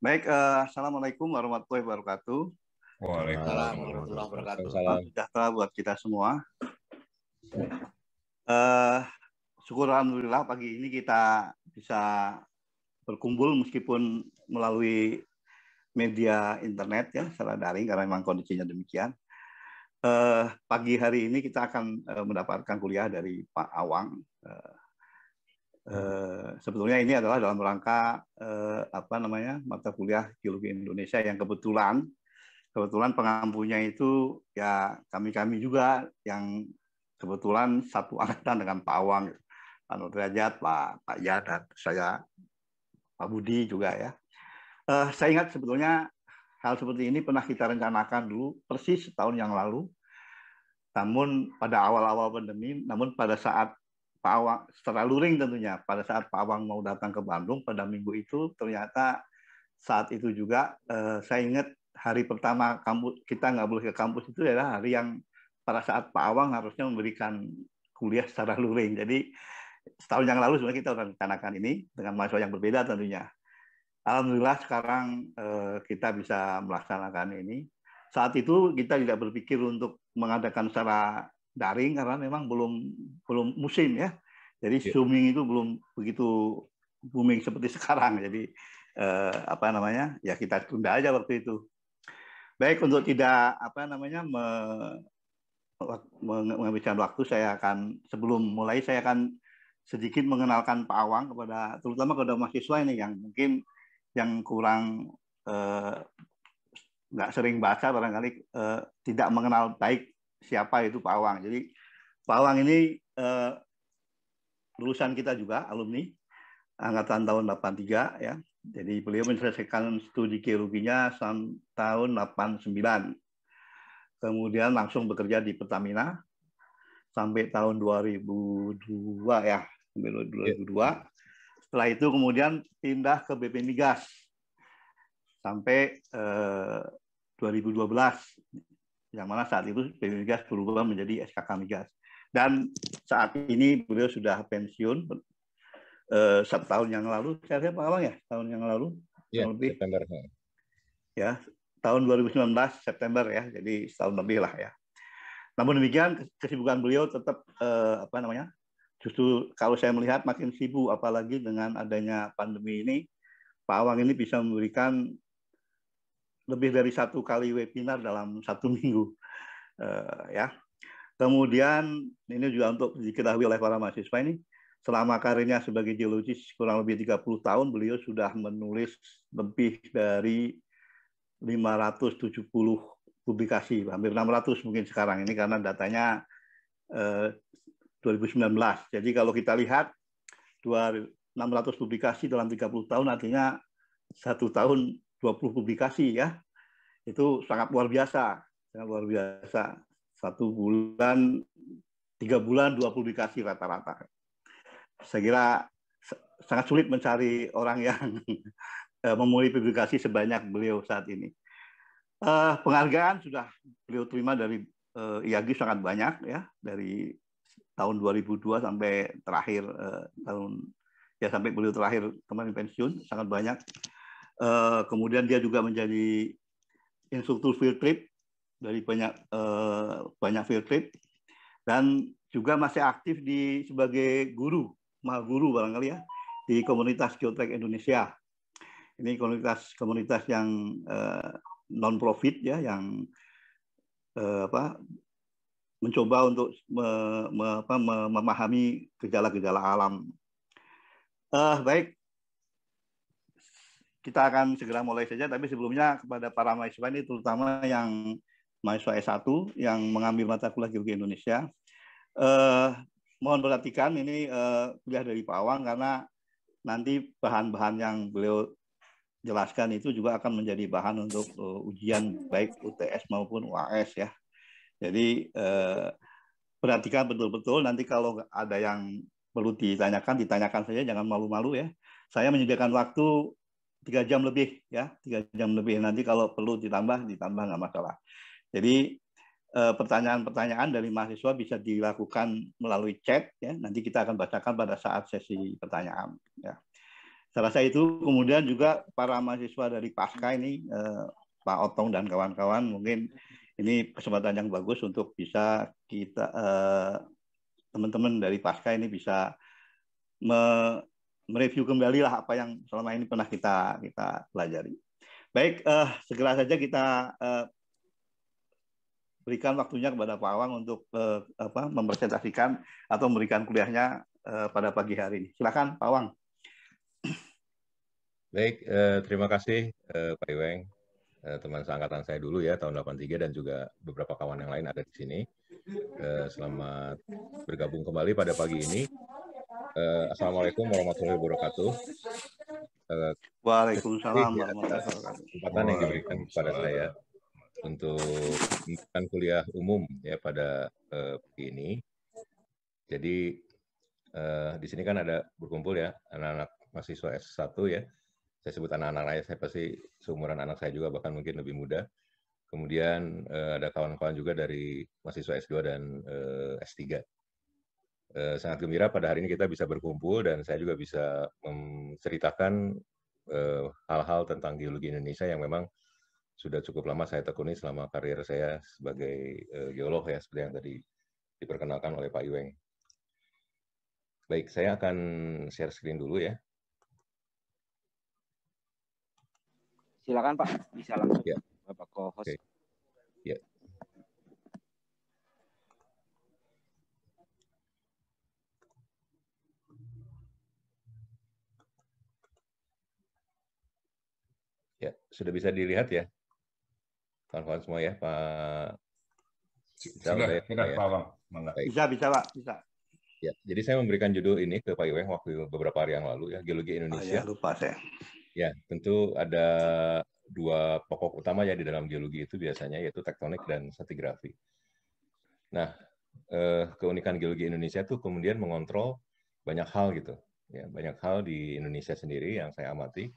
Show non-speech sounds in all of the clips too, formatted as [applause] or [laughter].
Baik, uh, assalamualaikum warahmatullahi wabarakatuh. Waalaikumsalam warahmatullahi wabarakatuh. Salam sejahtera buat kita semua. Uh, syukur alhamdulillah pagi ini kita bisa berkumpul meskipun melalui media internet ya secara daring karena memang kondisinya demikian. Uh, pagi hari ini kita akan uh, mendapatkan kuliah dari Pak Awang. Uh, Eh, sebetulnya ini adalah dalam rangka eh, apa namanya mata kuliah geologi Indonesia yang kebetulan kebetulan pengampunya itu ya kami kami juga yang kebetulan satu angkatan dengan Pak Awang, Pak Nurdajat, Pak Pak Ya dan saya Pak Budi juga ya. Eh, saya ingat sebetulnya hal seperti ini pernah kita rencanakan dulu persis setahun yang lalu namun pada awal-awal pandemi, namun pada saat Pak Awang secara luring tentunya pada saat Pak Awang mau datang ke Bandung pada minggu itu ternyata saat itu juga eh, saya ingat hari pertama kampus kita nggak boleh ke kampus itu adalah hari yang pada saat Pak Awang harusnya memberikan kuliah secara luring. Jadi setahun yang lalu sebenarnya kita sudah rencanakan ini dengan mahasiswa yang berbeda tentunya. Alhamdulillah sekarang eh, kita bisa melaksanakan ini. Saat itu kita tidak berpikir untuk mengadakan secara daring karena memang belum belum musim ya. Jadi yeah. zooming itu belum begitu booming seperti [laughs] sekarang. Jadi eh, apa namanya? Ya kita tunda aja waktu itu. Baik untuk tidak apa namanya me, menghabiskan waktu saya akan sebelum mulai saya akan sedikit mengenalkan Pak Awang kepada terutama kepada mahasiswa ini yang mungkin yang kurang eh, nggak sering baca barangkali eh, tidak mengenal baik siapa itu Pak Awang. Jadi Pak Awang ini eh, lulusan kita juga alumni angkatan tahun 83 ya. Jadi beliau menyelesaikan studi geologinya tahun 89. Kemudian langsung bekerja di Pertamina sampai tahun 2002 ya, sampai 2002. Setelah itu kemudian pindah ke BP Migas sampai eh, 2012 yang mana saat itu PT Migas berubah menjadi SKK Migas. Dan saat ini beliau sudah pensiun uh, satu tahun yang lalu, saya lihat Pak Abang ya, tahun yang lalu, ya, tahun lebih. September. Ya, tahun 2019 September ya, jadi setahun lebih lah ya. Namun demikian kesibukan beliau tetap uh, apa namanya? Justru kalau saya melihat makin sibuk apalagi dengan adanya pandemi ini, Pak Awang ini bisa memberikan lebih dari satu kali webinar dalam satu minggu uh, ya kemudian ini juga untuk diketahui oleh para mahasiswa ini selama karirnya sebagai geologis kurang lebih 30 tahun beliau sudah menulis lebih dari 570 publikasi hampir 600 mungkin sekarang ini karena datanya eh, 2019 jadi kalau kita lihat 600 publikasi dalam 30 tahun artinya satu tahun 20 publikasi ya. Itu sangat luar biasa, sangat luar biasa. Satu bulan, tiga bulan, dua publikasi rata-rata. Saya kira sangat sulit mencari orang yang [laughs] eh, memulai publikasi sebanyak beliau saat ini. Uh, penghargaan sudah beliau terima dari uh, eh, IAGI sangat banyak ya dari tahun 2002 sampai terakhir uh, tahun ya sampai beliau terakhir kemarin pensiun sangat banyak Eh, kemudian dia juga menjadi instruktur field trip dari banyak eh, banyak field trip dan juga masih aktif di sebagai guru, mah guru barangkali ya di komunitas geotek Indonesia. Ini komunitas komunitas yang eh, non profit ya yang apa mencoba untuk memahami gejala-gejala alam. Uh, baik, kita akan segera mulai saja, tapi sebelumnya kepada para mahasiswa ini terutama yang mahasiswa S1 yang mengambil mata kuliah Geologi Indonesia. Eh, mohon perhatikan ini eh, kuliah dari Pak Awang karena nanti bahan-bahan yang beliau jelaskan itu juga akan menjadi bahan untuk uh, ujian baik UTS maupun UAS ya. Jadi eh, perhatikan betul-betul nanti kalau ada yang perlu ditanyakan ditanyakan saja jangan malu-malu ya. Saya menyediakan waktu tiga jam lebih ya tiga jam lebih nanti kalau perlu ditambah ditambah nggak masalah jadi eh, pertanyaan-pertanyaan dari mahasiswa bisa dilakukan melalui chat ya nanti kita akan bacakan pada saat sesi pertanyaan ya saya itu kemudian juga para mahasiswa dari pasca ini eh, Pak Otong dan kawan-kawan mungkin ini kesempatan yang bagus untuk bisa kita eh, teman-teman dari pasca ini bisa mereview kembali lah apa yang selama ini pernah kita kita pelajari. Baik, eh, segera saja kita eh, berikan waktunya kepada Pak Awang untuk eh, apa, mempresentasikan atau memberikan kuliahnya eh, pada pagi hari ini. Silakan Pak Awang. [clears throat] Baik, eh, terima kasih eh, Pak Iweng, eh, teman seangkatan saya dulu ya tahun 83 dan juga beberapa kawan yang lain ada di sini. Eh, selamat bergabung kembali pada pagi ini. Uh, Assalamualaikum warahmatullahi wabarakatuh. Uh, Waalaikumsalam iya, warahmatullahi wabarakatuh. Kesempatan yang diberikan kepada saya untuk memberikan kuliah umum ya pada uh, ini. Jadi uh, di sini kan ada berkumpul ya anak-anak mahasiswa S1 ya. Saya sebut anak-anak saya, saya pasti seumuran anak saya juga bahkan mungkin lebih muda. Kemudian uh, ada kawan-kawan juga dari mahasiswa S2 dan uh, S3. Eh, sangat gembira pada hari ini kita bisa berkumpul dan saya juga bisa menceritakan eh, hal-hal tentang geologi Indonesia yang memang sudah cukup lama saya tekuni selama karir saya sebagai eh, geolog ya seperti yang tadi diperkenalkan oleh Pak Iweng. Baik, saya akan share screen dulu ya. Silakan Pak, bisa langsung ya. Bapak co Okay. sudah bisa dilihat ya, kawan-kawan semua ya, Pak. Bisa, sudah, ya, sudah, ya. Pak Bang. Bisa, bisa, Pak. Bisa. Ya, jadi saya memberikan judul ini ke Pak Iweng waktu beberapa hari yang lalu ya, Geologi ah, ya, Indonesia. Oh, ya, lupa saya. Ya, tentu ada dua pokok utama ya di dalam geologi itu biasanya yaitu tektonik dan stratigrafi. Nah, eh, keunikan geologi Indonesia itu kemudian mengontrol banyak hal gitu. Ya, banyak hal di Indonesia sendiri yang saya amati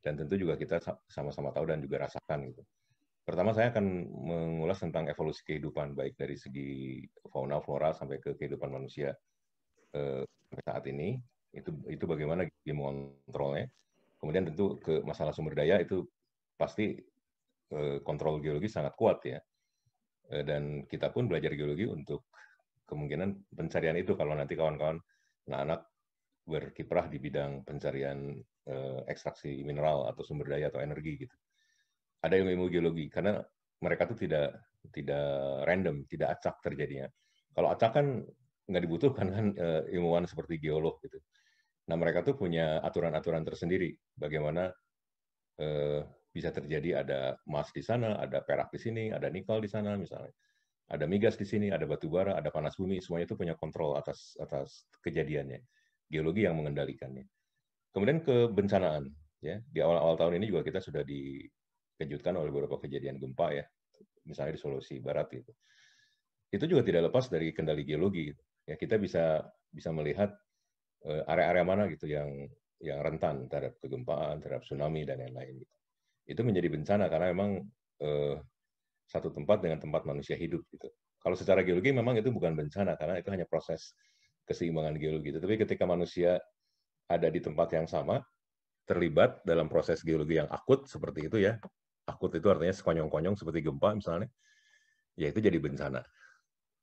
dan tentu juga kita sama-sama tahu dan juga rasakan gitu. Pertama saya akan mengulas tentang evolusi kehidupan baik dari segi fauna flora sampai ke kehidupan manusia eh, saat ini itu itu bagaimana dia mengontrolnya. Kemudian tentu ke masalah sumber daya itu pasti eh, kontrol geologi sangat kuat ya. Eh, dan kita pun belajar geologi untuk kemungkinan pencarian itu kalau nanti kawan-kawan anak-anak berkiprah di bidang pencarian uh, ekstraksi mineral atau sumber daya atau energi gitu. Ada yang ilmu geologi karena mereka tuh tidak tidak random, tidak acak terjadinya. Kalau acak kan nggak dibutuhkan kan uh, ilmuwan seperti geolog gitu. Nah mereka tuh punya aturan-aturan tersendiri bagaimana uh, bisa terjadi ada emas di sana, ada perak di sini, ada nikel di sana misalnya, ada migas di sini, ada batu bara, ada panas bumi, semuanya itu punya kontrol atas atas kejadiannya geologi yang mengendalikannya. Kemudian kebencanaan, ya di awal-awal tahun ini juga kita sudah dikejutkan oleh beberapa kejadian gempa ya, misalnya di Sulawesi Barat itu. Itu juga tidak lepas dari kendali geologi. Gitu. Ya kita bisa bisa melihat eh, area-area mana gitu yang yang rentan terhadap kegempaan, terhadap tsunami dan lain-lain. Gitu. Itu menjadi bencana karena memang eh, satu tempat dengan tempat manusia hidup gitu. Kalau secara geologi memang itu bukan bencana karena itu hanya proses keseimbangan geologi itu. Tapi ketika manusia ada di tempat yang sama, terlibat dalam proses geologi yang akut seperti itu ya, akut itu artinya sekonyong-konyong seperti gempa misalnya, ya itu jadi bencana.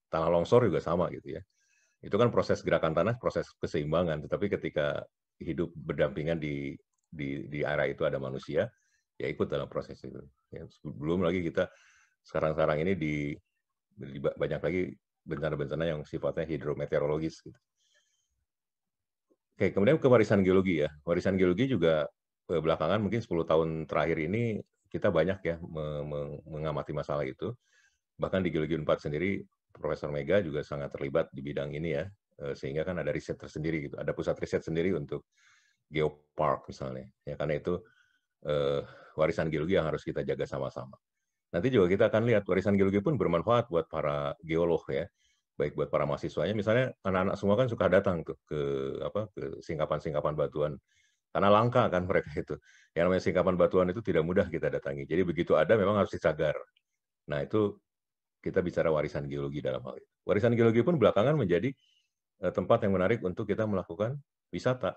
Tanah longsor juga sama gitu ya. Itu kan proses gerakan tanah, proses keseimbangan. Tetapi ketika hidup berdampingan di di di area itu ada manusia, ya ikut dalam proses itu. Ya, belum lagi kita sekarang-sekarang ini di, di banyak lagi bencana-bencana yang sifatnya hidrometeorologis. Gitu. Oke, kemudian ke warisan geologi ya. Warisan geologi juga eh, belakangan mungkin 10 tahun terakhir ini kita banyak ya mengamati masalah itu. Bahkan di Geologi 4 sendiri, Profesor Mega juga sangat terlibat di bidang ini ya. Eh, sehingga kan ada riset tersendiri gitu. Ada pusat riset sendiri untuk geopark misalnya. Ya, karena itu eh, warisan geologi yang harus kita jaga sama-sama. Nanti juga kita akan lihat iya. warisan geologi pun bermanfaat buat para geolog ya, baik buat para mahasiswanya. Misalnya anak-anak semua kan suka datang tuh ke apa ke singkapan-singkapan batuan karena langka kan mereka itu. Yang namanya singkapan batuan itu tidak mudah kita datangi. Jadi begitu ada memang harus disagar. Nah itu kita bicara warisan geologi dalam hal itu. Warisan geologi pun belakangan menjadi eh, tempat yang menarik untuk kita melakukan wisata,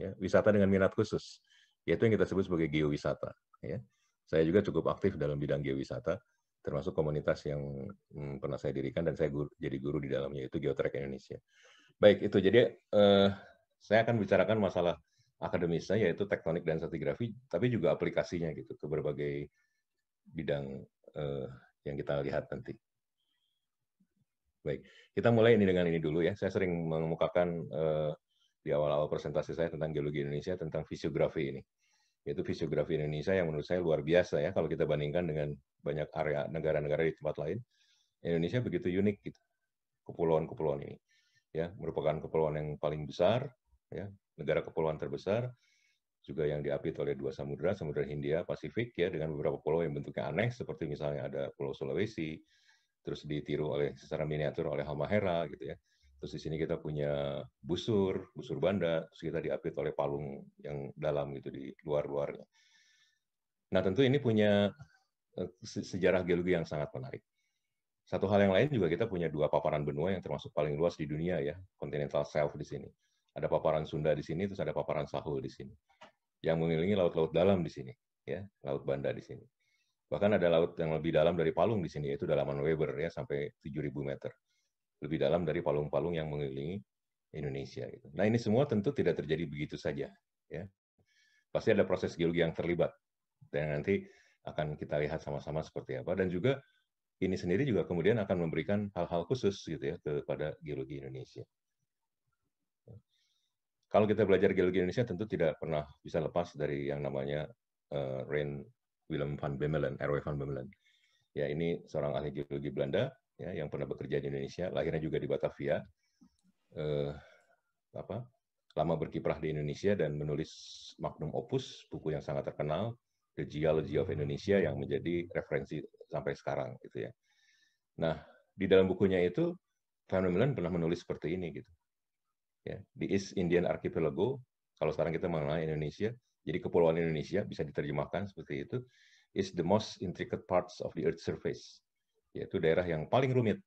ya, wisata dengan minat khusus, yaitu yang kita sebut sebagai geowisata. Ya. Saya juga cukup aktif dalam bidang geowisata, termasuk komunitas yang mm, pernah saya dirikan dan saya guru, jadi guru di dalamnya itu Geotrek Indonesia. Baik, itu jadi eh, saya akan bicarakan masalah akademisnya yaitu tektonik dan stratigrafi, tapi juga aplikasinya gitu ke berbagai bidang eh, yang kita lihat nanti. Baik, kita mulai ini dengan ini dulu ya. Saya sering mengemukakan eh, di awal-awal presentasi saya tentang geologi Indonesia tentang fisiografi ini yaitu fisiografi Indonesia yang menurut saya luar biasa ya kalau kita bandingkan dengan banyak area negara-negara di tempat lain. Indonesia begitu unik gitu. Kepulauan-kepulauan ini ya merupakan kepulauan yang paling besar ya, negara kepulauan terbesar juga yang diapit oleh dua samudera, samudera Hindia, Pasifik ya dengan beberapa pulau yang bentuknya aneh seperti misalnya ada Pulau Sulawesi, terus ditiru oleh secara miniatur oleh Halmahera gitu ya. Terus di sini kita punya busur, busur banda, terus kita diapit oleh palung yang dalam gitu di luar-luarnya. Nah tentu ini punya eh, sejarah geologi yang sangat menarik. Satu hal yang lain juga kita punya dua paparan benua yang termasuk paling luas di dunia ya, continental shelf di sini. Ada paparan Sunda di sini, terus ada paparan Sahul di sini. Yang mengelilingi laut-laut dalam di sini, ya, laut Banda di sini. Bahkan ada laut yang lebih dalam dari Palung di sini, yaitu dalaman Weber ya, sampai 7.000 meter lebih dalam dari palung-palung yang mengelilingi Indonesia. Gitu. Nah ini semua tentu tidak terjadi begitu saja. Ya. Pasti ada proses geologi yang terlibat dan nanti akan kita lihat sama-sama seperti apa dan juga ini sendiri juga kemudian akan memberikan hal-hal khusus gitu ya kepada geologi Indonesia. Kalau kita belajar geologi Indonesia tentu tidak pernah bisa lepas dari yang namanya uh, Rain Willem van Bemelen, R.W. van Bemelen. Ya ini seorang ahli geologi Belanda ya, yang pernah bekerja di Indonesia, lahirnya juga di Batavia, eh, apa, lama berkiprah di Indonesia dan menulis magnum opus, buku yang sangat terkenal, The Geology of Indonesia yang menjadi referensi sampai sekarang gitu ya. Nah, di dalam bukunya itu Van Milan pernah menulis seperti ini gitu. Ya, di East Indian Archipelago, kalau sekarang kita mengenal Indonesia, jadi kepulauan Indonesia bisa diterjemahkan seperti itu, is the most intricate parts of the earth's surface yaitu daerah yang paling rumit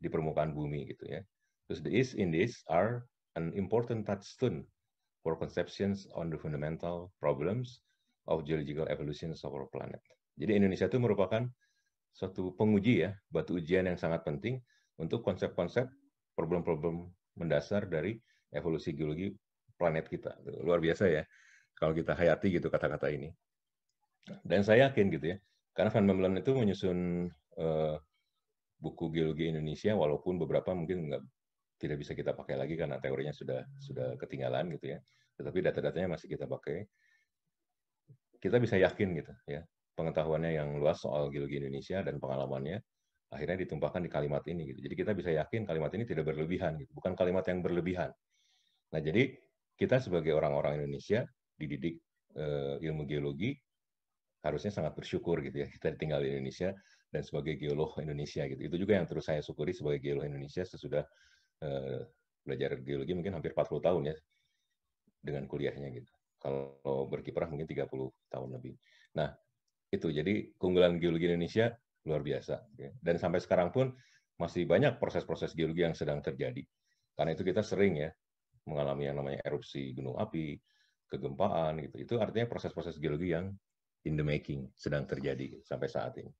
di permukaan bumi gitu ya. Terus the East Indies are an important touchstone for conceptions on the fundamental problems of geological evolution of our planet. Jadi Indonesia itu merupakan suatu penguji ya, batu ujian yang sangat penting untuk konsep-konsep problem-problem mendasar dari evolusi geologi planet kita. Luar biasa ya, kalau kita hayati gitu kata-kata ini. Dan saya yakin gitu ya, karena Van Bemelen itu menyusun uh, buku geologi Indonesia walaupun beberapa mungkin nggak tidak bisa kita pakai lagi karena teorinya sudah sudah ketinggalan gitu ya. Tetapi data-datanya masih kita pakai. Kita bisa yakin gitu ya, pengetahuannya yang luas soal geologi Indonesia dan pengalamannya akhirnya ditumpahkan di kalimat ini gitu. Jadi kita bisa yakin kalimat ini tidak berlebihan gitu, bukan kalimat yang berlebihan. Nah, jadi kita sebagai orang-orang Indonesia dididik eh, ilmu geologi harusnya sangat bersyukur gitu ya kita tinggal di Indonesia dan sebagai geolog Indonesia gitu. Itu juga yang terus saya syukuri sebagai geolog Indonesia sesudah uh, belajar geologi mungkin hampir 40 tahun ya dengan kuliahnya gitu. Kalau berkiprah mungkin 30 tahun lebih. Nah, itu jadi keunggulan geologi Indonesia luar biasa. Dan sampai sekarang pun masih banyak proses-proses geologi yang sedang terjadi. Karena itu kita sering ya mengalami yang namanya erupsi gunung api, kegempaan gitu. Itu artinya proses-proses geologi yang in the making sedang terjadi sampai saat ini.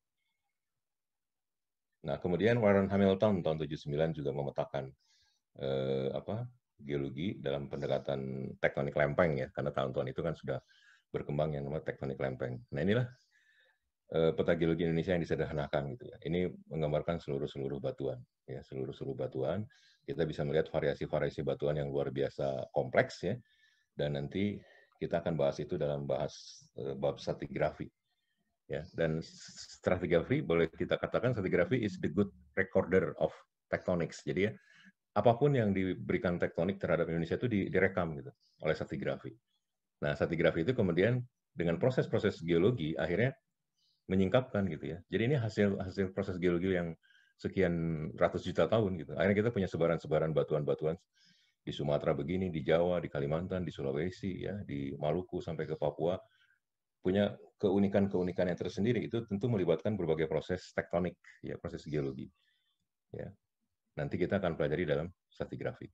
Nah, kemudian Warren Hamilton tahun 79 juga memetakan eh, apa geologi dalam pendekatan tektonik lempeng ya, karena tahun-tahun itu kan sudah berkembang yang namanya tektonik lempeng. Nah, inilah eh, peta geologi Indonesia yang disederhanakan gitu ya. Ini menggambarkan seluruh-seluruh batuan ya, seluruh-seluruh batuan. Kita bisa melihat variasi-variasi batuan yang luar biasa kompleks ya. Dan nanti kita akan bahas itu dalam bahas eh, bab stratigrafi ya dan stratigraphy boleh kita katakan stratigraphy is the good recorder of tectonics jadi ya apapun yang diberikan tektonik terhadap Indonesia itu direkam gitu oleh stratigraphy nah stratigraphy itu kemudian dengan proses-proses geologi akhirnya menyingkapkan gitu ya jadi ini hasil hasil proses geologi yang sekian ratus juta tahun gitu akhirnya kita punya sebaran-sebaran batuan-batuan di Sumatera begini di Jawa di Kalimantan di Sulawesi ya di Maluku sampai ke Papua punya keunikan-keunikan yang tersendiri itu tentu melibatkan berbagai proses tektonik, ya proses geologi. Ya. Nanti kita akan pelajari dalam stratigrafi.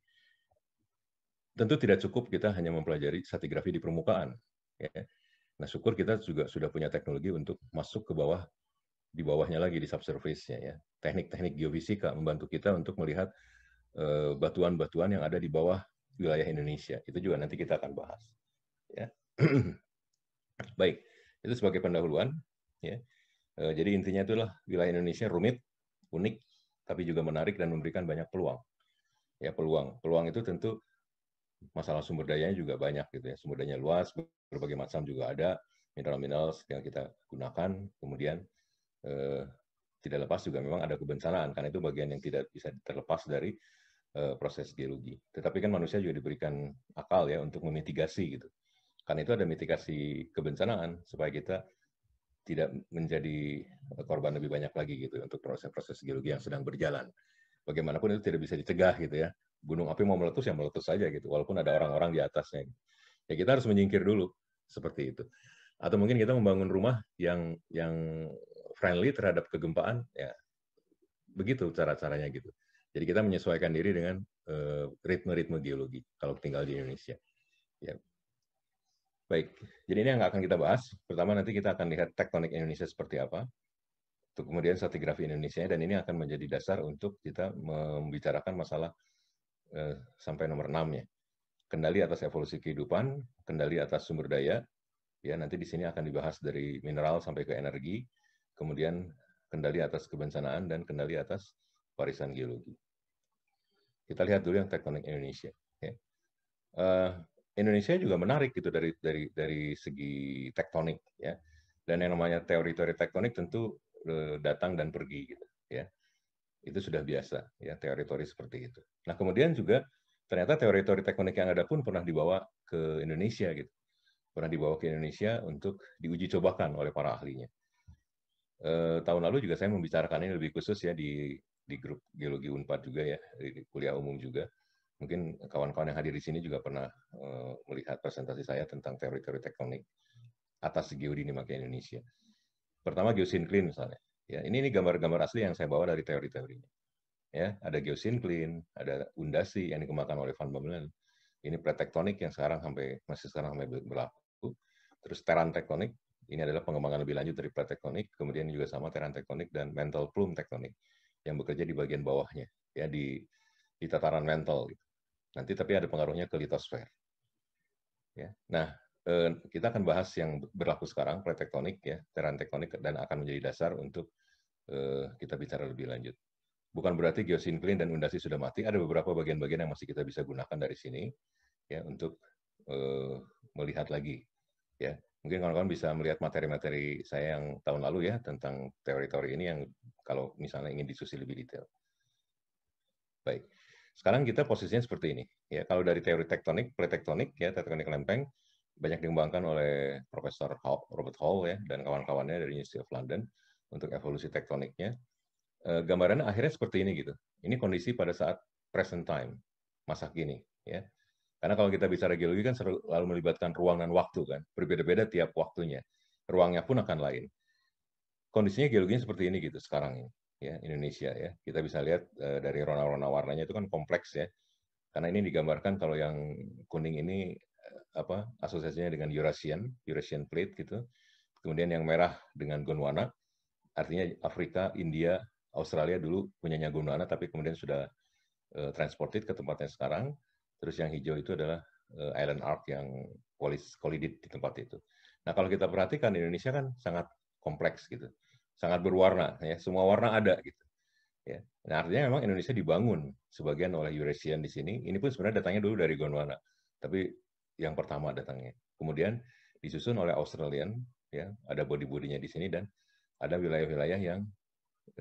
Tentu tidak cukup kita hanya mempelajari stratigrafi di permukaan. Ya. Nah, syukur kita juga sudah punya teknologi untuk masuk ke bawah, di bawahnya lagi di subsurface-nya ya. Teknik-teknik geofisika membantu kita untuk melihat eh, batuan-batuan batuan -batuan yang ada di bawah wilayah Indonesia. Itu juga nanti kita akan bahas. Ya. [clears throat] Baik, itu sebagai pendahuluan. Ya. Eh, jadi intinya itulah wilayah Indonesia rumit, unik, tapi juga menarik dan memberikan banyak peluang. Ya peluang, peluang itu tentu masalah sumber dayanya juga banyak gitu ya. Sumber dayanya luas, berbagai macam juga ada mineral-mineral yang kita gunakan. Kemudian eh, tidak lepas juga memang ada kebencanaan karena itu bagian yang tidak bisa terlepas dari eh, proses geologi. Tetapi kan manusia juga diberikan akal ya untuk memitigasi gitu. Karena itu ada mitigasi kebencanaan supaya kita tidak menjadi eh, korban lebih banyak lagi gitu ya untuk proses-proses geologi yang sedang berjalan. Bagaimanapun itu tidak bisa dicegah gitu ya. Gunung api mau meletus ya meletus saja gitu walaupun ada orang-orang di atasnya. Ya kita harus menyingkir dulu seperti itu. Atau mungkin kita membangun rumah yang yang friendly terhadap kegempaan ya begitu cara-caranya gitu. Jadi kita menyesuaikan diri dengan eh, ritme-ritme uh, ritme -ritme geologi kalau tinggal di Indonesia. Ya, Baik, jadi ini yang akan kita bahas. Pertama nanti kita akan lihat tektonik Indonesia seperti apa, untuk kemudian stratigrafi Indonesia, dan ini akan menjadi dasar untuk kita membicarakan masalah eh, sampai nomor 6 ya. Kendali atas evolusi kehidupan, kendali atas sumber daya, ya nanti di sini akan dibahas dari mineral sampai ke energi, kemudian kendali atas kebencanaan, dan kendali atas warisan geologi. Kita lihat dulu yang tektonik Indonesia. Ya. Uh, Indonesia juga menarik gitu dari dari dari segi tektonik ya. Dan yang namanya teori-teori tektonik tentu eh, datang dan pergi gitu ya. Itu sudah biasa ya teori-teori seperti itu. Nah, kemudian juga ternyata teori-teori tektonik yang ada pun pernah dibawa ke Indonesia gitu. Pernah dibawa ke Indonesia untuk diuji cobakan oleh para ahlinya. e, tahun lalu juga saya membicarakan ini lebih khusus ya di di grup geologi Unpad juga ya, di kuliah umum juga mungkin kawan-kawan yang hadir di sini juga pernah uh, melihat presentasi saya tentang teori-teori tektonik atas geodinamika Indonesia. Pertama geosinklin misalnya. Ya, ini ini gambar-gambar asli yang saya bawa dari teori-teorinya. Ya, ada geosinklin, ada undasi yang dikembangkan oleh Van Bemmelen. Ini pretektonik yang sekarang sampai masih sekarang sampai berlaku. Terus teran tektonik, ini adalah pengembangan lebih lanjut dari pretektonik, kemudian juga sama teran tektonik dan mental plume tektonik yang bekerja di bagian bawahnya, ya di di tataran mental. Gitu. Nanti tapi ada pengaruhnya ke litosfer. Ya. Nah, eh, kita akan bahas yang berlaku sekarang, pretektonik, ya, teran tektonik, dan akan menjadi dasar untuk eh, kita bicara lebih lanjut. Bukan berarti geosinklin dan undasi sudah mati, ada beberapa bagian-bagian yang masih kita bisa gunakan dari sini ya untuk eh, melihat lagi. ya Mungkin kawan-kawan bisa melihat materi-materi saya yang tahun lalu ya tentang teori-teori ini yang kalau misalnya ingin disusi lebih detail. Baik. Sekarang kita posisinya seperti ini. Ya, kalau dari teori tektonik, plate tektonik ya, tektonik lempeng banyak dikembangkan oleh Profesor Robert Hall ya dan kawan-kawannya dari University of London untuk evolusi tektoniknya. Eh, gambarannya akhirnya seperti ini gitu. Ini kondisi pada saat present time, masa kini ya. Karena kalau kita bicara geologi kan selalu melibatkan ruang dan waktu kan, berbeda-beda tiap waktunya. Ruangnya pun akan lain. Kondisinya geologinya seperti ini gitu sekarang ini ya Indonesia ya. Kita bisa lihat eh, dari rona-rona warnanya itu kan kompleks ya. Karena ini digambarkan kalau yang kuning ini eh, apa asosiasinya dengan Eurasian, Eurasian plate gitu. Kemudian yang merah dengan Gondwana, artinya Afrika, India, Australia dulu punyanya Gondwana tapi kemudian sudah eh, transported ke tempatnya sekarang. Terus yang hijau itu adalah island arc yang kolidit di tempat itu. Nah, kalau kita perhatikan Indonesia kan sangat kompleks gitu sangat berwarna ya semua warna ada gitu ya nah artinya memang Indonesia dibangun sebagian oleh Eurasian di sini ini pun sebenarnya datangnya dulu dari Gondwana tapi yang pertama datangnya kemudian disusun oleh Australian ya ada body-bodinya di sini dan ada wilayah-wilayah yang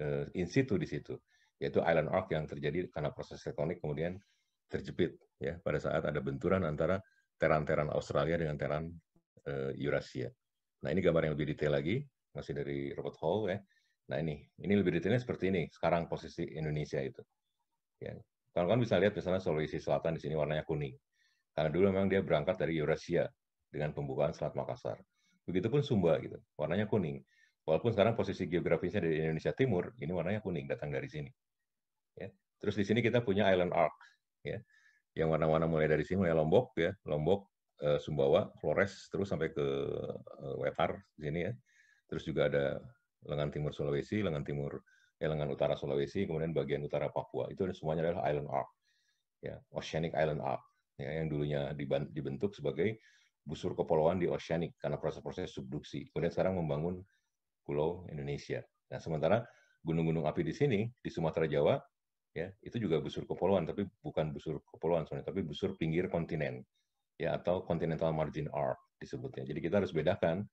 uh, in situ di situ yaitu island arc yang terjadi karena proses tektonik kemudian terjepit ya pada saat ada benturan antara teran-teran Australia dengan teran uh, Eurasia. Nah, ini gambar yang lebih detail lagi masih dari Robert Hall ya. Nah ini, ini lebih detailnya seperti ini, sekarang posisi Indonesia itu. Ya. Kalau kan bisa lihat misalnya Sulawesi Selatan di sini warnanya kuning. Karena dulu memang dia berangkat dari Eurasia dengan pembukaan Selat Makassar. Begitupun Sumba gitu, warnanya kuning. Walaupun sekarang posisi geografisnya dari Indonesia Timur, ini warnanya kuning datang dari sini. Ya. Terus di sini kita punya Island Arc, ya, yang warna-warna mulai dari sini mulai Lombok ya, Lombok, eh, Sumbawa, Flores, terus sampai ke eh, Wetar sini ya terus juga ada lengan timur Sulawesi, lengan timur eh, lengan utara Sulawesi, kemudian bagian utara Papua. Itu semuanya adalah island arc. Ya, Oceanic Island Arc ya, yang dulunya dibentuk sebagai busur kepulauan di Oceanic karena proses-proses subduksi. Kemudian sekarang membangun pulau Indonesia. Nah, sementara gunung-gunung api di sini di Sumatera Jawa ya itu juga busur kepulauan tapi bukan busur kepulauan sebenarnya tapi busur pinggir kontinen ya atau continental margin arc disebutnya. Jadi kita harus bedakan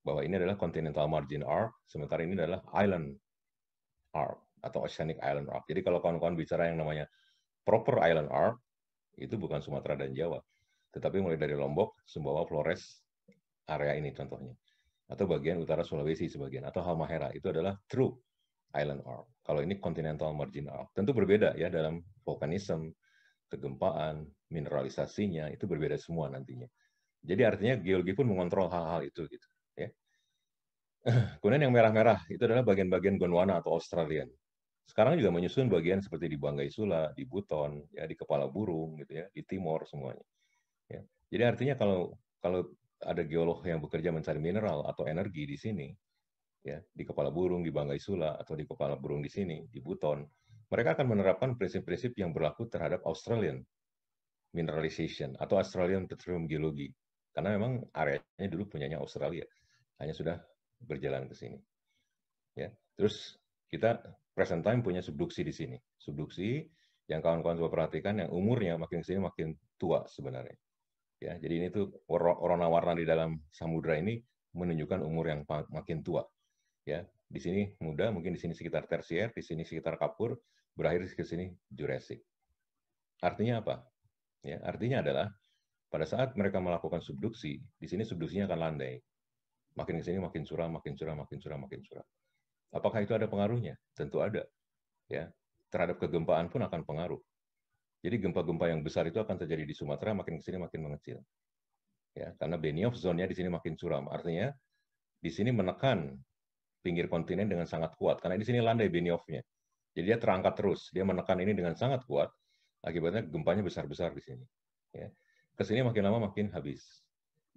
bahwa ini adalah continental margin arc, sementara ini adalah island arc atau oceanic island arc. Jadi kalau kawan-kawan bicara yang namanya proper island arc, itu bukan Sumatera dan Jawa, tetapi mulai dari Lombok, Sumbawa, Flores, area ini contohnya. Atau bagian utara Sulawesi sebagian, atau Halmahera, itu adalah true island arc. Kalau ini continental margin arc. Tentu berbeda ya dalam vulkanisme, kegempaan, mineralisasinya, itu berbeda semua nantinya. Jadi artinya geologi pun mengontrol hal-hal itu gitu. Kemudian yang merah-merah itu adalah bagian-bagian Gondwana atau Australian. Sekarang juga menyusun bagian seperti di Banggai Sula, di Buton, ya di kepala burung gitu ya, di Timor semuanya. Ya. Jadi artinya kalau kalau ada geolog yang bekerja mencari mineral atau energi di sini, ya di kepala burung di Banggai Sula atau di kepala burung di sini di Buton, mereka akan menerapkan prinsip-prinsip yang berlaku terhadap Australian mineralization atau Australian petroleum geologi karena memang areanya dulu punyanya Australia hanya sudah berjalan ke sini. Ya, terus kita present time punya subduksi di sini. Subduksi yang kawan-kawan coba perhatikan yang umurnya makin ke sini makin tua sebenarnya. Ya, jadi ini tuh warna-warna di dalam samudra ini menunjukkan umur yang makin tua. Ya, di sini muda, mungkin di sini sekitar tersier, di sini sekitar kapur, berakhir ke sini Jurassic. Artinya apa? Ya, artinya adalah pada saat mereka melakukan subduksi, di sini subduksinya akan landai. Makin ke sini makin suram, makin suram, makin suram, makin suram. Apakah itu ada pengaruhnya? Tentu ada. Ya, terhadap kegempaan pun akan pengaruh. Jadi gempa-gempa yang besar itu akan terjadi di Sumatera makin ke sini makin mengecil. Ya, karena Benioff zone-nya di sini makin suram. Artinya di sini menekan pinggir kontinen dengan sangat kuat karena di sini landai Benioff-nya. Jadi dia terangkat terus, dia menekan ini dengan sangat kuat. Akibatnya gempanya besar-besar di sini. Ya. Ke makin lama makin habis.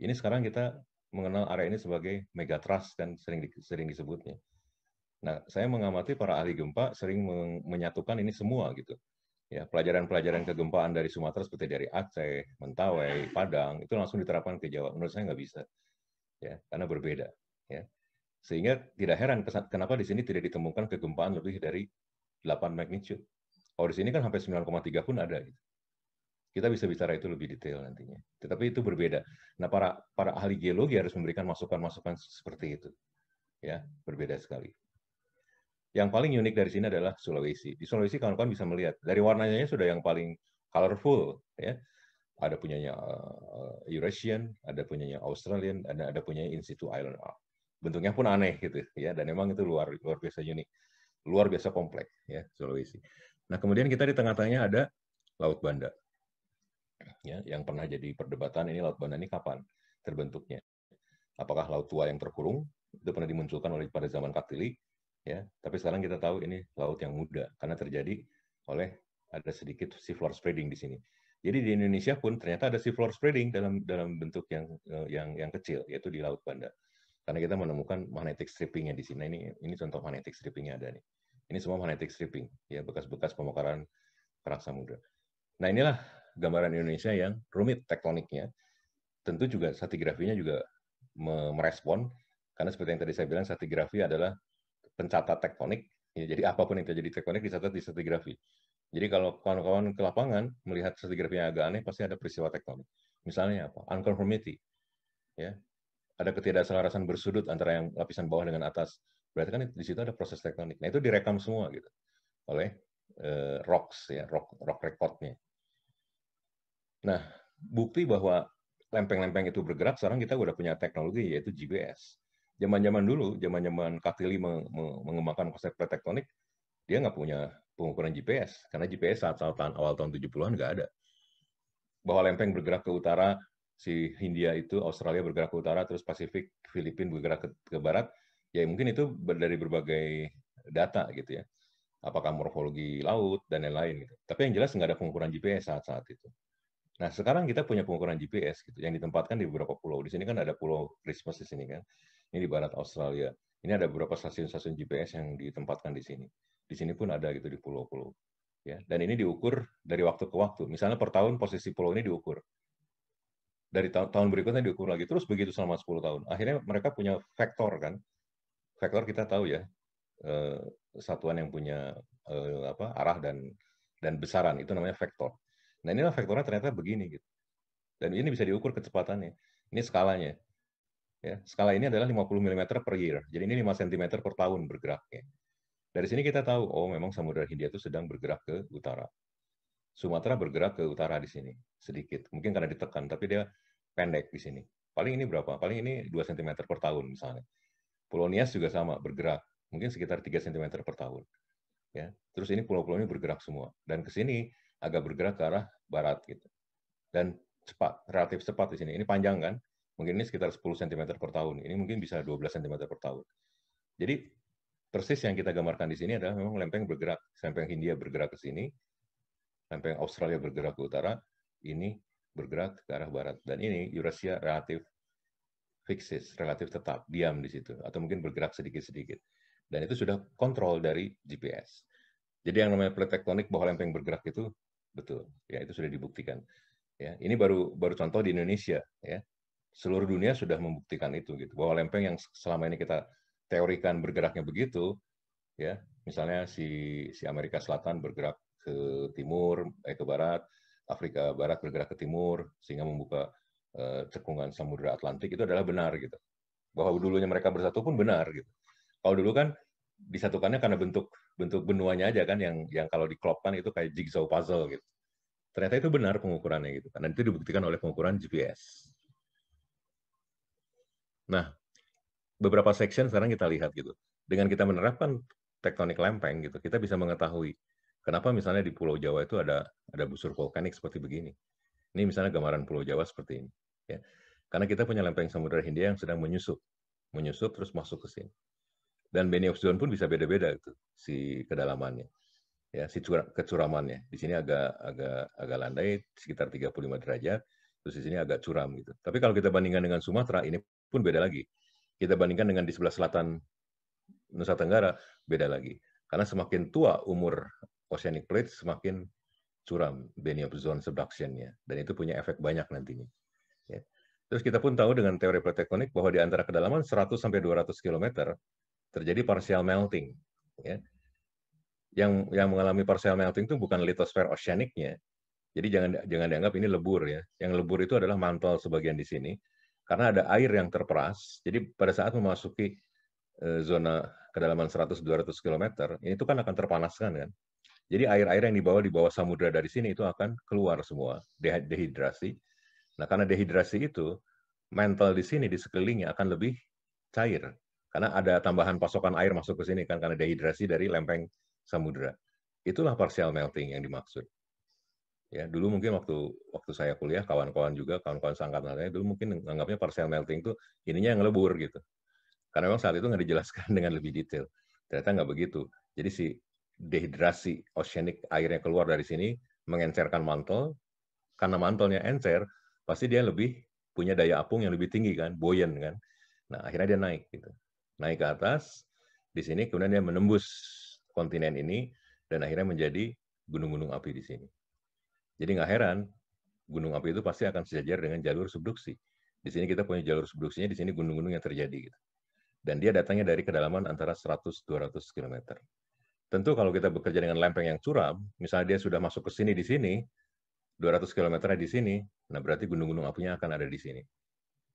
Ini sekarang kita mengenal area ini sebagai megatrust dan sering di, sering disebutnya. Nah, saya mengamati para ahli gempa sering menyatukan ini semua gitu. Ya, pelajaran-pelajaran kegempaan dari Sumatera seperti dari Aceh, Mentawai, Padang itu langsung diterapkan ke Jawa. Menurut saya nggak bisa. Ya, karena berbeda, ya. Sehingga tidak heran kenapa di sini tidak ditemukan kegempaan lebih dari 8 magnitude. Kalau di sini kan sampai 9,3 pun ada gitu. Kita bisa bicara itu lebih detail nantinya. Tetapi itu berbeda. Nah, para para ahli geologi harus memberikan masukan-masukan seperti itu. Ya, berbeda sekali. Yang paling unik dari sini adalah Sulawesi. Di Sulawesi kawan-kawan bisa melihat dari warnanya sudah yang paling colorful ya. Ada punyanya eh, Eurasian, ada punyanya Australian, ada ada punyanya In situ Island ah, Bentuknya pun aneh gitu ya dan memang itu luar luar biasa unik. Luar biasa kompleks ya Sulawesi. Nah, kemudian kita di tengah-tengahnya ada Laut Banda ya yang pernah jadi perdebatan ini laut Banda ini kapan terbentuknya apakah laut tua yang terkurung itu pernah dimunculkan oleh pada zaman Katilik ya tapi sekarang kita tahu ini laut yang muda karena terjadi oleh ada sedikit floor spreading di sini jadi di Indonesia pun ternyata ada floor spreading dalam dalam bentuk yang eh, yang yang kecil yaitu di laut Banda karena kita menemukan magnetic strippingnya di sini nah, ini ini contoh magnetic strippingnya ada nih ini semua magnetic stripping ya bekas-bekas pemekaran keraksa muda nah inilah gambaran Indonesia yang rumit tektoniknya, tentu juga stratigrafinya juga merespon karena seperti yang tadi saya bilang stratigrafi adalah pencatat tektonik. Ya, jadi apapun yang terjadi tektonik dicatat di stratigrafi. Jadi kalau kawan-kawan ke lapangan melihat stratigrafi yang agak aneh pasti ada peristiwa tektonik. Misalnya apa? Unconformity. Ya. Ada ketidakselarasan bersudut antara yang lapisan bawah dengan atas. Berarti kan di situ ada proses tektonik. Nah, itu direkam semua gitu oleh eh, rocks ya, rock rock recordnya. Nah, bukti bahwa lempeng-lempeng itu bergerak, sekarang kita udah punya teknologi yaitu GPS. Zaman-zaman dulu, zaman-zaman Katili mengembangkan konsep pretektonik, dia nggak punya pengukuran GPS, karena GPS saat tahun awal tahun 70-an nggak ada. Bahwa lempeng bergerak ke utara, si Hindia itu, Australia bergerak ke utara, terus Pasifik, Filipina bergerak ke, ke barat, ya mungkin itu dari berbagai data gitu ya. Apakah morfologi laut dan lain-lain gitu. Tapi yang jelas nggak ada pengukuran GPS saat-saat itu. Nah, sekarang kita punya pengukuran GPS gitu yang ditempatkan di beberapa pulau. Di sini kan ada pulau Christmas di sini kan. Ini di barat Australia. Ini ada beberapa stasiun-stasiun GPS yang ditempatkan di sini. Di sini pun ada gitu di pulau-pulau. Ya, dan ini diukur dari waktu ke waktu. Misalnya per tahun posisi pulau ini diukur. Dari ta tahun berikutnya diukur lagi terus begitu selama 10 tahun. Akhirnya mereka punya vektor kan. Vektor kita tahu ya. Eh, satuan yang punya eh, apa arah dan dan besaran itu namanya vektor Nah inilah vektornya ternyata begini gitu. Dan ini bisa diukur kecepatannya. Ini skalanya. Ya, skala ini adalah 50 mm per year. Jadi ini 5 cm per tahun bergeraknya. Dari sini kita tahu, oh memang Samudra Hindia itu sedang bergerak ke utara. Sumatera bergerak ke utara di sini sedikit. Mungkin karena ditekan, tapi dia pendek di sini. Paling ini berapa? Paling ini 2 cm per tahun misalnya. Pulau Nias juga sama, bergerak. Mungkin sekitar 3 cm per tahun. Ya. Terus ini pulau-pulau ini bergerak semua. Dan ke sini agak bergerak ke arah barat gitu. Dan cepat, relatif cepat di sini. Ini panjang kan? Mungkin ini sekitar 10 cm per tahun. Ini mungkin bisa 12 cm per tahun. Jadi persis yang kita gambarkan di sini adalah memang lempeng bergerak. Lempeng Hindia bergerak ke sini, lempeng Australia bergerak ke utara, ini bergerak ke arah barat. Dan ini Eurasia relatif fixes, relatif tetap, diam di situ. Atau mungkin bergerak sedikit-sedikit. Dan itu sudah kontrol dari GPS. Jadi yang namanya plate tektonik bahwa lempeng bergerak itu betul. Ya itu sudah dibuktikan. Ya, ini baru baru contoh di Indonesia. Ya, seluruh dunia sudah membuktikan itu gitu bahwa lempeng yang selama ini kita teorikan bergeraknya begitu, ya misalnya si si Amerika Selatan bergerak ke timur, eh ke barat, Afrika Barat bergerak ke timur sehingga membuka eh, cekungan Samudra Atlantik itu adalah benar gitu. Bahwa dulunya mereka bersatu pun benar gitu. Kalau dulu kan disatukannya karena bentuk bentuk benuanya aja kan yang yang kalau dikelopkan itu kayak jigsaw puzzle gitu. Ternyata itu benar pengukurannya gitu kan. Dan itu dibuktikan oleh pengukuran GPS. Nah, beberapa section sekarang kita lihat gitu. Dengan kita menerapkan tektonik lempeng gitu, kita bisa mengetahui kenapa misalnya di Pulau Jawa itu ada ada busur vulkanik seperti begini. Ini misalnya gambaran Pulau Jawa seperti ini. Ya. Karena kita punya lempeng samudera Hindia yang sedang menyusup, menyusup terus masuk ke sini dan Benny Obsidian pun bisa beda-beda itu si kedalamannya ya si cura, kecuramannya di sini agak agak agak landai sekitar 35 derajat terus di sini agak curam gitu tapi kalau kita bandingkan dengan Sumatera ini pun beda lagi kita bandingkan dengan di sebelah selatan Nusa Tenggara beda lagi karena semakin tua umur oceanic plate semakin curam of zone subduction dan itu punya efek banyak nantinya ya. terus kita pun tahu dengan teori plate tektonik bahwa di antara kedalaman 100 sampai 200 km terjadi partial melting. Ya. Yang yang mengalami partial melting itu bukan litosfer oceaniknya. Jadi jangan jangan dianggap ini lebur ya. Yang lebur itu adalah mantel sebagian di sini karena ada air yang terperas. Jadi pada saat memasuki eh, zona kedalaman 100-200 km, itu kan akan terpanaskan kan. Jadi air-air yang dibawa di bawah samudra dari sini itu akan keluar semua, dehidrasi. Nah karena dehidrasi itu, mantel di sini, di sekelilingnya akan lebih cair. Karena ada tambahan pasokan air masuk ke sini kan karena dehidrasi dari lempeng samudra. Itulah partial melting yang dimaksud. Ya, dulu mungkin waktu waktu saya kuliah kawan-kawan juga kawan-kawan seangkatan saya dulu mungkin menganggapnya partial melting itu ininya yang lebur gitu. Karena memang saat itu nggak dijelaskan [laughs] dengan lebih detail. Ternyata nggak begitu. Jadi si dehidrasi oceanic airnya keluar dari sini mengencerkan mantel. Karena mantelnya encer, pasti dia lebih punya daya apung yang lebih tinggi kan, buoyan kan. Nah, akhirnya dia naik gitu naik ke atas. Di sini kemudian dia menembus kontinen ini dan akhirnya menjadi gunung-gunung api di sini. Jadi nggak heran, gunung api itu pasti akan sejajar dengan jalur subduksi. Di sini kita punya jalur subduksinya, di sini gunung-gunung yang terjadi. Gitu. Dan dia datangnya dari kedalaman antara 100-200 km. Tentu kalau kita bekerja dengan lempeng yang curam, misalnya dia sudah masuk ke sini di sini, 200 km di sini, nah berarti gunung-gunung apinya akan ada di sini.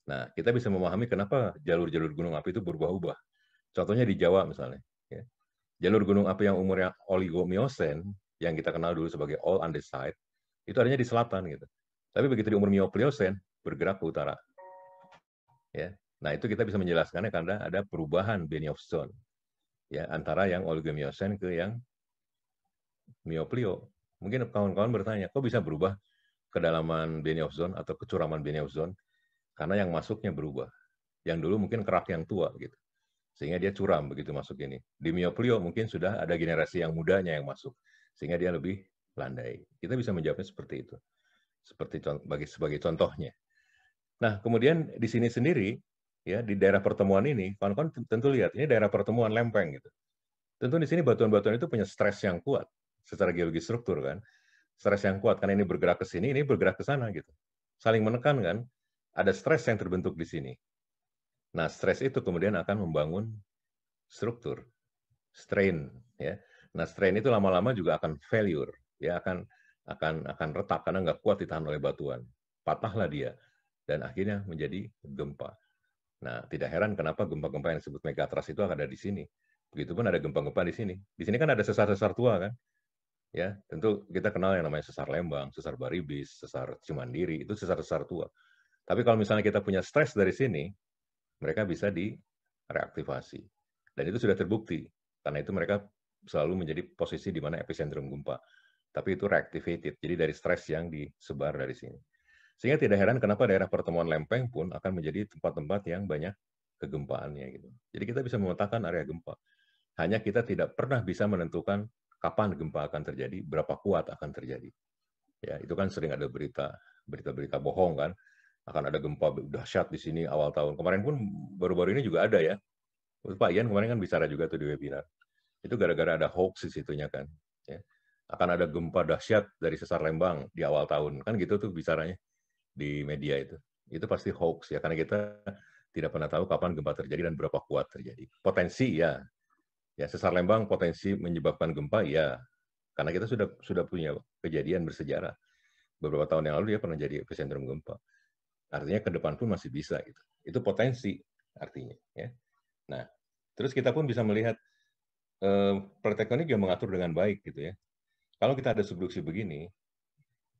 Nah, kita bisa memahami kenapa jalur-jalur gunung api itu berubah-ubah. Contohnya di Jawa misalnya. Ya. Jalur gunung api yang umurnya oligomiosen, yang kita kenal dulu sebagai all andesite, itu adanya di selatan gitu. Tapi begitu di umur miopliosen, bergerak ke utara. Ya. Nah, itu kita bisa menjelaskannya karena ada perubahan Benioff zone. Ya, antara yang oligomiosen ke yang mioplio. Mungkin kawan-kawan bertanya, kok bisa berubah kedalaman Benioff zone atau kecuraman Benioff zone? karena yang masuknya berubah. Yang dulu mungkin kerak yang tua gitu. Sehingga dia curam begitu masuk ini. Di mioplio mungkin sudah ada generasi yang mudanya yang masuk. Sehingga dia lebih landai. Kita bisa menjawabnya seperti itu. Seperti bagi sebagai contohnya. Nah, kemudian di sini sendiri ya di daerah pertemuan ini, kawan-kawan tentu lihat ini daerah pertemuan lempeng gitu. Tentu di sini batuan-batuan itu punya stres yang kuat secara geologi struktur kan. Stres yang kuat karena ini bergerak ke sini, ini bergerak ke sana gitu. Saling menekan kan ada stres yang terbentuk di sini. Nah, stres itu kemudian akan membangun struktur, strain, ya. Nah, strain itu lama-lama juga akan failure, ya akan akan akan retak karena nggak kuat ditahan oleh batuan, patahlah dia dan akhirnya menjadi gempa. Nah, tidak heran kenapa gempa-gempa yang disebut megatrust itu akan ada di sini. Begitupun ada gempa-gempa di sini. Di sini kan ada sesar-sesar tua kan? Ya, tentu kita kenal yang namanya sesar Lembang, sesar Baribis, sesar Cimandiri, itu sesar-sesar tua tapi kalau misalnya kita punya stres dari sini, mereka bisa direaktivasi. Dan itu sudah terbukti. Karena itu mereka selalu menjadi posisi di mana epicentrum gempa. Tapi itu reactivated, jadi dari stres yang disebar dari sini. Sehingga tidak heran kenapa daerah pertemuan lempeng pun akan menjadi tempat-tempat yang banyak kegempaannya gitu. Jadi kita bisa memetakan area gempa. Hanya kita tidak pernah bisa menentukan kapan gempa akan terjadi, berapa kuat akan terjadi. Ya, itu kan sering ada berita berita-berita bohong kan akan ada gempa dahsyat di sini awal tahun. Kemarin pun baru-baru ini juga ada ya. Pak Ian kemarin kan bicara juga tuh di webinar. Itu gara-gara ada hoax di situnya kan. Ya. Akan ada gempa dahsyat dari sesar Lembang di awal tahun. Kan gitu tuh bicaranya di media itu. Itu pasti hoax ya, karena kita tidak pernah tahu kapan gempa terjadi dan berapa kuat terjadi. Potensi ya. Ya, sesar Lembang potensi menyebabkan gempa ya. Karena kita sudah sudah punya kejadian bersejarah. Beberapa tahun yang lalu dia epicentrum gempa Artinya ke depan pun masih bisa gitu. Itu potensi artinya ya. Nah, terus kita pun bisa melihat eh, juga yang mengatur dengan baik gitu ya. Kalau kita ada subduksi begini,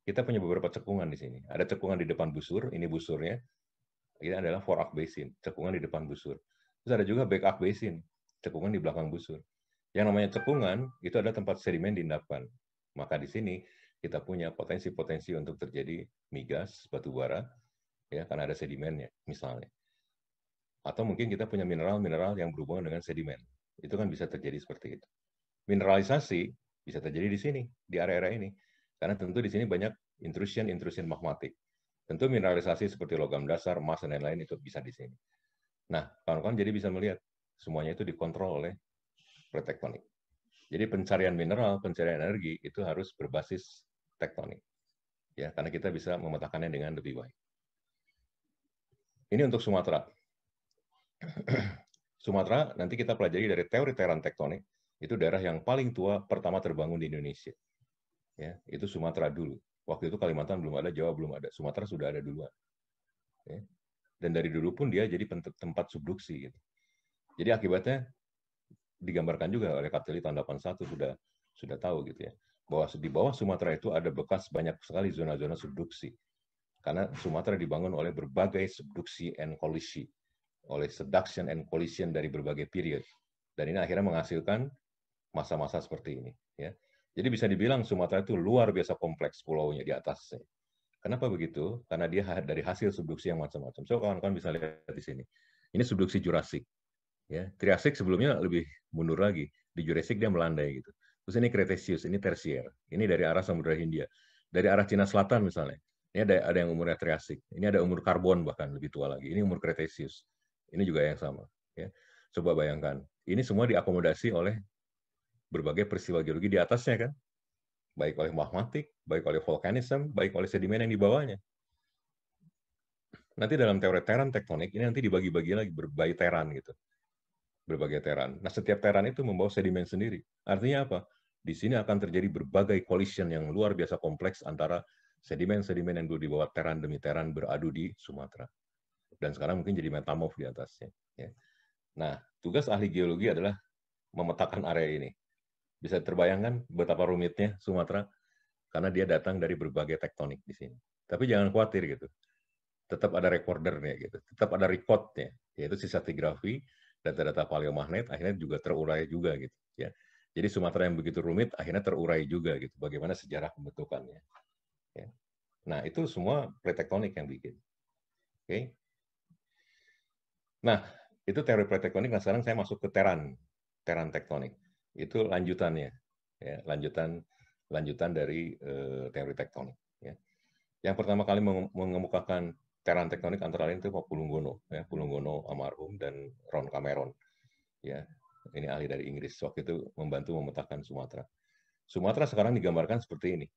kita punya beberapa cekungan di sini. Ada cekungan di depan busur, ini busurnya. Ini adalah forearc basin, cekungan di depan busur. Terus ada juga back arc basin, cekungan di belakang busur. Yang namanya cekungan itu ada tempat sedimen diendapkan. Maka di sini kita punya potensi-potensi untuk terjadi migas, batu bara, ya karena ada sedimennya misalnya. Atau mungkin kita punya mineral-mineral yang berhubungan dengan sedimen. Itu kan bisa terjadi seperti itu. Mineralisasi bisa terjadi di sini, di area-area ini. Karena tentu di sini banyak intrusion-intrusion magmatik. Tentu mineralisasi seperti logam dasar, emas, dan lain-lain itu bisa di sini. Nah, kawan-kawan jadi bisa melihat semuanya itu dikontrol oleh plate Jadi pencarian mineral, pencarian energi itu harus berbasis tektonik. Ya, karena kita bisa memetakannya dengan lebih baik. Ini untuk Sumatera. [clears throat] Sumatera nanti kita pelajari dari teori teran tektonik, itu daerah yang paling tua pertama terbangun di Indonesia. Ya, itu Sumatera dulu. Waktu itu Kalimantan belum ada, Jawa belum ada. Sumatera sudah ada duluan. Ya. Dan dari dulu pun dia jadi tempat subduksi. Gitu. Jadi akibatnya digambarkan juga oleh Kapteli tahun 81 sudah sudah tahu gitu ya bahwa di bawah Sumatera itu ada bekas banyak sekali zona-zona subduksi karena Sumatera dibangun oleh berbagai subduksi and koalisi, oleh seduction and collision dari berbagai period. Dan ini akhirnya menghasilkan masa-masa seperti ini. Ya. Jadi bisa dibilang Sumatera itu luar biasa kompleks pulaunya di atasnya. Kenapa begitu? Karena dia dari hasil subduksi yang macam-macam. So kawan-kawan bisa lihat di sini. Ini subduksi Jurassic, Ya, Triassic sebelumnya lebih mundur lagi. Di Jurassic dia melandai gitu. Terus ini Cretaceous, ini tersier. Ini dari arah Samudra Hindia. Dari arah Cina Selatan misalnya. Ini ada ada yang umurnya Triasik, ini ada umur karbon bahkan lebih tua lagi. Ini umur Cretaceous. Ini juga yang sama, ya. Coba bayangkan. Ini semua diakomodasi oleh berbagai peristiwa geologi di atasnya kan. Baik oleh magmatik, baik oleh vulkanisme, baik oleh sedimen yang di bawahnya. Nanti dalam teori teran tektonik ini nanti dibagi-bagi lagi berbagai teran gitu. Berbagai teran. Nah, setiap teran itu membawa sedimen sendiri. Artinya apa? Di sini akan terjadi berbagai collision yang luar biasa kompleks antara Sedimen-sedimen yang dulu dibawa teran demi teran beradu di Sumatera. Dan sekarang mungkin jadi metamorf di atasnya. Ya. Nah, tugas ahli geologi adalah memetakan area ini. Bisa terbayangkan betapa rumitnya Sumatera karena dia datang dari berbagai tektonik di sini. Tapi jangan khawatir gitu. Tetap ada recordernya gitu. Tetap ada recordnya, yaitu sisa stratigrafi, data-data paleomagnet akhirnya juga terurai juga gitu ya. Jadi Sumatera yang begitu rumit akhirnya terurai juga gitu bagaimana sejarah pembentukannya. Ya. Nah, itu semua plate tektonik yang bikin. Oke. Nah, itu teori plate tektonik. Nah, sekarang saya masuk ke teran, teran tektonik. Itu lanjutannya. Ya, lanjutan lanjutan dari uh, teori tektonik. Ya. Yang pertama kali mengemukakan teran tektonik antara lain itu Pak Pulunggono, ya, Pulunggono almarhum dan Ron Cameron. Ya, ini ahli dari Inggris waktu itu membantu memetakan Sumatera. Sumatera sekarang digambarkan seperti ini,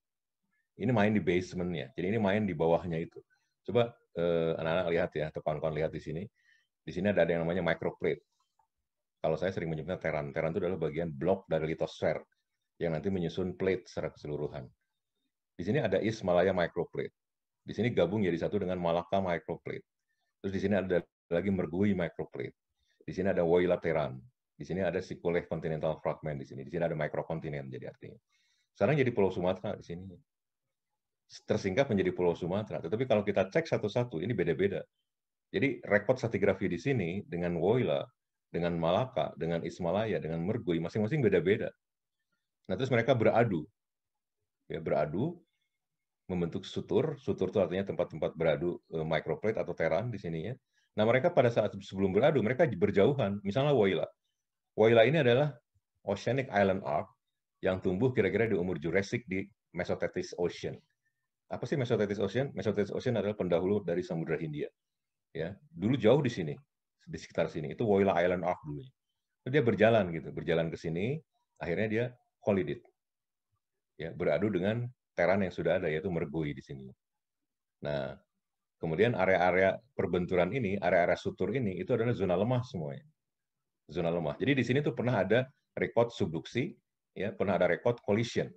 ini main di basementnya. Jadi ini main di bawahnya itu. Coba anak eh, anak-anak lihat ya, atau kawan-kawan lihat di sini. Di sini ada, ada yang namanya microplate. Kalau saya sering menyebutnya teran. Teran itu adalah bagian blok dari litosfer yang nanti menyusun plate secara keseluruhan. Di sini ada East Malaya microplate. Di sini gabung jadi satu dengan Malaka microplate. Terus di sini ada lagi Mergui microplate. Di sini ada Woyla teran. Di sini ada Sikuleh continental fragment di sini. Di sini ada microcontinent. jadi artinya. Sekarang jadi Pulau Sumatera di sini tersingkap menjadi Pulau Sumatera. Tetapi kalau kita cek satu-satu, ini beda-beda. Jadi rekod stratigrafi di sini dengan Woyla, dengan Malaka, dengan Ismalaya, dengan Mergui, masing-masing beda-beda. Nah terus mereka beradu, ya beradu, membentuk sutur. Sutur itu artinya tempat-tempat beradu eh, microplate atau teran di sini ya. Nah mereka pada saat sebelum beradu mereka berjauhan. Misalnya Woyla. Woyla ini adalah oceanic island arc yang tumbuh kira-kira di umur Jurassic di Mesotetis Ocean apa sih Mesotetis Ocean? Mesotetis Ocean adalah pendahulu dari Samudra Hindia. Ya, dulu jauh di sini, di sekitar sini. Itu Woyla Island Arc dulu. Dia berjalan gitu, berjalan ke sini, akhirnya dia kolidit. Ya, beradu dengan teran yang sudah ada yaitu mergui di sini. Nah, kemudian area-area perbenturan ini, area-area sutur ini itu adalah zona lemah semuanya. Zona lemah. Jadi di sini tuh pernah ada rekod subduksi, ya, pernah ada rekod collision.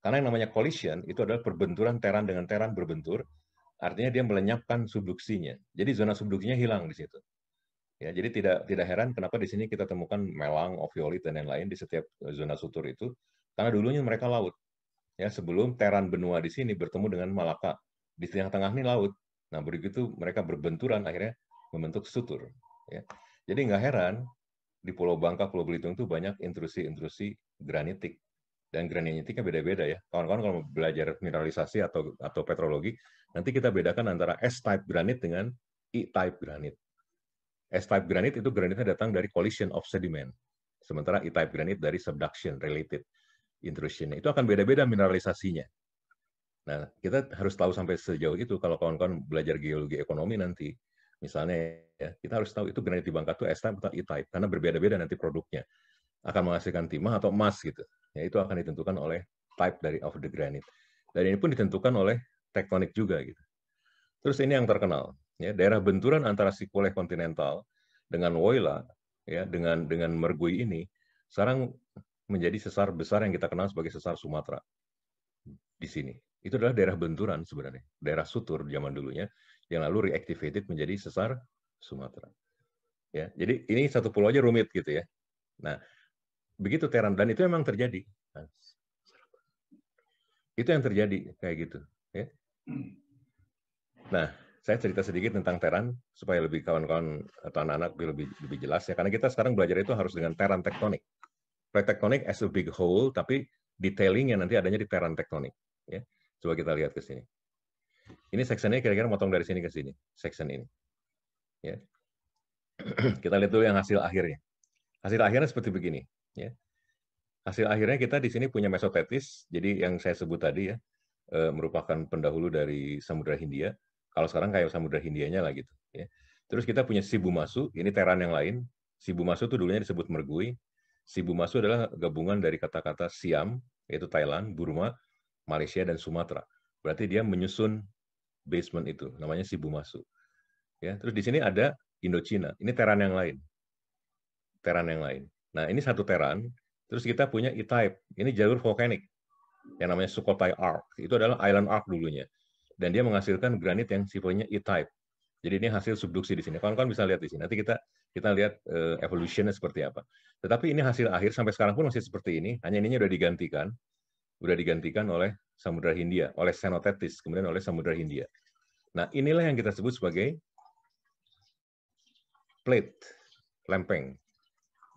Karena yang namanya collision itu adalah perbenturan teran dengan teran berbentur, artinya dia melenyapkan subduksinya. Jadi zona subduksinya hilang di situ. Ya, jadi tidak tidak heran kenapa di sini kita temukan melang, oviolit dan lain-lain di setiap eh, zona sutur itu, karena dulunya mereka laut. Ya, sebelum teran benua di sini bertemu dengan Malaka. Di tengah-tengah ini laut. Nah, begitu mereka berbenturan akhirnya membentuk sutur. Ya. Jadi nggak heran di Pulau Bangka, Pulau Belitung itu banyak intrusi-intrusi granitik dan kan beda-beda ya. Kawan-kawan kalau belajar mineralisasi atau atau petrologi, nanti kita bedakan antara S-type granit dengan E-type granit. S-type granit itu granitnya datang dari collision of sediment. Sementara E-type granit dari subduction related intrusion. Itu akan beda-beda mineralisasinya. Nah, kita harus tahu sampai sejauh itu kalau kawan-kawan belajar geologi ekonomi nanti. Misalnya ya, kita harus tahu itu granit di Bangka itu S-type atau E-type karena berbeda-beda nanti produknya akan menghasilkan timah atau emas gitu. Ya, itu akan ditentukan oleh type dari of the granite. Dan ini pun ditentukan oleh tektonik juga gitu. Terus ini yang terkenal, ya, daerah benturan antara Sikole kontinental dengan Woyla ya dengan dengan Mergui ini sekarang menjadi sesar besar yang kita kenal sebagai sesar Sumatera. Di sini. Itu adalah daerah benturan sebenarnya, daerah sutur zaman dulunya yang lalu reactivated menjadi sesar Sumatera. Ya, jadi ini satu pulau aja rumit gitu ya. Nah, begitu Teran dan itu memang terjadi. Itu yang terjadi kayak gitu. Ya. Nah, saya cerita sedikit tentang Teran supaya lebih kawan-kawan atau anak-anak lebih lebih jelas ya. Karena kita sekarang belajar itu harus dengan Teran tektonik. Plate tektonik as a big hole tapi detailingnya nanti adanya di Teran tektonik. Ya. Coba kita lihat ke sini. Ini seksinya kira-kira motong dari sini ke sini, section ini. Ya. [clears throat] kita lihat dulu yang hasil akhirnya. Hasil akhirnya seperti begini. Ya. Hasil akhirnya kita di sini punya mesotetis, jadi yang saya sebut tadi ya, eh, merupakan pendahulu dari Samudra Hindia. Kalau sekarang kayak Samudra Hindianya lah gitu. Ya. Terus kita punya Sibu Masu, ini teran yang lain. Sibu Masu itu dulunya disebut mergui. Sibu Masu adalah gabungan dari kata-kata Siam, yaitu Thailand, Burma, Malaysia, dan Sumatera. Berarti dia menyusun basement itu, namanya Sibu Masu. Ya, terus di sini ada Indochina. Ini teran yang lain. Teran yang lain. Nah, ini satu teran. Terus kita punya E-type. Ini jalur vulkanik yang namanya Sukhothai Arc. Itu adalah island arc dulunya. Dan dia menghasilkan granit yang sifatnya E-type. Jadi ini hasil subduksi di sini. Kawan-kawan bisa lihat di sini. Nanti kita kita lihat uh, evolutionnya seperti apa. Tetapi ini hasil akhir sampai sekarang pun masih seperti ini. Hanya ininya sudah digantikan, sudah digantikan oleh Samudra Hindia, oleh Cenotetis, kemudian oleh Samudra Hindia. Nah inilah yang kita sebut sebagai plate, lempeng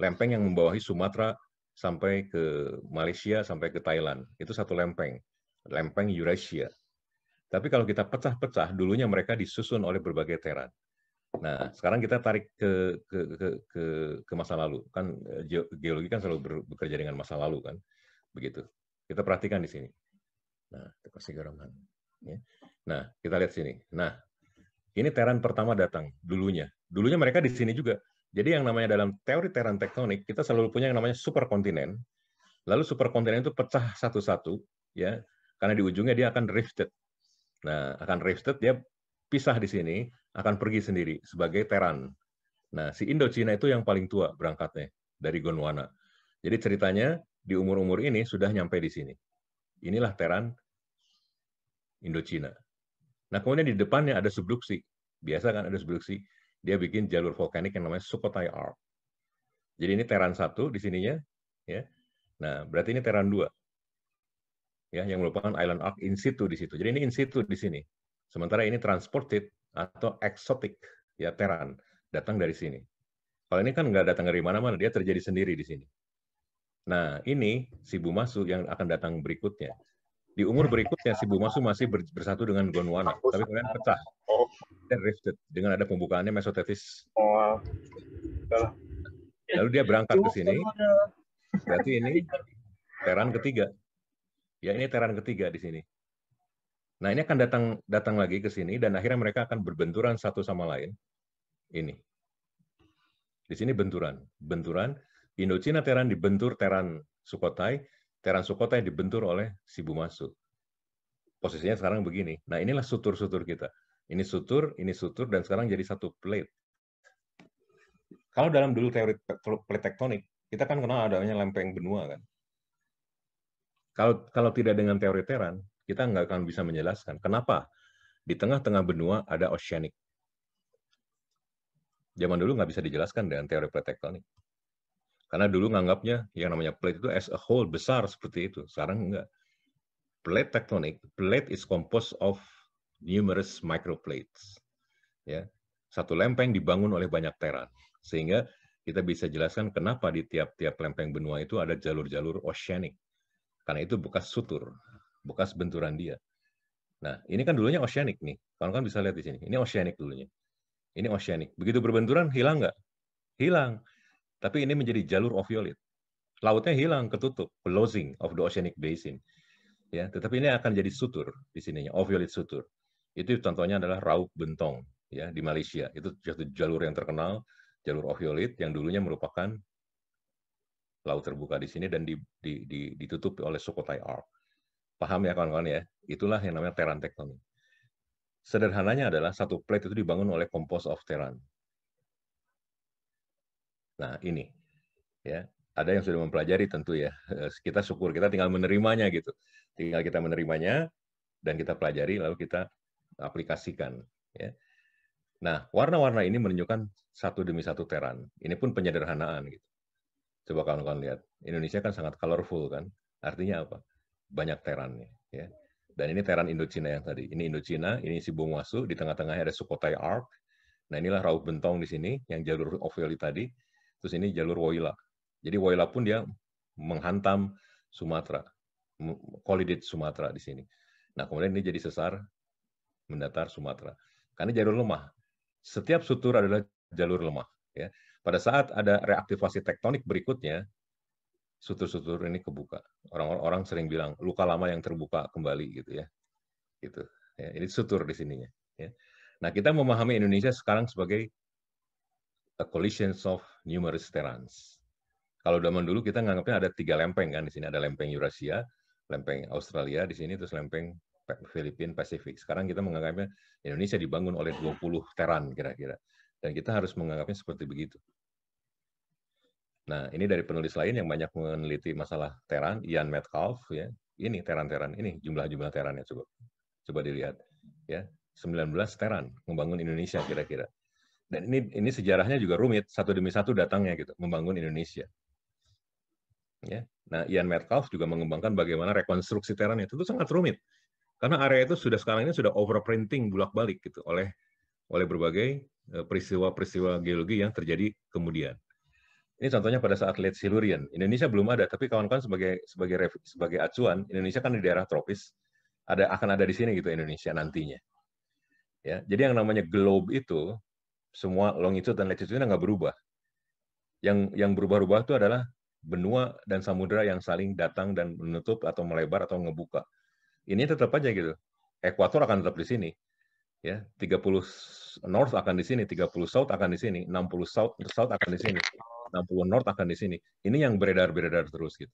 lempeng yang membawahi Sumatera sampai ke Malaysia, sampai ke Thailand. Itu satu lempeng, lempeng Eurasia. Tapi kalau kita pecah-pecah, dulunya mereka disusun oleh berbagai teran. Nah, sekarang kita tarik ke ke ke ke, ke masa lalu. Kan eh, geologi kan selalu bekerja dengan masa lalu kan. Begitu. Kita perhatikan di sini. Nah, kasih garaman. Ya. Nah, kita lihat sini. Nah, ini Teran pertama datang dulunya. Dulunya mereka di sini juga. Jadi yang namanya dalam teori teran tektonik kita selalu punya yang namanya superkontinen. Lalu superkontinen itu pecah satu-satu ya karena di ujungnya dia akan rifted. Nah, akan rifted dia pisah di sini akan pergi sendiri sebagai teran. Nah, si Indochina itu yang paling tua berangkatnya dari Gondwana. Jadi ceritanya di umur-umur ini sudah nyampe di sini. Inilah teran Indochina. Nah, kemudian di depannya ada subduksi. Biasa kan ada subduksi dia bikin jalur vulkanik yang namanya Sukhothai Arc. Jadi ini Teran satu di sininya, ya. Nah, berarti ini Teran dua Ya, yang merupakan island arc in situ di situ. Jadi ini in situ di sini. Sementara ini transported atau exotic, ya Teran, datang dari sini. Kalau ini kan nggak datang dari mana-mana, dia terjadi sendiri di sini. Nah, ini si Bumasu yang akan datang berikutnya. Di umur berikutnya si Bumasu masih bersatu dengan Gondwana, tapi kemudian pecah tempatnya rifted dengan ada pembukaannya mesotetis. Oh. Ya, lalu dia berangkat ke sini. Berarti ini teran ketiga. Ya ini teran ketiga di sini. Nah ini akan datang datang lagi ke sini dan akhirnya mereka akan berbenturan satu sama lain. Ini. Di sini benturan, benturan. Indochina Teran dibentur Teran Sukotai, Teran Sukotai dibentur oleh Sibumasu. Posisinya sekarang begini. Nah inilah sutur-sutur kita. Ini sutur, ini sutur, dan sekarang jadi satu plate. Kalau dalam dulu teori plate tektonik, kita kan kenal adanya lempeng benua kan. Kalau kalau tidak dengan teori Teran, kita nggak akan bisa menjelaskan kenapa di tengah-tengah benua ada oceanic. Zaman dulu nggak bisa dijelaskan dengan teori plate tektonik. Karena dulu nganggapnya yang namanya plate itu as a whole besar seperti itu. Sekarang enggak. Plate tektonik, plate is composed of numerous microplates. Ya, satu lempeng dibangun oleh banyak teran, sehingga kita bisa jelaskan kenapa di tiap-tiap lempeng benua itu ada jalur-jalur oceanic. Karena itu bekas sutur, bekas benturan dia. Nah, ini kan dulunya oceanic nih. Kalau kan bisa lihat di sini. Ini oceanic dulunya. Ini oceanic. Begitu berbenturan, hilang nggak? Hilang. Tapi ini menjadi jalur oviolet. Lautnya hilang, ketutup. Closing of the oceanic basin. Ya, tetapi ini akan jadi sutur di sininya, oviolet sutur. Itu contohnya adalah Raub Bentong ya di Malaysia. Itu satu jalur yang terkenal, jalur ohiolit yang dulunya merupakan laut terbuka di sini dan di, di, di, ditutup oleh Sukhothai Arc. Paham ya kawan-kawan ya? Itulah yang namanya terran tektonik. Sederhananya adalah satu plate itu dibangun oleh kompos of terran. Nah, ini. Ya, ada yang sudah mempelajari tentu ya. Eh, kita syukur kita tinggal menerimanya gitu. Tinggal kita menerimanya dan kita pelajari lalu kita aplikasikan. Ya. Nah, warna-warna ini menunjukkan satu demi satu teran. Ini pun penyederhanaan. Gitu. Coba kawan-kawan lihat, Indonesia kan sangat colorful kan. Artinya apa? Banyak terannya. Ya. Dan ini teran Indochina yang tadi. Ini Indochina, ini si Bungwasu. di tengah-tengahnya ada Sukhothai Arc. Nah, inilah Rauh Bentong di sini, yang jalur Oveli tadi. Terus ini jalur Woyla. Jadi Woyla pun dia menghantam Sumatera, kolidit Sumatera di sini. Nah, kemudian ini jadi sesar mendatar Sumatera. Karena jalur lemah. Setiap sutur adalah jalur lemah. Ya. Pada saat ada reaktivasi tektonik berikutnya, sutur-sutur ini kebuka. Orang-orang sering bilang luka lama yang terbuka kembali gitu ya. Gitu. Ya, ini sutur di sininya. Ya. Nah kita memahami Indonesia sekarang sebagai a collision of numerous terrains. Kalau zaman dulu kita nganggapnya ada tiga lempeng kan di sini ada lempeng Eurasia, lempeng Australia di sini terus lempeng Filipina Pasifik. Sekarang kita menganggapnya Indonesia dibangun oleh 20 teran kira-kira. Dan kita harus menganggapnya seperti begitu. Nah, ini dari penulis lain yang banyak meneliti masalah teran, Ian Metcalf ya. Ini teran-teran ini jumlah-jumlah teran ya coba. Coba dilihat ya. 19 teran membangun Indonesia kira-kira. Dan ini ini sejarahnya juga rumit, satu demi satu datangnya gitu, membangun Indonesia. Ya. Nah, Ian Metcalf juga mengembangkan bagaimana rekonstruksi teran itu, itu sangat rumit. Karena area itu sudah sekarang ini sudah overprinting bolak-balik gitu oleh oleh berbagai e, peristiwa-peristiwa geologi yang terjadi kemudian. Ini contohnya pada saat late Silurian. Indonesia belum ada, tapi kawan-kawan sebagai sebagai sebagai acuan, Indonesia kan di daerah tropis, ada akan ada di sini gitu Indonesia nantinya. Ya, jadi yang namanya globe itu semua longitude dan latitude-nya nggak berubah. Yang yang berubah-ubah itu adalah benua dan samudera yang saling datang dan menutup atau melebar atau ngebuka ini tetap aja gitu. Ekuator akan tetap di sini. Ya, 30 north akan di sini, 30 south akan di sini, 60 south south akan di sini, 60 north akan di sini. Ini yang beredar-beredar terus gitu.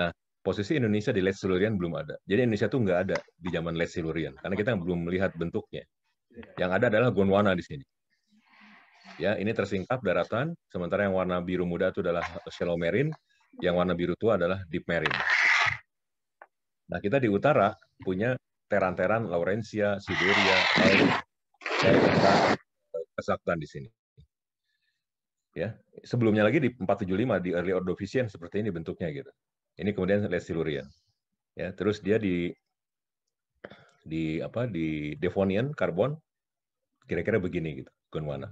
Nah, posisi Indonesia di late Silurian belum ada. Jadi Indonesia tuh nggak ada di zaman late Silurian karena kita belum melihat bentuknya. Yang ada adalah Gondwana di sini. Ya, ini tersingkap daratan, sementara yang warna biru muda itu adalah shallow marine, yang warna biru tua adalah deep marine. Nah, kita di utara punya teran-teran Laurentia, Siberia, kesatuan di sini. Ya, sebelumnya lagi di 475 di early Ordovician seperti ini bentuknya gitu. Ini kemudian Silurian. Ya, terus dia di di apa di Devonian karbon kira-kira begini gitu Gondwana.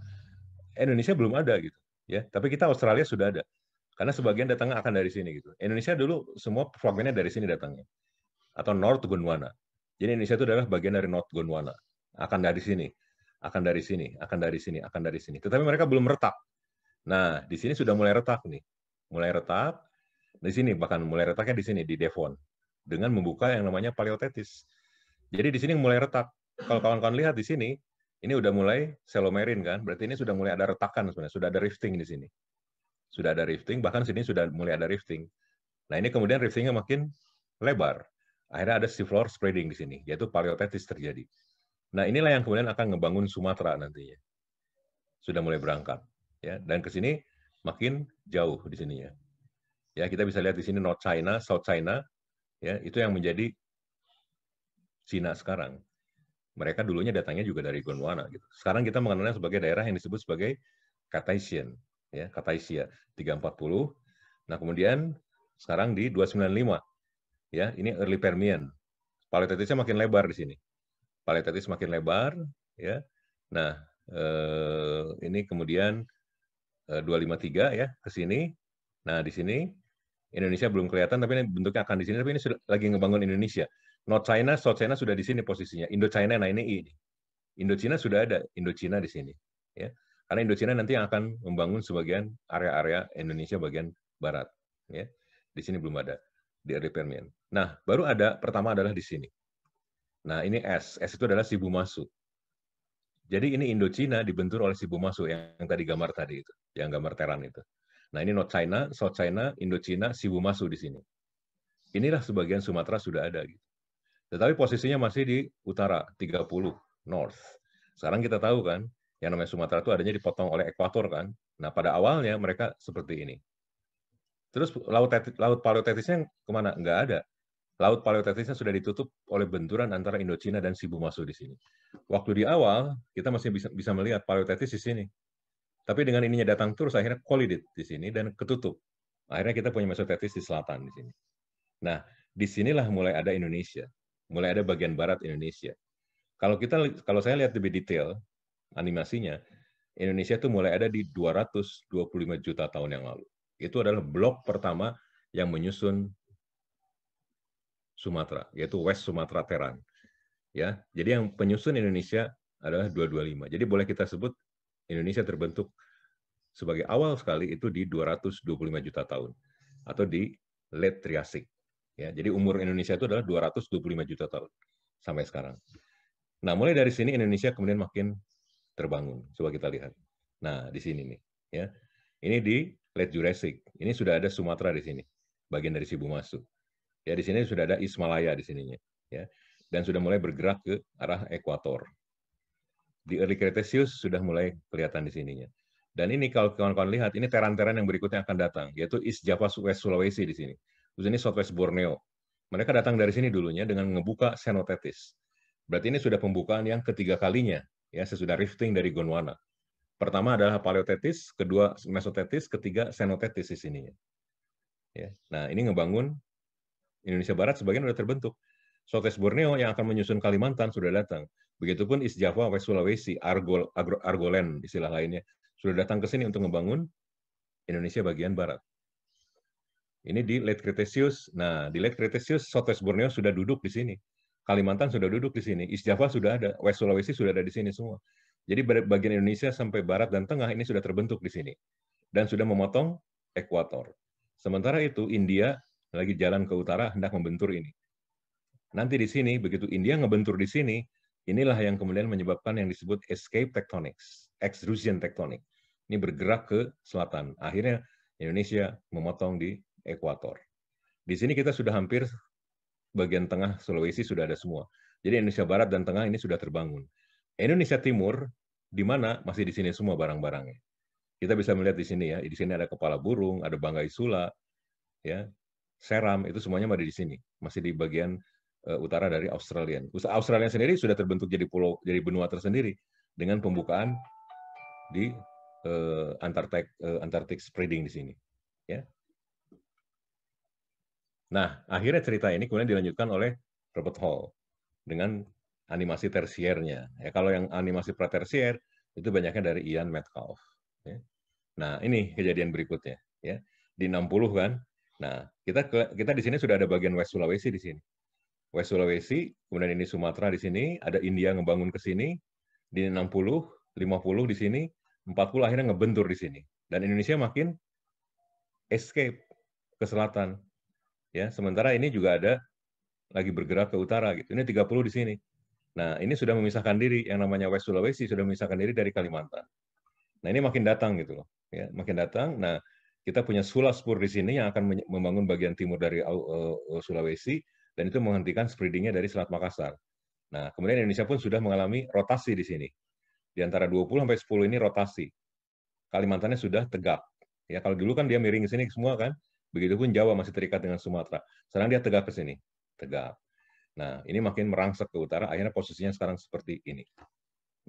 Indonesia belum ada gitu ya, tapi kita Australia sudah ada. Karena sebagian datangnya akan dari sini gitu. Indonesia dulu semua fragmennya dari sini datangnya atau North Gondwana. Jadi Indonesia itu adalah bagian dari North Gondwana. Akan dari sini, akan dari sini, akan dari sini, akan dari sini. Tetapi mereka belum retak. Nah, di sini sudah mulai retak nih. Mulai retak, di sini bahkan mulai retaknya di sini, di Devon. Dengan membuka yang namanya paleotetis. Jadi di sini mulai retak. Kalau kawan-kawan lihat di sini, ini udah mulai selomerin kan, berarti ini sudah mulai ada retakan sebenarnya, sudah ada rifting di sini. Sudah ada rifting, bahkan sini sudah mulai ada rifting. Nah ini kemudian riftingnya makin lebar. Akhirnya ada seafloor spreading di sini, yaitu paleotetis terjadi. Nah, inilah yang kemudian akan ngebangun Sumatera nantinya. Sudah mulai berangkat. ya Dan ke sini makin jauh di ya. Ya, kita bisa lihat di sini North China, South China, ya itu yang menjadi Cina sekarang. Mereka dulunya datangnya juga dari Gondwana. Gitu. Sekarang kita mengenalnya sebagai daerah yang disebut sebagai Cartesian, ya Cartesia 340. Nah kemudian sekarang di 295 ya ini early Permian. Paleolitisnya makin lebar di sini. Paleolitis makin lebar, ya. Nah, eh, ini kemudian eh, 253 ya ke sini. Nah, di sini Indonesia belum kelihatan tapi ini bentuknya akan di sini tapi ini sudah lagi ngebangun Indonesia. North China, South China sudah di sini posisinya. Indo China nah ini ini. Indo China sudah ada, Indo China di sini, ya. Karena Indo China nanti yang akan membangun sebagian area-area Indonesia bagian barat, ya. Di sini belum ada di early Permian. Nah, baru ada pertama adalah di sini. Nah, ini S. S itu adalah Sibu Masu. Jadi ini Indochina dibentur oleh Sibu Masu yang, yang tadi gambar tadi itu, yang gambar Teran itu. Nah, ini North China, South China, Indochina, Sibu Masu di sini. Inilah sebagian Sumatera sudah ada gitu. Tetapi posisinya masih di utara 30 north. Sekarang kita tahu kan, yang namanya Sumatera itu adanya dipotong oleh ekuator kan. Nah, pada awalnya mereka seperti ini. Terus laut, laut paleotetisnya kemana? Nggak ada. Laut Paleotetisnya sudah ditutup oleh benturan antara Indochina dan Sibu Masuk di sini. Waktu di awal, kita masih bisa, bisa melihat paleotetis di sini. Tapi dengan ininya datang terus, akhirnya kolidit di sini dan ketutup. Akhirnya kita punya mesotetis di selatan di sini. Nah, disinilah mulai ada Indonesia. Mulai ada bagian barat Indonesia. Kalau kita kalau saya lihat lebih detail animasinya, Indonesia itu mulai ada di 225 juta tahun yang lalu. Itu adalah blok pertama yang menyusun Sumatera, yaitu West Sumatera Teran. Ya, jadi yang penyusun Indonesia adalah 225. Jadi boleh kita sebut Indonesia terbentuk sebagai awal sekali itu di 225 juta tahun atau di late Triasik. Ya, jadi umur Indonesia itu adalah 225 juta tahun sampai sekarang. Nah, mulai dari sini Indonesia kemudian makin terbangun. Coba kita lihat. Nah, di sini nih, ya. Ini di late Jurassic. Ini sudah ada Sumatera di sini, bagian dari Sibu Masuk. Ya di sini sudah ada Ismalaya di sininya, ya. Dan sudah mulai bergerak ke arah ekuator. Di early Cretaceous sudah mulai kelihatan di sininya. Dan ini kalau kawan-kawan lihat, ini teran-teran yang berikutnya akan datang, yaitu East Java, West Sulawesi di sini. Terus ini Southwest Borneo. Mereka datang dari sini dulunya dengan ngebuka Cenotetis. Berarti ini sudah pembukaan yang ketiga kalinya, ya sesudah rifting dari Gondwana. Pertama adalah Paleotetis, kedua Mesotetis, ketiga Cenotetis di sininya Ya. Nah, ini ngebangun Indonesia Barat sebagian sudah terbentuk. Sotes Borneo yang akan menyusun Kalimantan sudah datang. Begitupun East Java, West Sulawesi, Argol, Argo, Argolen istilah lainnya sudah datang ke sini untuk membangun Indonesia bagian barat. Ini di Late Cretaceous. Nah, di Late Cretaceous, Southwest Borneo sudah duduk di sini. Kalimantan sudah duduk di sini. East Java sudah ada. West Sulawesi sudah ada di sini semua. Jadi bagian Indonesia sampai barat dan tengah ini sudah terbentuk di sini. Dan sudah memotong ekuator. Sementara itu, India lagi jalan ke utara hendak membentur ini. Nanti di sini, begitu India ngebentur di sini, inilah yang kemudian menyebabkan yang disebut escape tectonics, extrusion tectonic. Ini bergerak ke selatan. Akhirnya Indonesia memotong di ekuator. Di sini kita sudah hampir bagian tengah Sulawesi sudah ada semua. Jadi Indonesia Barat dan Tengah ini sudah terbangun. Indonesia Timur, di mana masih di sini semua barang-barangnya. Kita bisa melihat di sini ya, di sini ada kepala burung, ada banggai sula, ya Seram itu semuanya masih di sini, masih di bagian uh, utara dari Australia. Australia sendiri sudah terbentuk jadi pulau, jadi benua tersendiri dengan pembukaan di uh, eh, Antarctic uh, eh, Antarctic spreading di sini. Ya. Nah, akhirnya cerita ini kemudian dilanjutkan oleh Robert Hall dengan animasi tersiernya. Ya, kalau yang animasi pratersier itu banyaknya dari Ian Metcalf. Ya. Nah, ini kejadian berikutnya. Ya. Di 60 kan, Nah, kita kita di sini sudah ada bagian West Sulawesi di sini. West Sulawesi, kemudian ini Sumatera di sini, ada India ngebangun ke sini, di 60, 50 di sini, 40 akhirnya ngebentur di sini. Dan Indonesia makin escape ke selatan. Ya, sementara ini juga ada lagi bergerak ke utara gitu. Ini 30 di sini. Nah, ini sudah memisahkan diri yang namanya West Sulawesi sudah memisahkan diri dari Kalimantan. Nah, ini makin datang gitu loh, ya, makin datang. Nah, kita punya Sulaspur di sini yang akan membangun bagian timur dari eh, Sulawesi dan itu menghentikan spreadingnya dari Selat Makassar. Nah, kemudian Indonesia pun sudah mengalami rotasi di sini. Di antara 20 sampai 10 ini rotasi. Kalimantannya sudah tegak. Ya, kalau dulu kan dia miring ke sini semua kan. Begitupun Jawa masih terikat dengan Sumatera. Sekarang dia tegak ke sini. Tegak. Nah, ini makin merangsek ke utara, akhirnya posisinya sekarang seperti ini.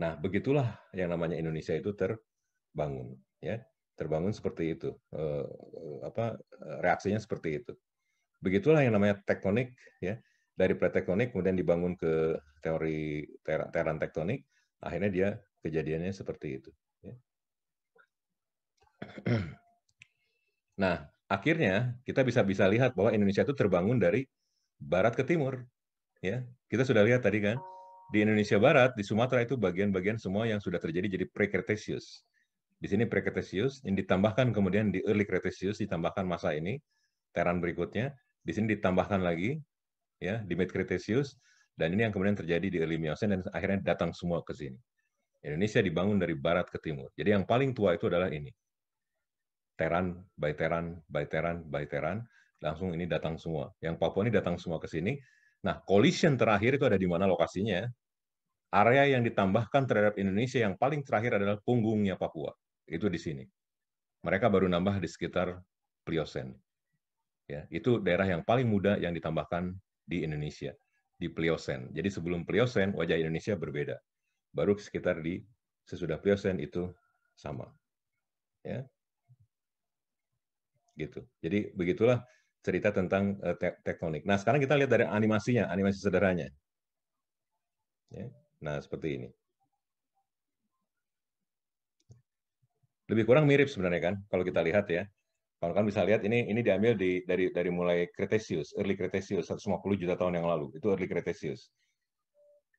Nah, begitulah yang namanya Indonesia itu terbangun. Ya, terbangun seperti itu eh, apa eh, reaksinya seperti itu begitulah yang namanya tektonik ya dari pretektonik kemudian dibangun ke teori ter teran tektonik akhirnya dia kejadiannya seperti itu ya. [clears throat] nah akhirnya kita bisa bisa lihat bahwa Indonesia itu terbangun dari barat ke timur ya kita sudah lihat tadi kan di Indonesia Barat di Sumatera itu bagian-bagian semua yang sudah terjadi jadi pre-Cretaceous di sini pre-Cretaceous, yang ditambahkan kemudian di early Cretaceous ditambahkan masa ini, teran berikutnya, di sini ditambahkan lagi ya di mid Cretaceous dan ini yang kemudian terjadi di early Miocene dan akhirnya datang semua ke sini. Indonesia dibangun dari barat ke timur. Jadi yang paling tua itu adalah ini. Teran, by Teran, by Teran, by Teran, langsung ini datang semua. Yang Papua ini datang semua ke sini. Nah, collision terakhir itu ada di mana lokasinya? Area yang ditambahkan terhadap Indonesia yang paling terakhir adalah punggungnya Papua itu di sini. Mereka baru nambah di sekitar Pliosen. Ya, itu daerah yang paling muda yang ditambahkan di Indonesia, di Pliosen. Jadi sebelum Pliosen, wajah Indonesia berbeda. Baru sekitar di sesudah Pliosen itu sama. Ya. Gitu. Jadi begitulah cerita tentang eh, te tektonik. Nah, sekarang kita lihat dari animasinya, animasi sederhananya. Ya. Nah, seperti ini. lebih kurang mirip sebenarnya kan kalau kita lihat ya. Kalau kan bisa lihat ini ini diambil di, dari dari mulai Cretaceous, early Cretaceous 150 juta tahun yang lalu. Itu early Cretaceous.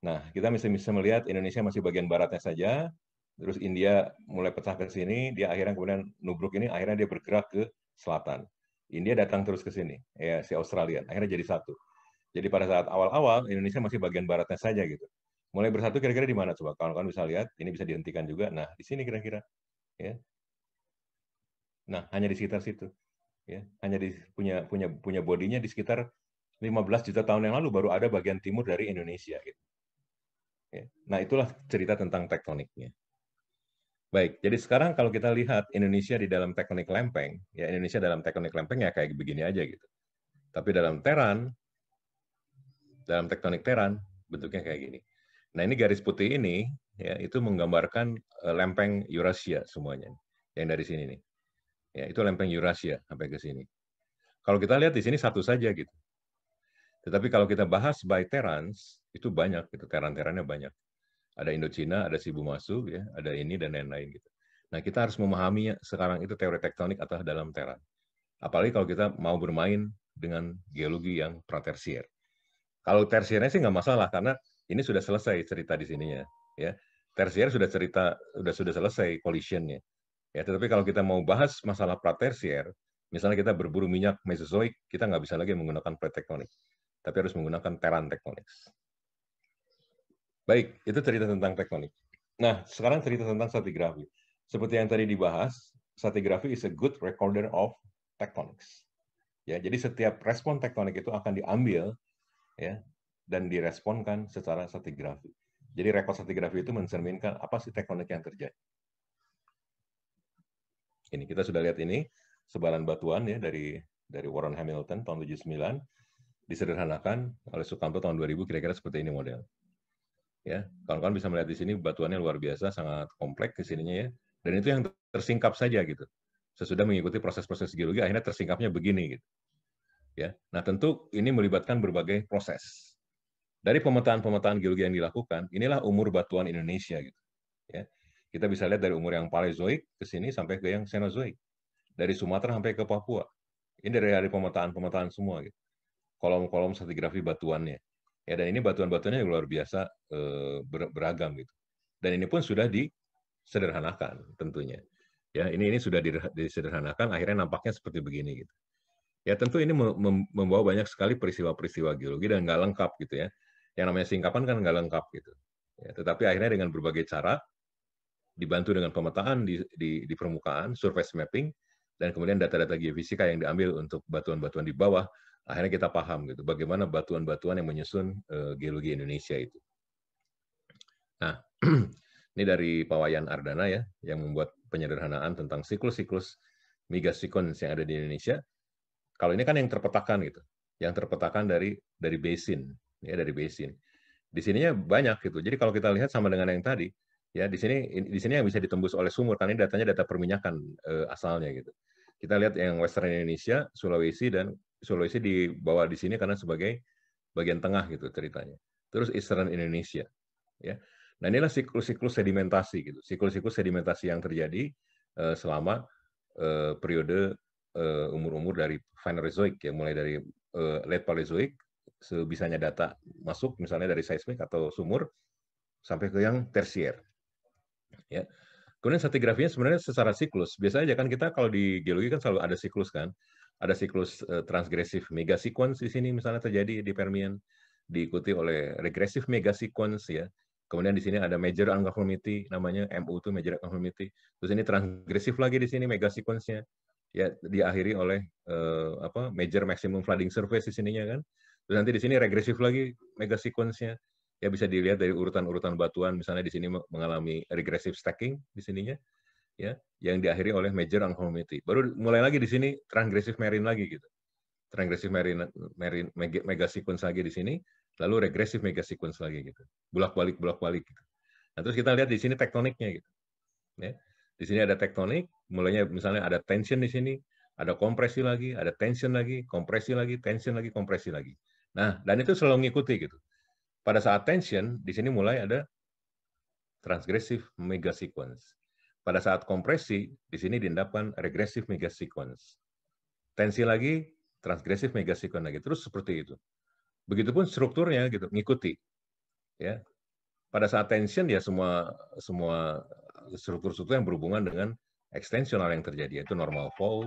Nah, kita bisa bisa melihat Indonesia masih bagian baratnya saja, terus India mulai pecah ke sini, dia akhirnya kemudian nubruk ini akhirnya dia bergerak ke selatan. India datang terus ke sini, ya si Australia, akhirnya jadi satu. Jadi pada saat awal-awal Indonesia masih bagian baratnya saja gitu. Mulai bersatu kira-kira di mana coba? Kawan-kawan bisa lihat, ini bisa dihentikan juga. Nah, di sini kira-kira ya nah hanya di sekitar situ ya hanya di punya punya punya bodinya di sekitar 15 juta tahun yang lalu baru ada bagian timur dari Indonesia gitu. ya. nah itulah cerita tentang tektoniknya baik jadi sekarang kalau kita lihat Indonesia di dalam tektonik lempeng ya Indonesia dalam tektonik lempeng ya kayak begini aja gitu tapi dalam teran dalam tektonik teran bentuknya kayak gini nah ini garis putih ini ya itu menggambarkan eh, lempeng Eurasia semuanya yang dari sini nih ya itu lempeng Eurasia sampai ke sini kalau kita lihat di sini satu saja gitu tetapi kalau kita bahas by Terans itu banyak gitu teran-terannya banyak ada Indochina ada Sibu Masu ya ada ini dan lain-lain gitu nah kita harus memahami sekarang itu teori tektonik atau dalam teran apalagi kalau kita mau bermain dengan geologi yang pratersier kalau tersiernya sih nggak masalah karena ini sudah selesai cerita di sininya ya tersier sudah cerita sudah sudah selesai collisionnya. Ya, tetapi kalau kita mau bahas masalah pratersier, misalnya kita berburu minyak mesozoik, kita nggak bisa lagi menggunakan pretektonik, tapi harus menggunakan teran tektonik. Baik, itu cerita tentang tektonik. Nah, sekarang cerita tentang stratigraphy. Seperti yang tadi dibahas, stratigraphy is a good recorder of tectonics. Ya, jadi setiap respon tektonik itu akan diambil ya dan diresponkan secara stratigraphy. Jadi rekod stratigrafi itu mencerminkan apa sih tektonik yang terjadi. Ini kita sudah lihat ini sebaran batuan ya dari dari Warren Hamilton tahun 79 disederhanakan oleh Sukamto tahun 2000 kira-kira seperti ini model. Ya, kawan-kawan bisa melihat di sini batuannya luar biasa, sangat kompleks di sininya ya. Dan itu yang tersingkap saja gitu. Sesudah mengikuti proses-proses geologi akhirnya tersingkapnya begini gitu. Ya. Nah, tentu ini melibatkan berbagai proses dari pemetaan-pemetaan geologi yang dilakukan, inilah umur batuan Indonesia gitu. Ya. Kita bisa lihat dari umur yang Paleozoik ke sini sampai ke yang Cenozoik. Dari Sumatera sampai ke Papua. Ini dari hari pemetaan-pemetaan semua gitu. Kolom-kolom stratigrafi batuannya. Ya dan ini batuan-batuannya luar biasa eh, beragam gitu. Dan ini pun sudah disederhanakan tentunya. Ya, ini ini sudah disederhanakan akhirnya nampaknya seperti begini gitu. Ya tentu ini membawa banyak sekali peristiwa-peristiwa geologi dan nggak lengkap gitu ya yang namanya singkapan kan nggak lengkap gitu. Ya, tetapi akhirnya dengan berbagai cara, dibantu dengan pemetaan di, di, di permukaan, surface mapping, dan kemudian data-data geofisika yang diambil untuk batuan-batuan di bawah, akhirnya kita paham gitu bagaimana batuan-batuan yang menyusun uh, geologi Indonesia itu. Nah, [clears throat] ini dari Pawayan Ardana ya, yang membuat penyederhanaan tentang siklus-siklus migasikons yang ada di Indonesia. Kalau ini kan yang terpetakan gitu, yang terpetakan dari dari basin, ya dari basin. Di sininya banyak gitu. Jadi kalau kita lihat sama dengan yang tadi, ya di sini di sini yang bisa ditembus oleh sumur karena ini datanya data perminyakan eh, asalnya gitu. Kita lihat yang Western Indonesia, Sulawesi dan Sulawesi dibawa di sini karena sebagai bagian tengah gitu ceritanya. Terus Eastern Indonesia, ya. Nah inilah siklus-siklus sedimentasi gitu, siklus-siklus sedimentasi yang terjadi eh, selama eh, periode eh, umur-umur dari Phanerozoic ya mulai dari uh, eh, late Paleozoic sebisanya data masuk misalnya dari seismik atau sumur sampai ke yang tersier. Ya. Kemudian stratigrafinya sebenarnya secara siklus. Biasanya kan kita kalau di geologi kan selalu ada siklus kan. Ada siklus eh, transgresif mega sequence di sini misalnya terjadi di Permian diikuti oleh regresif mega sequence ya. Kemudian di sini ada major unconformity namanya MU itu major unconformity. Terus ini transgresif lagi di sini mega sequence-nya ya diakhiri oleh uh, apa major maximum flooding surface di sininya kan Terus nanti di sini regresif lagi mega sequence-nya. Ya bisa dilihat dari urutan-urutan batuan misalnya di sini mengalami regresif stacking di sininya ya yang diakhiri oleh major unconformity. Baru mulai lagi di sini transgresif marine lagi gitu. Transgresif marine, marine mega, mega sequence lagi di sini, lalu regresif mega sequence lagi gitu. Bolak-balik bolak-balik gitu. Nah, terus kita lihat di sini tektoniknya gitu. Ya. Di sini ada tektonik, mulainya misalnya ada tension di sini, ada kompresi lagi, ada tension lagi, kompresi lagi, tension lagi, kompresi lagi. Nah, dan itu selalu mengikuti gitu. Pada saat tension, di sini mulai ada transgresif mega sequence. Pada saat kompresi, di sini diendapkan regresif mega sequence. Tensi lagi, transgresif mega sequence lagi. Terus seperti itu. Begitupun strukturnya gitu, mengikuti. Ya. Pada saat tension ya semua semua struktur-struktur yang berhubungan dengan extensional yang terjadi yaitu normal fold,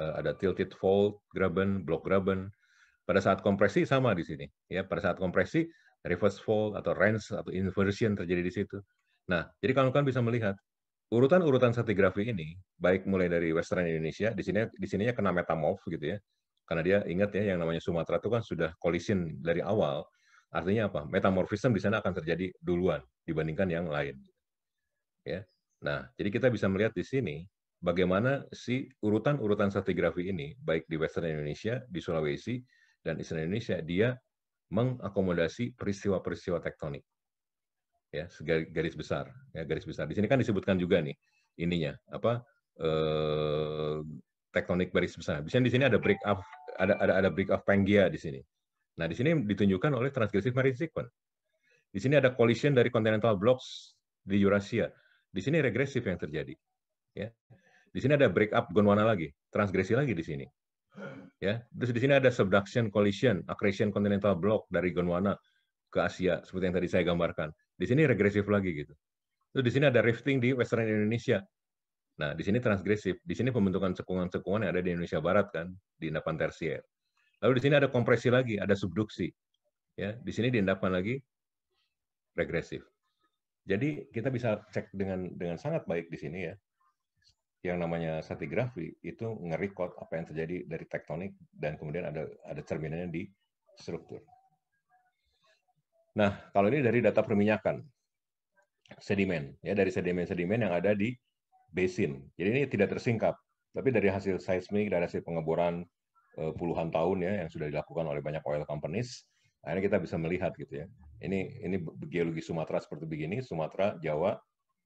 eh, ada tilted fold, graben, block graben, pada saat kompresi sama di sini, ya pada saat kompresi reverse fold atau range atau inversion terjadi di situ. Nah, jadi kalau kalian bisa melihat urutan-urutan stratigrafi ini, baik mulai dari Western Indonesia, di sini di sininya kena metamorph gitu ya, karena dia ingat ya yang namanya Sumatera itu kan sudah collision dari awal, artinya apa? metamorphism di sana akan terjadi duluan dibandingkan yang lain. Ya, nah jadi kita bisa melihat di sini bagaimana si urutan-urutan stratigrafi ini, baik di Western Indonesia, di Sulawesi, dan istilah Indonesia dia mengakomodasi peristiwa-peristiwa tektonik ya garis besar ya garis besar di sini kan disebutkan juga nih ininya apa eh, tektonik garis besar Bisa di sini ada break up ada ada ada break up Pangaea di sini nah di sini ditunjukkan oleh transgresif marine sequence di sini ada collision dari continental blocks di Eurasia di sini regresif yang terjadi ya di sini ada break up Gondwana lagi transgresi lagi di sini ya. Terus di sini ada subduction collision, accretion continental block dari Gondwana ke Asia seperti yang tadi saya gambarkan. Di sini regresif lagi gitu. Terus di sini ada rifting di western Indonesia. Nah, di sini transgresif. Di sini pembentukan cekungan-cekungan yang ada di Indonesia Barat kan, di endapan tersier. Lalu di sini ada kompresi lagi, ada subduksi. Ya, di sini di lagi regresif. Jadi kita bisa cek dengan dengan sangat baik di sini ya yang namanya stratigrafi itu ngerekod apa yang terjadi dari tektonik dan kemudian ada ada cerminannya di struktur. Nah, kalau ini dari data perminyakan sedimen ya dari sedimen-sedimen yang ada di basin. Jadi ini tidak tersingkap, tapi dari hasil seismik dari hasil pengeboran eh, puluhan tahun ya yang sudah dilakukan oleh banyak oil companies, akhirnya kita bisa melihat gitu ya. Ini ini geologi Sumatera seperti begini, Sumatera, Jawa,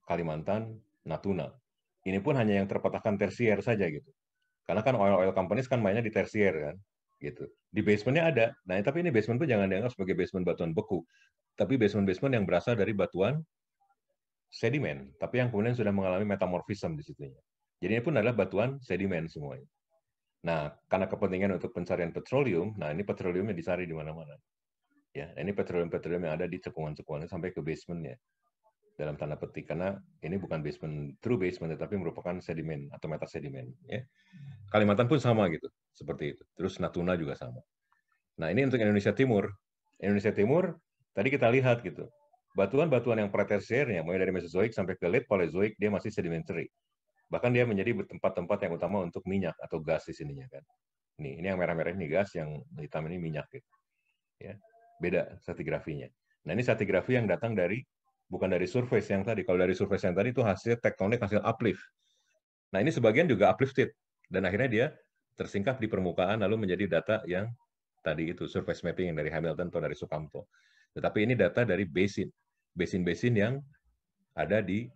Kalimantan, Natuna ini pun hanya yang terpatahkan tersier saja gitu. Karena kan oil oil companies kan mainnya di tersier kan, gitu. Di basementnya ada. Nah, tapi ini basement pun jangan dianggap sebagai basement batuan beku, tapi basement-basement yang berasal dari batuan sedimen, tapi yang kemudian sudah mengalami metamorfisme di situnya. Jadi ini pun adalah batuan sedimen semuanya. Nah, karena kepentingan untuk pencarian petroleum, nah ini petroleumnya dicari di mana-mana. Ya, ini petroleum-petroleum yang ada di cekungan-cekungannya sampai ke basementnya dalam tanda petik karena ini bukan basement true basement tetapi merupakan sedimen atau meta sedimen ya. Kalimantan pun sama gitu, seperti itu. Terus Natuna juga sama. Nah, ini untuk Indonesia Timur. Indonesia Timur tadi kita lihat gitu. Batuan-batuan yang yang mulai dari Mesozoik sampai ke late Paleozoik dia masih sedimentary. Bahkan dia menjadi tempat-tempat yang utama untuk minyak atau gas di sininya kan. Nih, ini yang merah-merah ini gas, yang hitam ini minyak gitu. Ya. Beda stratigrafinya. Nah, ini stratigrafi yang datang dari bukan dari surface yang tadi. Kalau dari surface yang tadi itu hasil tektonik, hasil uplift. Nah, ini sebagian juga uplifted dan akhirnya dia tersingkap di permukaan lalu menjadi data yang tadi itu surface mapping yang dari Hamilton atau dari Sukamto. Tetapi ini data dari basin, basin-basin yang ada di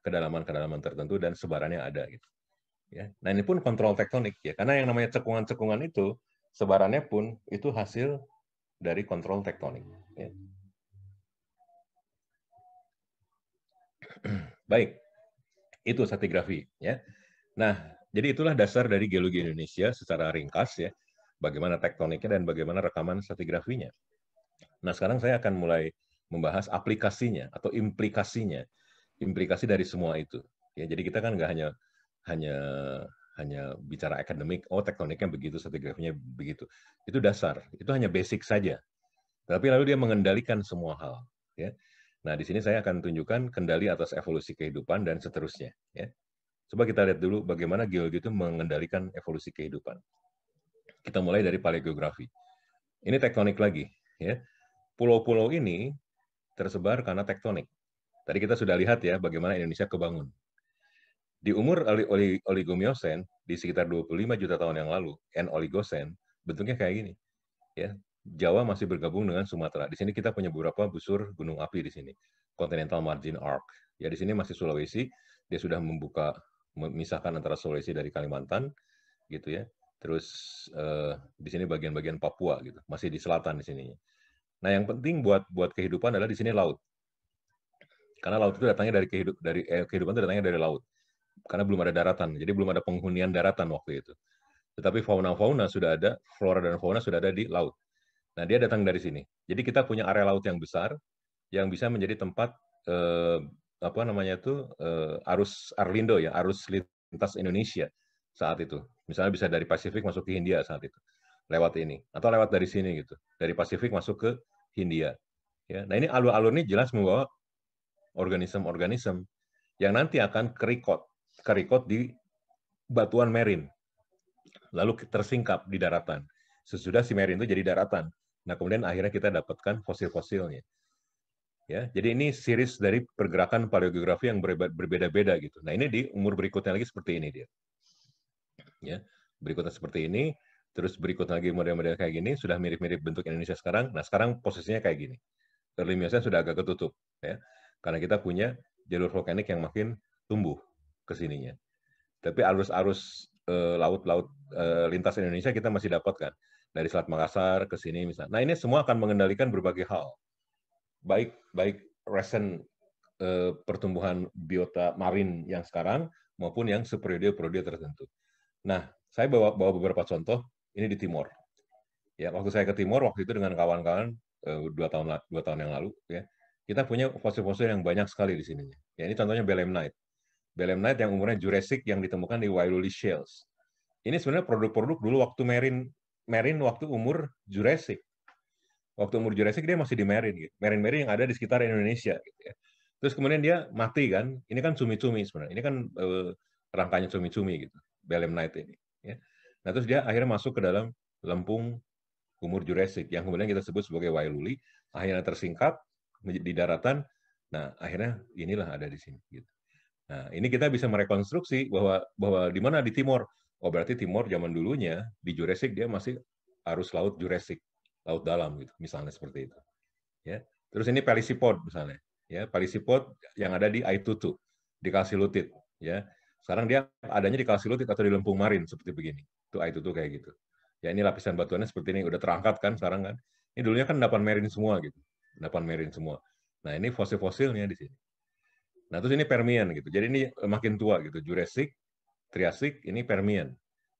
kedalaman-kedalaman tertentu dan sebarannya ada gitu. Ya. Nah, ini pun kontrol tektonik ya. Karena yang namanya cekungan-cekungan itu sebarannya pun itu hasil dari kontrol tektonik. Ya. [clears throat] Baik, itu stratigrafi. Ya. Nah, jadi itulah dasar dari geologi Indonesia secara ringkas ya, bagaimana tektoniknya dan bagaimana rekaman stratigrafinya. Nah, sekarang saya akan mulai membahas aplikasinya atau implikasinya, implikasi dari semua itu. Ya, jadi kita kan nggak hanya hanya hanya bicara akademik, oh tektoniknya begitu, stratigrafinya begitu. Itu dasar, itu hanya basic saja. Tapi lalu dia mengendalikan semua hal. Ya. Nah, di sini saya akan tunjukkan kendali atas evolusi kehidupan dan seterusnya. Ya. Coba kita lihat dulu bagaimana geologi itu mengendalikan evolusi kehidupan. Kita mulai dari paleogeografi. Ini tektonik lagi. pulau ya. Pulau-pulau ini tersebar karena tektonik. Tadi kita sudah lihat ya bagaimana Indonesia kebangun. Di umur oligomiosen, di sekitar 25 juta tahun yang lalu, N oligosen, bentuknya kayak gini. Ya, Jawa masih bergabung dengan Sumatera. Di sini kita punya beberapa busur gunung api di sini. Continental Margin Arc. Ya di sini masih Sulawesi, dia sudah membuka memisahkan antara Sulawesi dari Kalimantan gitu ya. Terus eh, di sini bagian-bagian Papua gitu, masih di selatan di sini. Nah, yang penting buat buat kehidupan adalah di sini laut. Karena laut itu datangnya dari kehidup dari eh, kehidupan itu datangnya dari laut. Karena belum ada daratan, jadi belum ada penghunian daratan waktu itu. Tetapi fauna-fauna sudah ada, flora dan fauna sudah ada di laut Nah, dia datang dari sini. Jadi kita punya area laut yang besar yang bisa menjadi tempat eh, apa namanya itu eh, arus Arlindo ya, arus lintas Indonesia saat itu. Misalnya bisa dari Pasifik masuk ke Hindia saat itu. Lewat ini atau lewat dari sini gitu. Dari Pasifik masuk ke Hindia. Ya. Nah, ini alur-alur ini jelas membawa organisme-organisme yang nanti akan kerikot, kerikot di batuan merin. Lalu tersingkap di daratan. Sesudah si merin itu jadi daratan. Nah, kemudian akhirnya kita dapatkan fosil-fosilnya. Ya, jadi ini series dari pergerakan paleogeografi yang berbeda-beda gitu. Nah, ini di umur berikutnya lagi seperti ini dia. Ya, berikutnya seperti ini, terus berikutnya lagi model-model kayak gini sudah mirip-mirip bentuk Indonesia sekarang. Nah, sekarang posisinya kayak gini. Early Miocene sudah agak ketutup ya. Karena kita punya jalur vulkanik yang makin tumbuh ke sininya. Tapi arus-arus eh, laut-laut eh, lintas Indonesia kita masih dapatkan dari Selat Makassar ke sini misalnya. Nah ini semua akan mengendalikan berbagai hal, baik baik resen eh, pertumbuhan biota marin yang sekarang maupun yang seperiode-periode tertentu. Nah saya bawa bawa beberapa contoh ini di Timor. Ya waktu saya ke Timor waktu itu dengan kawan-kawan eh, dua tahun dua tahun yang lalu ya kita punya fosil-fosil yang banyak sekali di sini. Ya ini contohnya belemnite. Belemnite yang umurnya Jurassic yang ditemukan di Wailuli Shales. Ini sebenarnya produk-produk dulu waktu marine Marin waktu umur Jurassic. Waktu umur Jurassic dia masih di Marin gitu. Marin-marin yang ada di sekitar Indonesia gitu ya. Terus kemudian dia mati kan. Ini kan cumi-cumi sebenarnya. Ini kan eh, rangkanya cumi-cumi gitu. Belem Night ini. Ya. Nah terus dia akhirnya masuk ke dalam lempung umur Jurassic yang kemudian kita sebut sebagai Wailuli akhirnya tersingkap di daratan. Nah akhirnya inilah ada di sini. Gitu. Nah ini kita bisa merekonstruksi bahwa bahwa di mana di Timur oh berarti Timor zaman dulunya di Jurassic dia masih arus laut Jurassic, laut dalam gitu, misalnya seperti itu. Ya. Terus ini pelisipod misalnya, ya pelisipod yang ada di Aitutu, di Kalsilutit, ya. Sekarang dia adanya di Kalsilutit atau di Lempung Marin seperti begini. Itu Aitutu kayak gitu. Ya ini lapisan batuannya seperti ini udah terangkat kan sekarang kan. Ini dulunya kan endapan Marin semua gitu. Endapan Marin semua. Nah, ini fosil-fosilnya di sini. Nah, terus ini Permian gitu. Jadi ini makin tua gitu, Jurassic, Triasik, ini Permian.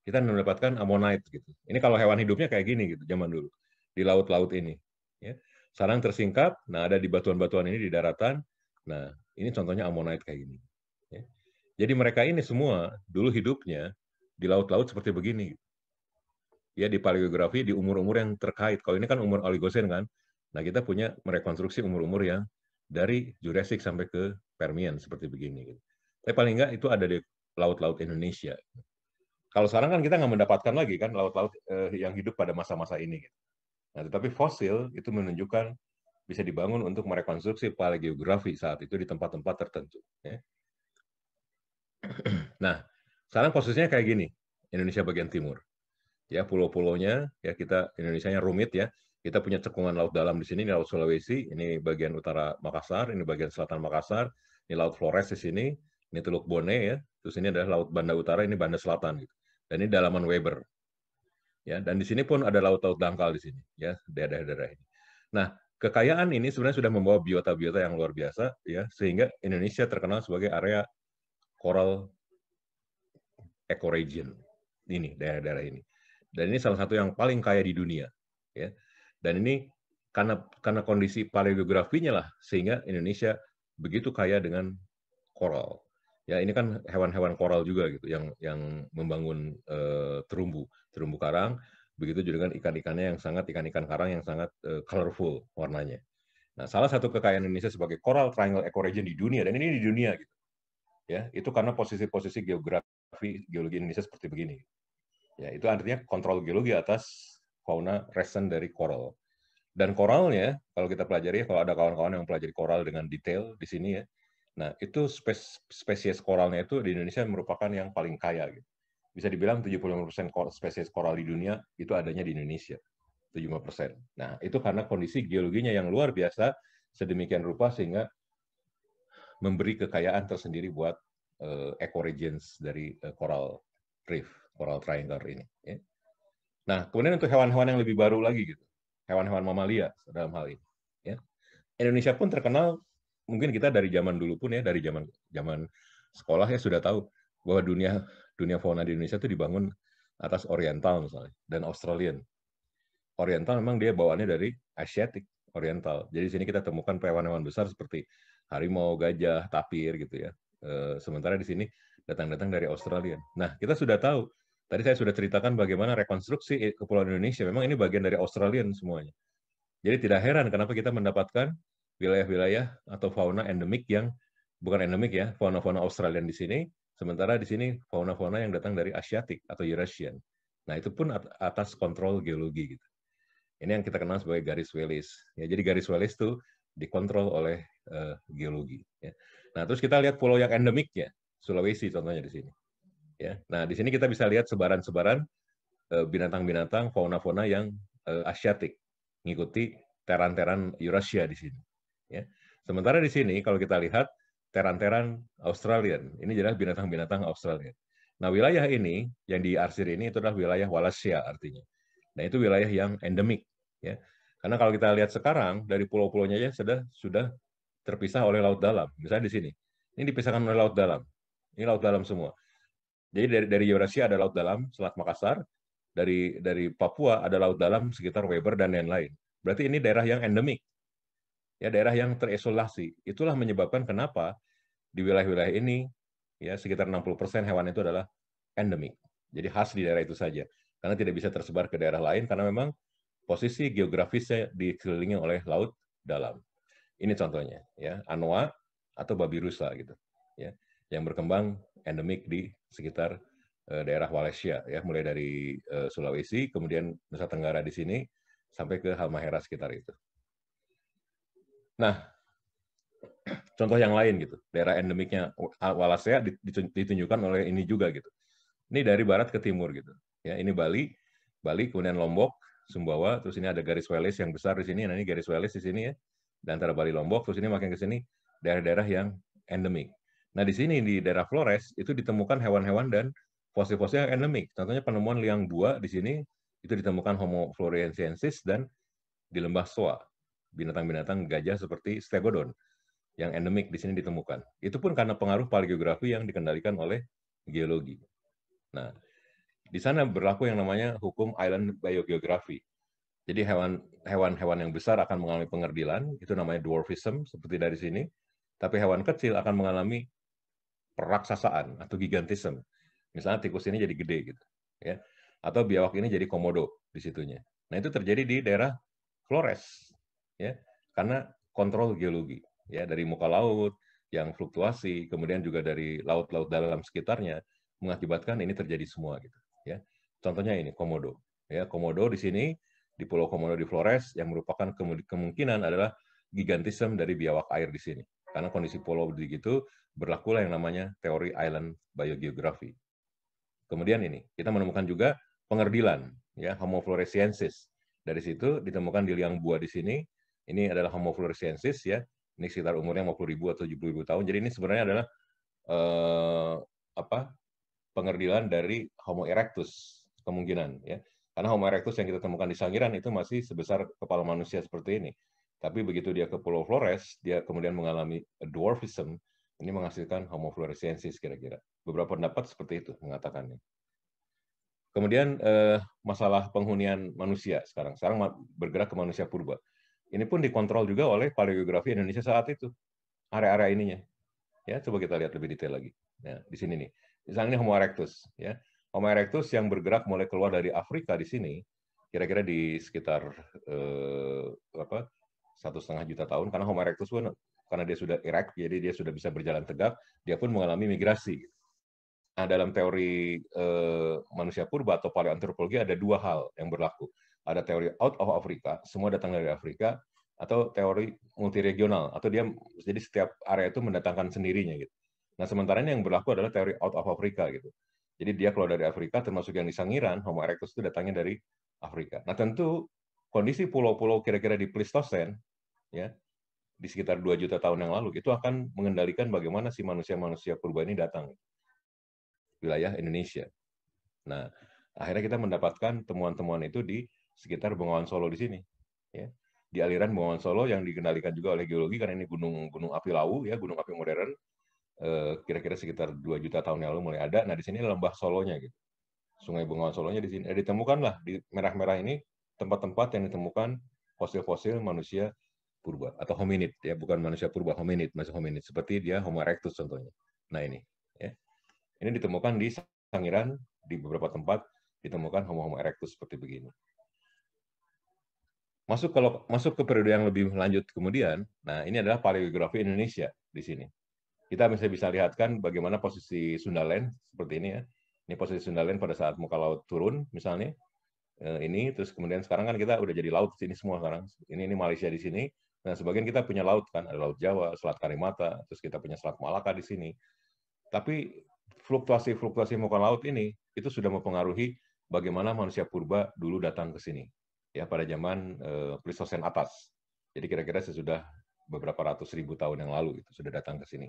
Kita mendapatkan ammonite gitu. Ini kalau hewan hidupnya kayak gini gitu zaman dulu di laut-laut ini. Ya. Sarang tersingkap, nah ada di batuan-batuan ini di daratan. Nah ini contohnya ammonite kayak gini. Ya. Jadi mereka ini semua dulu hidupnya di laut-laut seperti begini. Ya di paleografi di umur-umur yang terkait. Kalau ini kan umur Oligosen kan. Nah kita punya merekonstruksi umur-umur yang dari Jurassic sampai ke Permian seperti begini. Gitu. Tapi paling enggak itu ada di laut-laut Indonesia. Kalau sekarang kan kita nggak mendapatkan lagi kan laut-laut eh, yang hidup pada masa-masa ini. Gitu. Nah, tetapi fosil itu menunjukkan bisa dibangun untuk merekonstruksi paleogeografi saat itu di tempat-tempat tertentu. Ya. Nah, sekarang posisinya kayak gini, Indonesia bagian timur. Ya, pulau-pulaunya, ya kita Indonesia-nya rumit ya. Kita punya cekungan laut dalam di sini, ini laut Sulawesi, ini bagian utara Makassar, ini bagian selatan Makassar, ini laut Flores di sini, ini Teluk Bone ya, Terus ini adalah Laut Banda Utara, ini Banda Selatan. Gitu. Dan ini dalaman Weber. Ya, dan di sini pun ada laut-laut dangkal di sini, ya, daerah-daerah ini. Nah, kekayaan ini sebenarnya sudah membawa biota-biota yang luar biasa, ya, sehingga Indonesia terkenal sebagai area coral ecoregion. Ini daerah-daerah ini. Dan ini salah satu yang paling kaya di dunia, ya. Dan ini karena karena kondisi paleogeografinya lah sehingga Indonesia begitu kaya dengan coral ya ini kan hewan-hewan koral juga gitu yang yang membangun uh, terumbu terumbu karang begitu juga dengan ikan-ikannya yang sangat ikan-ikan karang yang sangat uh, colorful warnanya. Nah, salah satu kekayaan Indonesia sebagai coral triangle ecoregion di dunia dan ini di dunia gitu. Ya, itu karena posisi-posisi geografi geologi Indonesia seperti begini. Ya, itu artinya kontrol geologi atas fauna resin dari koral. Dan koralnya, kalau kita pelajari, kalau ada kawan-kawan yang pelajari koral dengan detail di sini ya, Nah, itu spes spesies koralnya itu di Indonesia merupakan yang paling kaya gitu. Bisa dibilang 75% kor spesies koral di dunia itu adanya di Indonesia. 75%. Nah, itu karena kondisi geologinya yang luar biasa sedemikian rupa sehingga memberi kekayaan tersendiri buat uh, ecoregions dari uh, coral reef, coral triangle ini. Ya. Nah, kemudian untuk hewan-hewan yang lebih baru lagi gitu, hewan-hewan mamalia dalam hal ini. Ya. Indonesia pun terkenal mungkin kita dari zaman dulu pun ya dari zaman zaman sekolah ya sudah tahu bahwa dunia dunia fauna di Indonesia itu dibangun atas Oriental misalnya dan Australian. Oriental memang dia bawaannya dari Asiatik Oriental. Jadi di sini kita temukan hewan-hewan besar seperti harimau, gajah, tapir gitu ya. Eh, sementara di sini datang-datang dari Australian. Nah, kita sudah tahu. Tadi saya sudah ceritakan bagaimana rekonstruksi kepulauan Indonesia. Memang ini bagian dari Australian semuanya. Jadi tidak heran kenapa kita mendapatkan wilayah-wilayah atau fauna endemik yang bukan endemik ya, fauna-fauna Australian di sini, sementara di sini fauna-fauna yang datang dari Asiatik atau Eurasian. Nah, itu pun atas kontrol geologi gitu. Ini yang kita kenal sebagai garis Wallace. Ya, jadi garis Wallace itu dikontrol oleh uh, geologi ya. Nah, terus kita lihat pulau yang endemiknya Sulawesi contohnya di sini. Ya. Nah, di sini kita bisa lihat sebaran-sebaran eh, binatang-binatang, fauna-fauna yang uh, asiatik, ngikuti teran-teran Eurasia di sini. Ya. Sementara di sini kalau kita lihat teran-teran Australian, ini jelas binatang-binatang Australian. Nah wilayah ini yang diarsir ini itu adalah wilayah Wallacea artinya. Nah itu wilayah yang endemik. Ya. Karena kalau kita lihat sekarang dari pulau-pulaunya ya sudah sudah terpisah oleh laut dalam. Misalnya di sini, ini dipisahkan oleh laut dalam. Ini laut dalam semua. Jadi dari dari Eurasia ada laut dalam Selat Makassar, dari dari Papua ada laut dalam sekitar Weber dan lain-lain. Berarti ini daerah yang endemik ya daerah yang terisolasi. Itulah menyebabkan kenapa di wilayah-wilayah ini ya sekitar 60% hewan itu adalah endemik. Jadi khas di daerah itu saja. Karena tidak bisa tersebar ke daerah lain karena memang posisi geografisnya dikelilingi oleh laut dalam. Ini contohnya ya, anoa atau babi rusa gitu ya, yang berkembang endemik di sekitar eh, daerah Malaysia ya, mulai dari eh, Sulawesi, kemudian Nusa Tenggara di sini sampai ke Halmahera sekitar itu. Nah, contoh yang lain gitu, daerah endemiknya Wallacea ditunjukkan oleh ini juga gitu. Ini dari barat ke timur gitu. Ya, ini Bali, Bali kemudian Lombok, Sumbawa, terus ini ada garis Welles yang besar di sini, nah ini garis Welles di sini ya. Dan antara Bali Lombok, terus ini makin ke sini daerah-daerah yang endemik. Nah, di sini di daerah Flores itu ditemukan hewan-hewan dan fosil-fosil yang endemik. Contohnya penemuan liang dua di sini itu ditemukan Homo floresiensis dan di lembah Soa binatang-binatang gajah seperti stegodon yang endemik di sini ditemukan. Itu pun karena pengaruh paleogeografi yang dikendalikan oleh geologi. Nah, di sana berlaku yang namanya hukum island biogeografi. Jadi hewan hewan-hewan yang besar akan mengalami pengerdilan, itu namanya dwarfism seperti dari sini. Tapi hewan kecil akan mengalami peraksasaan atau gigantism. Misalnya tikus ini jadi gede gitu, ya. Atau biawak ini jadi komodo di situnya. Nah, itu terjadi di daerah Flores ya karena kontrol geologi ya dari muka laut yang fluktuasi kemudian juga dari laut-laut dalam sekitarnya mengakibatkan ini terjadi semua gitu ya contohnya ini komodo ya komodo di sini di pulau komodo di Flores yang merupakan kemungkinan adalah gigantisme dari biawak air di sini karena kondisi pulau begitu berlakulah yang namanya teori island biogeografi. kemudian ini kita menemukan juga pengerdilan ya Homo floresiensis dari situ ditemukan di liang buah di sini ini adalah Homo floresiensis ya. Ini sekitar umurnya 50 ribu atau 70 ribu tahun. Jadi ini sebenarnya adalah eh, apa pengerdilan dari Homo erectus kemungkinan ya. Karena Homo erectus yang kita temukan di Sangiran itu masih sebesar kepala manusia seperti ini. Tapi begitu dia ke Pulau Flores, dia kemudian mengalami dwarfism, ini menghasilkan Homo floresiensis kira-kira. Beberapa pendapat seperti itu mengatakannya. Kemudian eh, masalah penghunian manusia sekarang. Sekarang bergerak ke manusia purba. Ini pun dikontrol juga oleh paleografi Indonesia saat itu. Area-area ininya. Ya, coba kita lihat lebih detail lagi. Nah, di sini nih. Misalnya ini Homo erectus, ya. Homo erectus yang bergerak mulai keluar dari Afrika di sini, kira-kira di sekitar eh, apa satu setengah juta tahun, karena Homo erectus pun karena dia sudah erect, jadi dia sudah bisa berjalan tegak, dia pun mengalami migrasi. Nah, dalam teori eh, manusia purba atau paleoantropologi ada dua hal yang berlaku ada teori out of Afrika, semua datang dari Afrika, atau teori multiregional, atau dia jadi setiap area itu mendatangkan sendirinya gitu. Nah sementara ini yang berlaku adalah teori out of Afrika gitu. Jadi dia keluar dari Afrika, termasuk yang di Sangiran, Homo erectus itu datangnya dari Afrika. Nah tentu kondisi pulau-pulau kira-kira di Pleistosen, ya, di sekitar 2 juta tahun yang lalu, itu akan mengendalikan bagaimana si manusia-manusia purba ini datang wilayah Indonesia. Nah, akhirnya kita mendapatkan temuan-temuan itu di sekitar Bengawan Solo di sini. Ya. Di aliran Bengawan Solo yang dikendalikan juga oleh geologi karena ini gunung gunung api lawu ya, gunung api modern. Eh, kira-kira sekitar 2 juta tahun yang lalu mulai ada. Nah di sini lembah Solonya gitu. Sungai Bengawan Solonya di sini. Eh, lah di merah-merah ini tempat-tempat yang ditemukan fosil-fosil manusia purba atau hominid ya bukan manusia purba hominid masih hominid seperti dia Homo erectus contohnya. Nah ini ya. Ini ditemukan di Sangiran di beberapa tempat ditemukan Homo Homo erectus seperti begini. Masuk kalau masuk ke periode yang lebih lanjut kemudian, nah ini adalah paleografi Indonesia di sini. Kita bisa bisa lihatkan bagaimana posisi Sundaland seperti ini ya. Ini posisi Sundaland pada saat muka laut turun misalnya. Eh, ini terus kemudian sekarang kan kita udah jadi laut sini semua sekarang. Ini ini Malaysia di sini. Nah, sebagian kita punya laut kan, ada laut Jawa, Selat Karimata, terus kita punya Selat Malaka di sini. Tapi fluktuasi-fluktuasi muka laut ini itu sudah mempengaruhi bagaimana manusia purba dulu datang ke sini ya pada zaman uh, eh, Pleistosen atas. Jadi kira-kira sesudah beberapa ratus ribu tahun yang lalu itu sudah datang ke sini.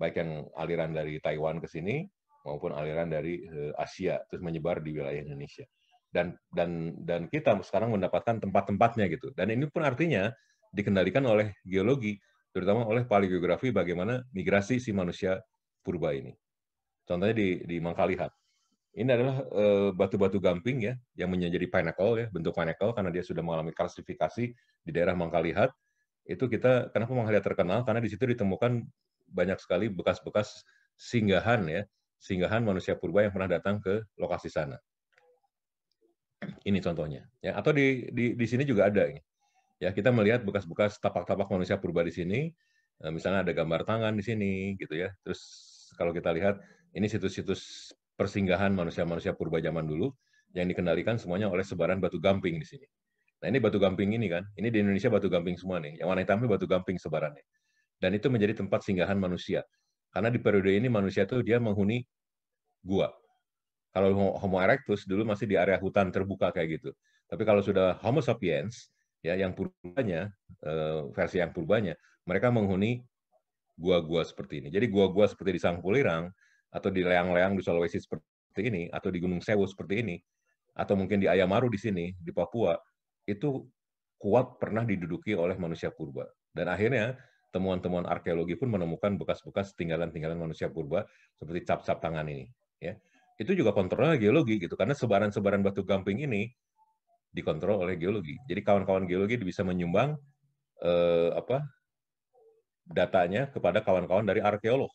Baik yang aliran dari Taiwan ke sini maupun aliran dari uh, Asia terus menyebar di wilayah Indonesia. Dan dan dan kita sekarang mendapatkan tempat-tempatnya gitu. Dan ini pun artinya dikendalikan oleh geologi, terutama oleh paleogeografi bagaimana migrasi si manusia purba ini. Contohnya di di Mangkalihat ini adalah eh, batu-batu uh, gamping ya, yang menjadi pinnacle ya, bentuk pinnacle karena dia sudah mengalami klasifikasi di daerah Mangkalihat. Itu kita kenapa Mangkalihat terkenal karena di situ ditemukan banyak sekali bekas-bekas singgahan ya, singgahan manusia purba yang pernah datang ke lokasi sana. Ini contohnya. Ya, atau di di, di sini juga ada ini. Ya, kita melihat bekas-bekas tapak-tapak manusia purba di sini. Eh, misalnya ada gambar tangan di sini gitu ya. Terus kalau kita lihat ini situs-situs persinggahan manusia-manusia purba zaman dulu yang dikendalikan semuanya oleh sebaran batu gamping di sini. Nah ini batu gamping ini kan, ini di Indonesia batu gamping semua nih. Yang warna hitamnya batu gamping sebarannya. Dan itu menjadi tempat singgahan manusia. Karena di periode ini manusia tuh dia menghuni gua. Kalau Homo erectus dulu masih di area hutan terbuka kayak gitu. Tapi kalau sudah Homo sapiens, ya yang purbanya, eh, versi yang purbanya, mereka menghuni gua-gua seperti ini. Jadi gua-gua seperti di Sangkulirang, atau di leang-leang di Sulawesi seperti ini, atau di Gunung Sewu seperti ini, atau mungkin di Ayamaru di sini, di Papua, itu kuat pernah diduduki oleh manusia purba. Dan akhirnya temuan-temuan arkeologi pun menemukan bekas-bekas tinggalan-tinggalan manusia purba seperti cap-cap tangan ini. Ya. Itu juga kontrolnya geologi gitu, karena sebaran-sebaran batu gamping ini dikontrol oleh geologi. Jadi kawan-kawan geologi bisa menyumbang eh, apa datanya kepada kawan-kawan dari arkeolog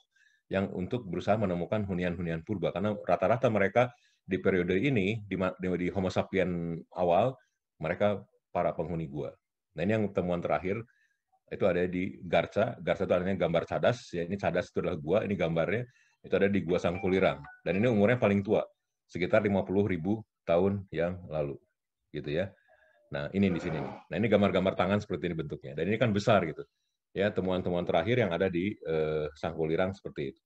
yang untuk berusaha menemukan hunian-hunian purba karena rata-rata mereka di periode ini di, di, di Homo sapien awal mereka para penghuni gua. Nah ini yang temuan terakhir itu ada di Garca. Garca itu artinya gambar cadas. Ya, ini cadas itu adalah gua. Ini gambarnya itu ada di gua Sangkulirang. Dan ini umurnya paling tua, sekitar 50 ribu tahun yang lalu, gitu ya. Nah ini di sini. Nah ini gambar-gambar tangan seperti ini bentuknya. Dan ini kan besar gitu ya temuan-temuan terakhir yang ada di eh, Sangkulirang seperti itu.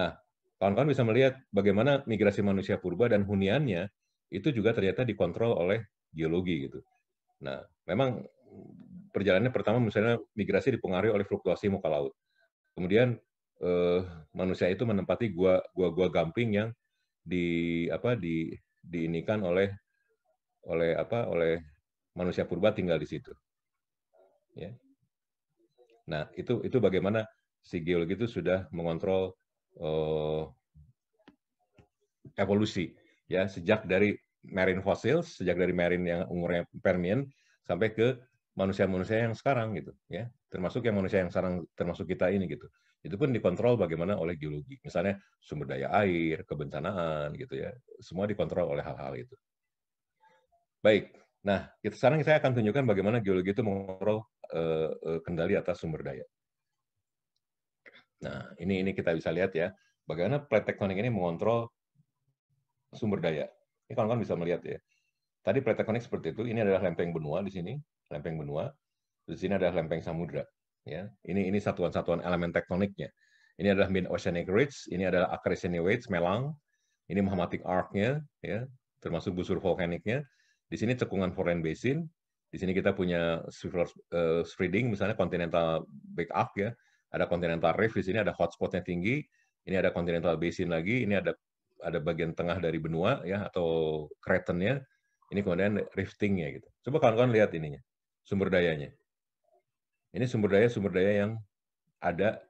Nah, kawan-kawan bisa melihat bagaimana migrasi manusia purba dan huniannya itu juga ternyata dikontrol oleh geologi gitu. Nah, memang perjalanannya pertama misalnya migrasi dipengaruhi oleh fluktuasi muka laut. Kemudian eh, manusia itu menempati gua gua gua gamping yang di apa di diinikan oleh oleh apa oleh manusia purba tinggal di situ. Ya. Nah, itu itu bagaimana si geologi itu sudah mengontrol uh, evolusi ya sejak dari marine fossils, sejak dari marine yang umurnya Permian sampai ke manusia-manusia yang sekarang gitu ya, termasuk yang manusia yang sekarang termasuk kita ini gitu. Itu pun dikontrol bagaimana oleh geologi. Misalnya sumber daya air, kebencanaan gitu ya. Semua dikontrol oleh hal-hal itu. Baik. Nah, sekarang saya akan tunjukkan bagaimana geologi itu mengontrol Eh, eh, kendali atas sumber daya. Nah, ini ini kita bisa lihat ya, bagaimana plate tektonik ini mengontrol sumber daya. Ini kawan-kawan bisa melihat ya. Tadi plate tektonik seperti itu, ini adalah lempeng benua di sini, lempeng benua. Di sini adalah lempeng samudra, ya. Ini ini satuan-satuan elemen tektoniknya. Ini adalah Mid Oceanic Ridge, ini adalah Accretion Melang, ini Mahmatic Arc-nya, ya, termasuk busur vulkaniknya. Di sini cekungan Foreign Basin, di sini kita punya swiveler uh, eh, spreading, misalnya continental up ya. Ada continental rift di sini, ada hotspotnya tinggi. Ini ada continental basin lagi, ini ada ada bagian tengah dari benua ya atau kretennya. Ini kemudian riftingnya gitu. Coba kawan-kawan lihat ininya, sumber dayanya. Ini sumber daya sumber daya yang ada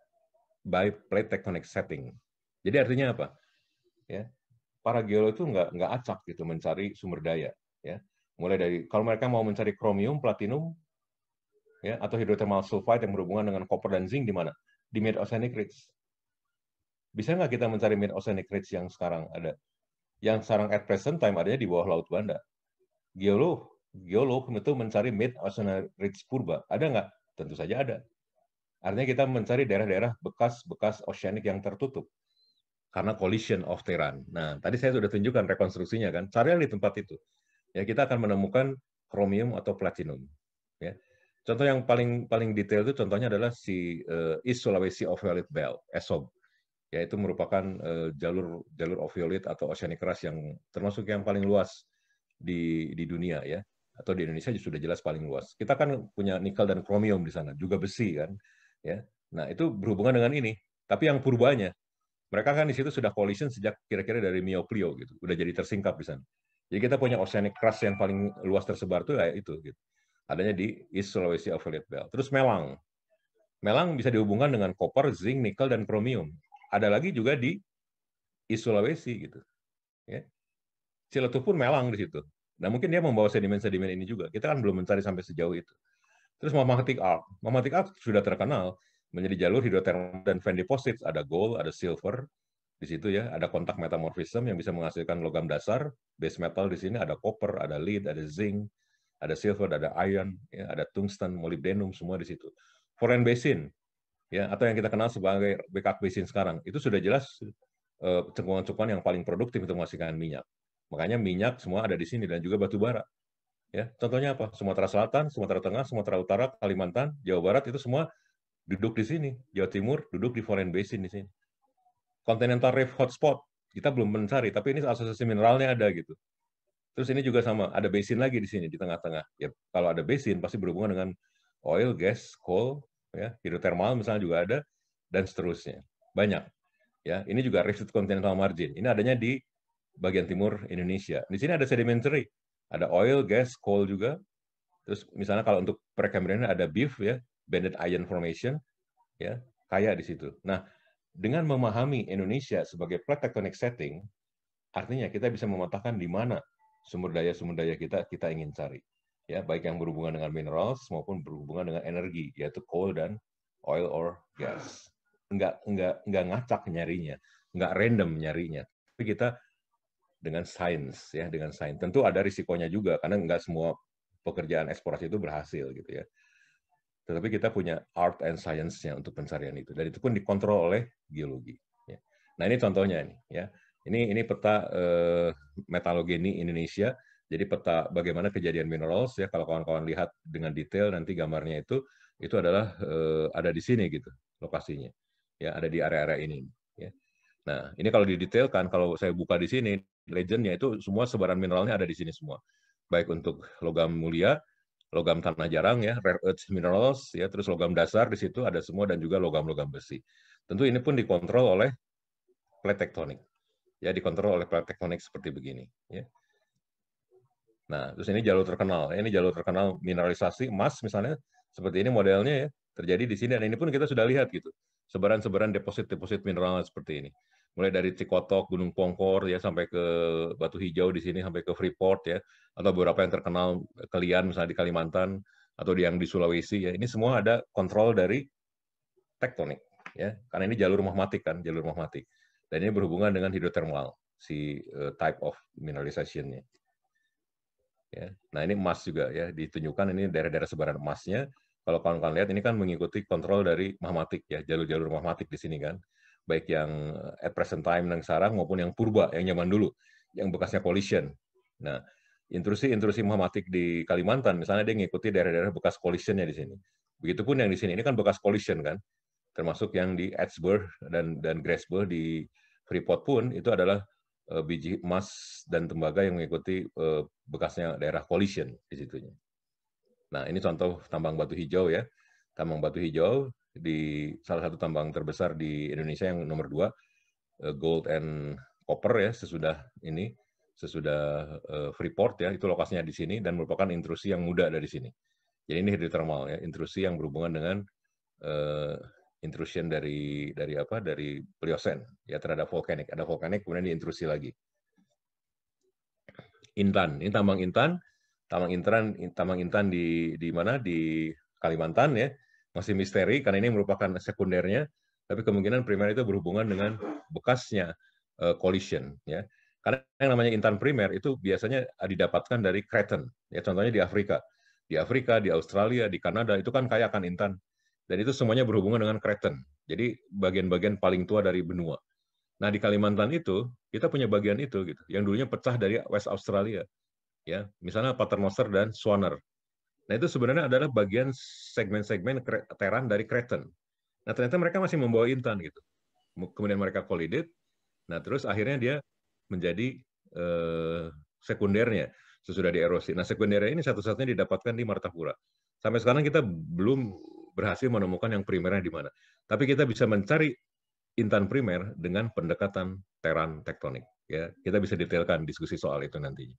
by plate tectonic setting. Jadi artinya apa? Ya, para geolog itu nggak nggak acak gitu mencari sumber daya. Ya, mulai dari kalau mereka mau mencari kromium, platinum, ya atau hidrotermal sulfide yang berhubungan dengan koper dan zinc di mana? Di mid oceanic ridge. Bisa nggak kita mencari mid oceanic ridge yang sekarang ada? Yang sekarang at present time adanya di bawah laut Banda. Geolog, geolog itu mencari mid oceanic ridge purba. Ada nggak? Tentu saja ada. Artinya kita mencari daerah-daerah bekas-bekas oceanic yang tertutup karena collision of terrain. Nah, tadi saya sudah tunjukkan rekonstruksinya kan. cari yang di tempat itu ya kita akan menemukan chromium atau platinum. Ya. Contoh yang paling paling detail itu contohnya adalah si uh, East Sulawesi Ophiolite Belt, ESOB, yaitu merupakan uh, jalur jalur ophiolite atau oceanic crust yang termasuk yang paling luas di di dunia ya atau di Indonesia juga sudah jelas paling luas. Kita kan punya nikel dan kromium di sana, juga besi kan, ya. Nah itu berhubungan dengan ini. Tapi yang purbanya, mereka kan di situ sudah collision sejak kira-kira dari Mioplio gitu, udah jadi tersingkap di sana. Jadi kita punya oceanic crust yang paling luas tersebar tuh kayak itu gitu. Adanya di East Sulawesi Affiliate Belt. Terus Melang. Melang bisa dihubungkan dengan koper, zinc, nikel, dan kromium. Ada lagi juga di East Sulawesi gitu. Ya. Ciletuh pun Melang di situ. Nah mungkin dia membawa sedimen-sedimen ini juga. Kita kan belum mencari sampai sejauh itu. Terus magmatic Arc. Magmatic Arc sudah terkenal menjadi jalur hidrotermal dan vein deposits. Ada gold, ada silver, di situ ya ada kontak metamorfism yang bisa menghasilkan logam dasar base metal di sini ada copper ada lead ada zinc ada silver ada iron ya, ada tungsten molybdenum semua di situ foreign basin ya atau yang kita kenal sebagai backup basin sekarang itu sudah jelas eh, cekungan-cekungan yang paling produktif untuk menghasilkan minyak makanya minyak semua ada di sini dan juga batu bara ya contohnya apa Sumatera Selatan Sumatera Tengah Sumatera Utara Kalimantan Jawa Barat itu semua duduk di sini Jawa Timur duduk di foreign basin di sini Continental Rift Hotspot. Kita belum mencari, tapi ini asosiasi mineralnya ada gitu. Terus ini juga sama, ada basin lagi di sini di tengah-tengah. Ya, kalau ada basin pasti berhubungan dengan oil, gas, coal, ya, hidrotermal misalnya juga ada dan seterusnya. Banyak. Ya, ini juga rift continental margin. Ini adanya di bagian timur Indonesia. Di sini ada sedimentary, ada oil, gas, coal juga. Terus misalnya kalau untuk Precambrian ada beef ya, banded iron formation ya, kaya di situ. Nah, dengan memahami Indonesia sebagai plate tectonic setting, artinya kita bisa memetakan di mana sumber daya sumber daya kita kita ingin cari, ya baik yang berhubungan dengan mineral maupun berhubungan dengan energi, yaitu coal dan oil or gas. Enggak enggak enggak ngacak nyarinya, enggak random nyarinya. Tapi kita dengan sains ya, dengan sains. Tentu ada risikonya juga karena enggak semua pekerjaan eksplorasi itu berhasil gitu ya. Tetapi kita punya art and science-nya untuk pencarian itu. Dan itu pun dikontrol oleh geologi. Ya. Nah ini contohnya ini, ya. Ini ini peta eh, metalogeni Indonesia. Jadi peta bagaimana kejadian mineral ya kalau kawan-kawan lihat dengan detail nanti gambarnya itu itu adalah eh, ada di sini gitu lokasinya. Ya, ada di area-area ini. Ya. Nah, ini kalau didetailkan kalau saya buka di sini legendnya itu semua sebaran mineralnya ada di sini semua. Baik untuk logam mulia, logam tanah jarang ya, rare earth minerals ya, terus logam dasar di situ ada semua dan juga logam-logam besi. Tentu ini pun dikontrol oleh plate tektonik. Ya, dikontrol oleh plate tektonik seperti begini, ya. Nah, terus ini jalur terkenal. Ya, ini jalur terkenal mineralisasi emas misalnya seperti ini modelnya ya, terjadi di sini dan ini pun kita sudah lihat gitu. Sebaran-sebaran deposit-deposit mineral seperti ini mulai dari Cikotok, Gunung Pongkor ya sampai ke Batu Hijau di sini sampai ke Freeport ya atau beberapa yang terkenal kalian misalnya di Kalimantan atau di yang di Sulawesi ya ini semua ada kontrol dari tektonik ya karena ini jalur magmatik kan jalur magmatik dan ini berhubungan dengan hidrotermal si eh, type of mineralizationnya ya nah ini emas juga ya ditunjukkan ini daerah-daerah sebaran emasnya kalau kalian lihat ini kan mengikuti kontrol dari magmatik ya jalur-jalur magmatik di sini kan baik yang eh, at present time yang sekarang maupun yang purba yang zaman dulu yang bekasnya coalition. Nah, intrusi-intrusi Muhammadik di Kalimantan misalnya dia ngikuti daerah-daerah bekas coalitionnya di sini. Begitupun yang di sini ini kan bekas coalition kan, termasuk yang di Edsburg dan dan Grasberg di Freeport pun itu adalah uh, biji emas dan tembaga yang mengikuti uh, bekasnya daerah coalition di situnya. Nah, ini contoh tambang batu hijau ya. Tambang batu hijau di salah satu tambang terbesar di Indonesia yang nomor dua eh, gold and copper ya sesudah ini sesudah uh, Freeport ya itu lokasinya di sini dan merupakan intrusi yang muda dari sini. Jadi ini hidrotermal ya intrusi yang berhubungan dengan uh, intrusion dari dari apa dari Pliocene ya terhadap volkanik ada volkanik kemudian di intrusi lagi. Intan ini tambang Intan tambang Intan tambang Intan di di mana di Kalimantan ya masih misteri karena ini merupakan sekundernya, tapi kemungkinan primer itu berhubungan dengan bekasnya uh, collision ya. Karena yang namanya intan primer itu biasanya didapatkan dari kreten, ya contohnya di Afrika. Di Afrika, di Australia, di Kanada itu kan kaya akan intan. Dan itu semuanya berhubungan dengan kreten. Jadi bagian-bagian paling tua dari benua. Nah, di Kalimantan itu kita punya bagian itu gitu. Yang dulunya pecah dari West Australia. Ya, misalnya Paternoster dan Swanner. Nah itu sebenarnya adalah bagian segmen-segmen Teran dari Kreten. Nah ternyata mereka masih membawa Intan gitu. Kemudian mereka kolidit. Nah terus akhirnya dia menjadi eh, sekundernya sesudah dierosi. Nah sekundernya ini satu-satunya didapatkan di Martapura. Sampai sekarang kita belum berhasil menemukan yang primernya di mana. Tapi kita bisa mencari intan primer dengan pendekatan teran tektonik. Ya, kita bisa detailkan diskusi soal itu nantinya.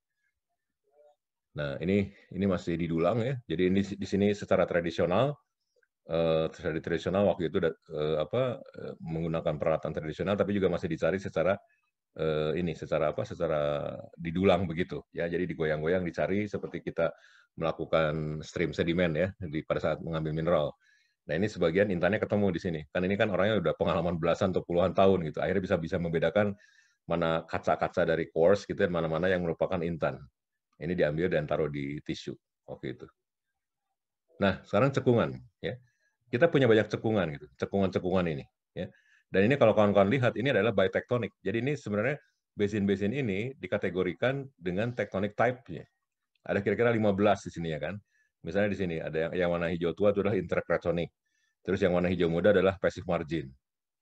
Nah, ini ini masih didulang ya. Jadi ini di sini secara tradisional eh, secara tradisional waktu itu uh, apa eh, menggunakan peralatan tradisional tapi juga masih dicari secara uh, ini secara apa secara didulang begitu ya. Jadi digoyang-goyang dicari seperti kita melakukan stream sedimen ya di pada saat mengambil mineral. Nah ini sebagian intannya ketemu di sini. Kan ini kan orangnya udah pengalaman belasan atau puluhan tahun gitu. Akhirnya bisa bisa membedakan mana kaca-kaca dari course gitu, ya, mana-mana yang merupakan intan. Ini diambil dan taruh di tisu waktu itu. Nah, sekarang cekungan, ya. Kita punya banyak cekungan gitu, cekungan-cekungan ini, ya. Dan ini kalau kawan-kawan lihat ini adalah tektonik. Jadi ini sebenarnya basin-basin ini dikategorikan dengan tektonik type-nya. Ada kira-kira 15 di sini ya kan. Misalnya di sini ada yang, yang warna hijau tua itu adalah intercratonic. Terus yang warna hijau muda adalah passive margin.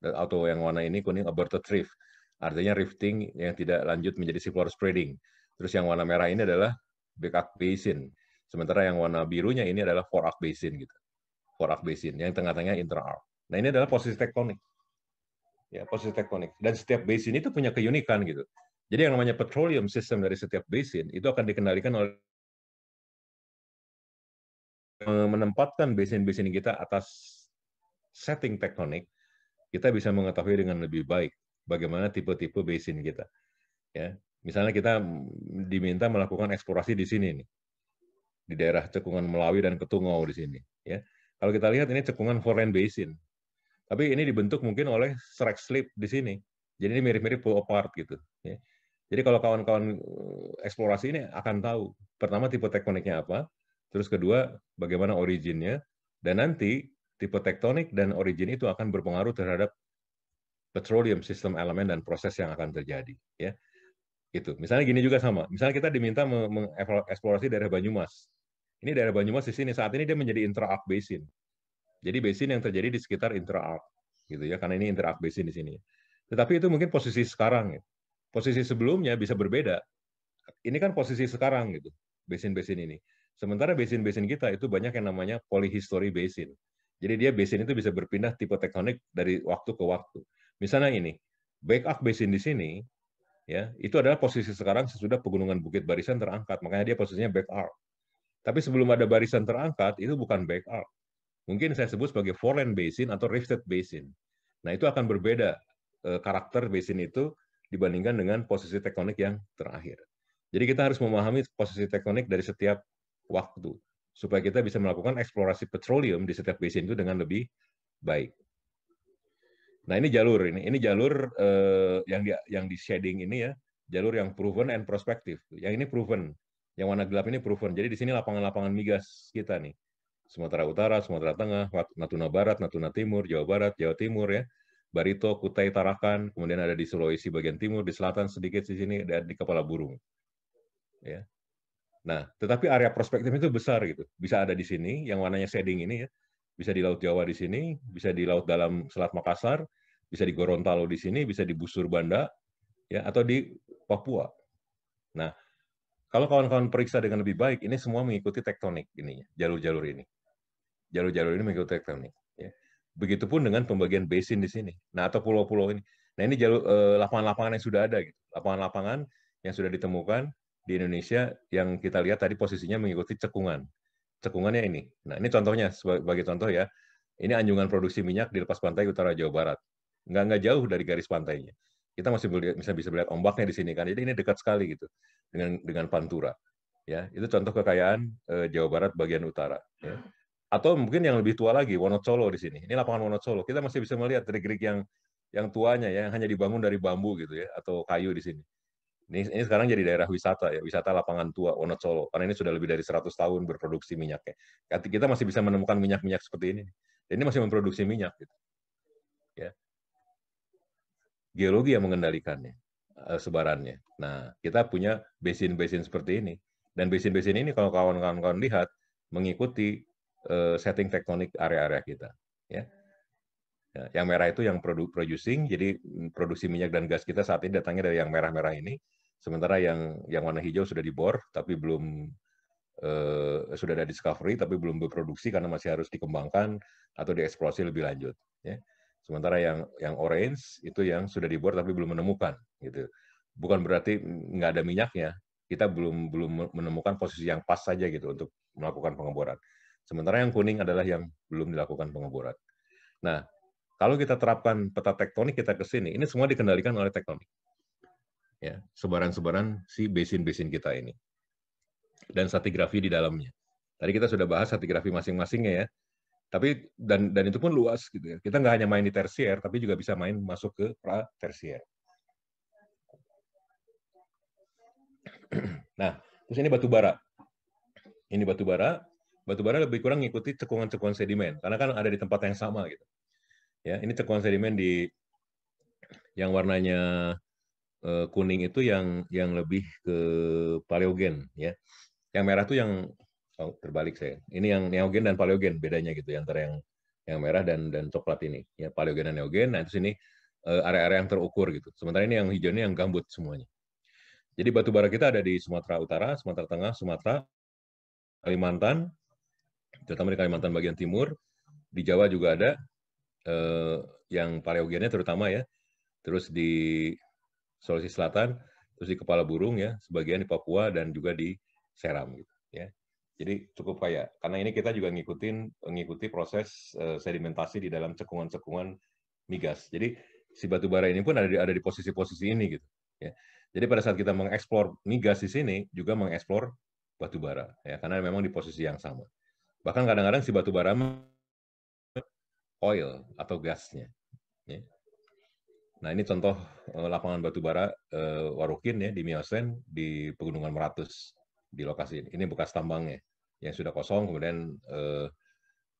Atau yang warna ini kuning aborted rift. Artinya rifting yang tidak lanjut menjadi seafloor spreading. Terus yang warna merah ini adalah Back Basin. Sementara yang warna birunya ini adalah forearc basin gitu. Forearc basin yang tengah-tengah arc. Nah, ini adalah posisi tektonik. Ya, posisi tektonik. Dan setiap basin itu punya keunikan gitu. Jadi yang namanya petroleum system dari setiap basin itu akan dikendalikan oleh menempatkan basin-basin kita atas setting tektonik, kita bisa mengetahui dengan lebih baik bagaimana tipe-tipe basin kita. Ya, Misalnya kita diminta melakukan eksplorasi di sini nih, di daerah cekungan Melawi dan Ketungau di sini. Ya, kalau kita lihat ini cekungan Foreland Basin, tapi ini dibentuk mungkin oleh strike slip di sini. Jadi ini mirip-mirip pull apart gitu. Ya. Jadi kalau kawan-kawan eh, eksplorasi ini akan tahu pertama tipe tektoniknya apa, terus kedua bagaimana originnya, dan nanti tipe tektonik dan origin itu akan berpengaruh terhadap petroleum sistem elemen dan proses yang akan terjadi. Ya, Gitu. Misalnya gini juga sama. Misalnya kita diminta mengeksplorasi daerah Banyumas. Ini daerah Banyumas di sini saat ini dia menjadi intra-arc basin. Jadi basin yang terjadi di sekitar intra-arc gitu ya karena ini intra-arc basin di sini. Tetapi itu mungkin posisi sekarang ya. Posisi sebelumnya bisa berbeda. Ini kan posisi sekarang gitu. Basin-basin ini. Sementara basin-basin kita itu banyak yang namanya polyhistory basin. Jadi dia basin itu bisa berpindah tipe tektonik dari waktu ke waktu. Misalnya ini, back arc basin di sini ya itu adalah posisi sekarang sesudah pegunungan Bukit Barisan terangkat makanya dia posisinya back arc tapi sebelum ada barisan terangkat itu bukan back arc mungkin saya sebut sebagai foreign basin atau rifted basin nah itu akan berbeda eh, karakter basin itu dibandingkan dengan posisi tektonik yang terakhir jadi kita harus memahami posisi tektonik dari setiap waktu supaya kita bisa melakukan eksplorasi petroleum di setiap basin itu dengan lebih baik. Nah ini jalur ini ini jalur uh, yang di yang di shading ini ya jalur yang proven and prospective. Yang ini proven, yang warna gelap ini proven. Jadi di sini lapangan-lapangan migas kita nih. Sumatera Utara, Sumatera Tengah, Natuna Barat, Natuna Timur, Jawa Barat, Jawa Timur ya. Barito, Kutai, Tarakan, kemudian ada di Sulawesi bagian timur, di selatan sedikit di sini ada di Kepala Burung. Ya. Nah, tetapi area prospektif itu besar gitu. Bisa ada di sini yang warnanya shading ini ya bisa di Laut Jawa di sini, bisa di Laut Dalam Selat Makassar, bisa di Gorontalo di sini, bisa di Busur Banda, ya atau di Papua. Nah, kalau kawan-kawan periksa dengan lebih baik, ini semua mengikuti tektonik ini, jalur-jalur ini. Jalur-jalur ini mengikuti tektonik. Ya. Begitupun dengan pembagian basin di sini. Nah, atau pulau-pulau ini. Nah, ini jalur eh, lapangan-lapangan yang sudah ada, gitu. Lapangan-lapangan yang sudah ditemukan di Indonesia yang kita lihat tadi posisinya mengikuti cekungan cekungannya ini. Nah, ini contohnya sebagai contoh ya. Ini anjungan produksi minyak di lepas pantai utara Jawa Barat. Enggak enggak jauh dari garis pantainya. Kita masih bisa bisa melihat ombaknya di sini kan. Jadi ini dekat sekali gitu dengan dengan Pantura. Ya, itu contoh kekayaan hmm. eh, Jawa Barat bagian utara. Ya. Hmm. Atau mungkin yang lebih tua lagi Wonocolo di sini. Ini lapangan Wonocolo. Kita masih bisa melihat trik-trik yang yang tuanya ya, yang hanya dibangun dari bambu gitu ya atau kayu di sini. Ini, ini sekarang jadi daerah wisata ya, wisata lapangan tua Wonocolo. Karena ini sudah lebih dari 100 tahun berproduksi minyaknya. Kita masih bisa menemukan minyak-minyak seperti ini. ini masih memproduksi minyak. Gitu. Ya. Geologi yang mengendalikannya, eh, sebarannya. Nah, kita punya basin-basin seperti ini. Dan basin-basin ini kalau kawan-kawan lihat, mengikuti eh, setting tektonik area-area kita. Ya. Ya, yang merah itu yang produ producing, jadi mm, produksi minyak dan gas kita saat ini datangnya dari yang merah-merah ini. Sementara yang yang warna hijau sudah dibor, tapi belum eh, sudah ada discovery, tapi belum berproduksi karena masih harus dikembangkan atau dieksplorasi lebih lanjut. Ya. Sementara yang yang orange itu yang sudah dibor tapi belum menemukan. Gitu. Bukan berarti nggak ada minyaknya, kita belum belum menemukan posisi yang pas saja gitu untuk melakukan pengeboran. Sementara yang kuning adalah yang belum dilakukan pengeboran. Nah, kalau kita terapkan peta tektonik kita ke sini, ini semua dikendalikan oleh tektonik. Ya, sebaran-sebaran si basin-basin kita ini. Dan stratigrafi di dalamnya. Tadi kita sudah bahas stratigrafi masing-masingnya ya. Tapi dan dan itu pun luas gitu ya. Kita nggak hanya main di tersier, tapi juga bisa main masuk ke pra tersier. [clears throat] Nah, terus ini batu bara. Ini batu bara, batu bara lebih kurang ngikuti cekungan-cekungan sedimen karena kan ada di tempat yang sama gitu. Ya, ini tekuan sedimen di yang warnanya eh, kuning itu yang yang lebih ke paleogen ya. Yang merah tuh yang oh, terbalik saya. Ini yang neogen dan paleogen bedanya gitu ya, antara yang yang merah dan dan coklat ini ya paleogen dan neogen. Nah, itu sini eh, area-area yang terukur gitu. Sementara ini yang hijau ini yang gambut semuanya. Jadi batu bara kita ada di Sumatera Utara, Sumatera Tengah, Sumatera, Kalimantan, terutama di Kalimantan bagian timur, di Jawa juga ada, eh, yang paleogennya terutama ya, terus di Sulawesi Selatan, terus di Kepala Burung ya, sebagian di Papua dan juga di Seram gitu ya. Jadi cukup kaya. Karena ini kita juga ngikutin mengikuti proses eh, sedimentasi di dalam cekungan-cekungan migas. Jadi si batu bara ini pun ada di, ada di posisi-posisi ini gitu ya. Jadi pada saat kita mengeksplor migas di sini juga mengeksplor batu bara ya karena memang di posisi yang sama. Bahkan kadang-kadang si batu bara oil atau gasnya. Ya. Nah ini contoh eh, lapangan batubara bara eh, Warukin ya di Miosen di Pegunungan Meratus di lokasi ini. Ini bekas tambangnya yang sudah kosong kemudian eh,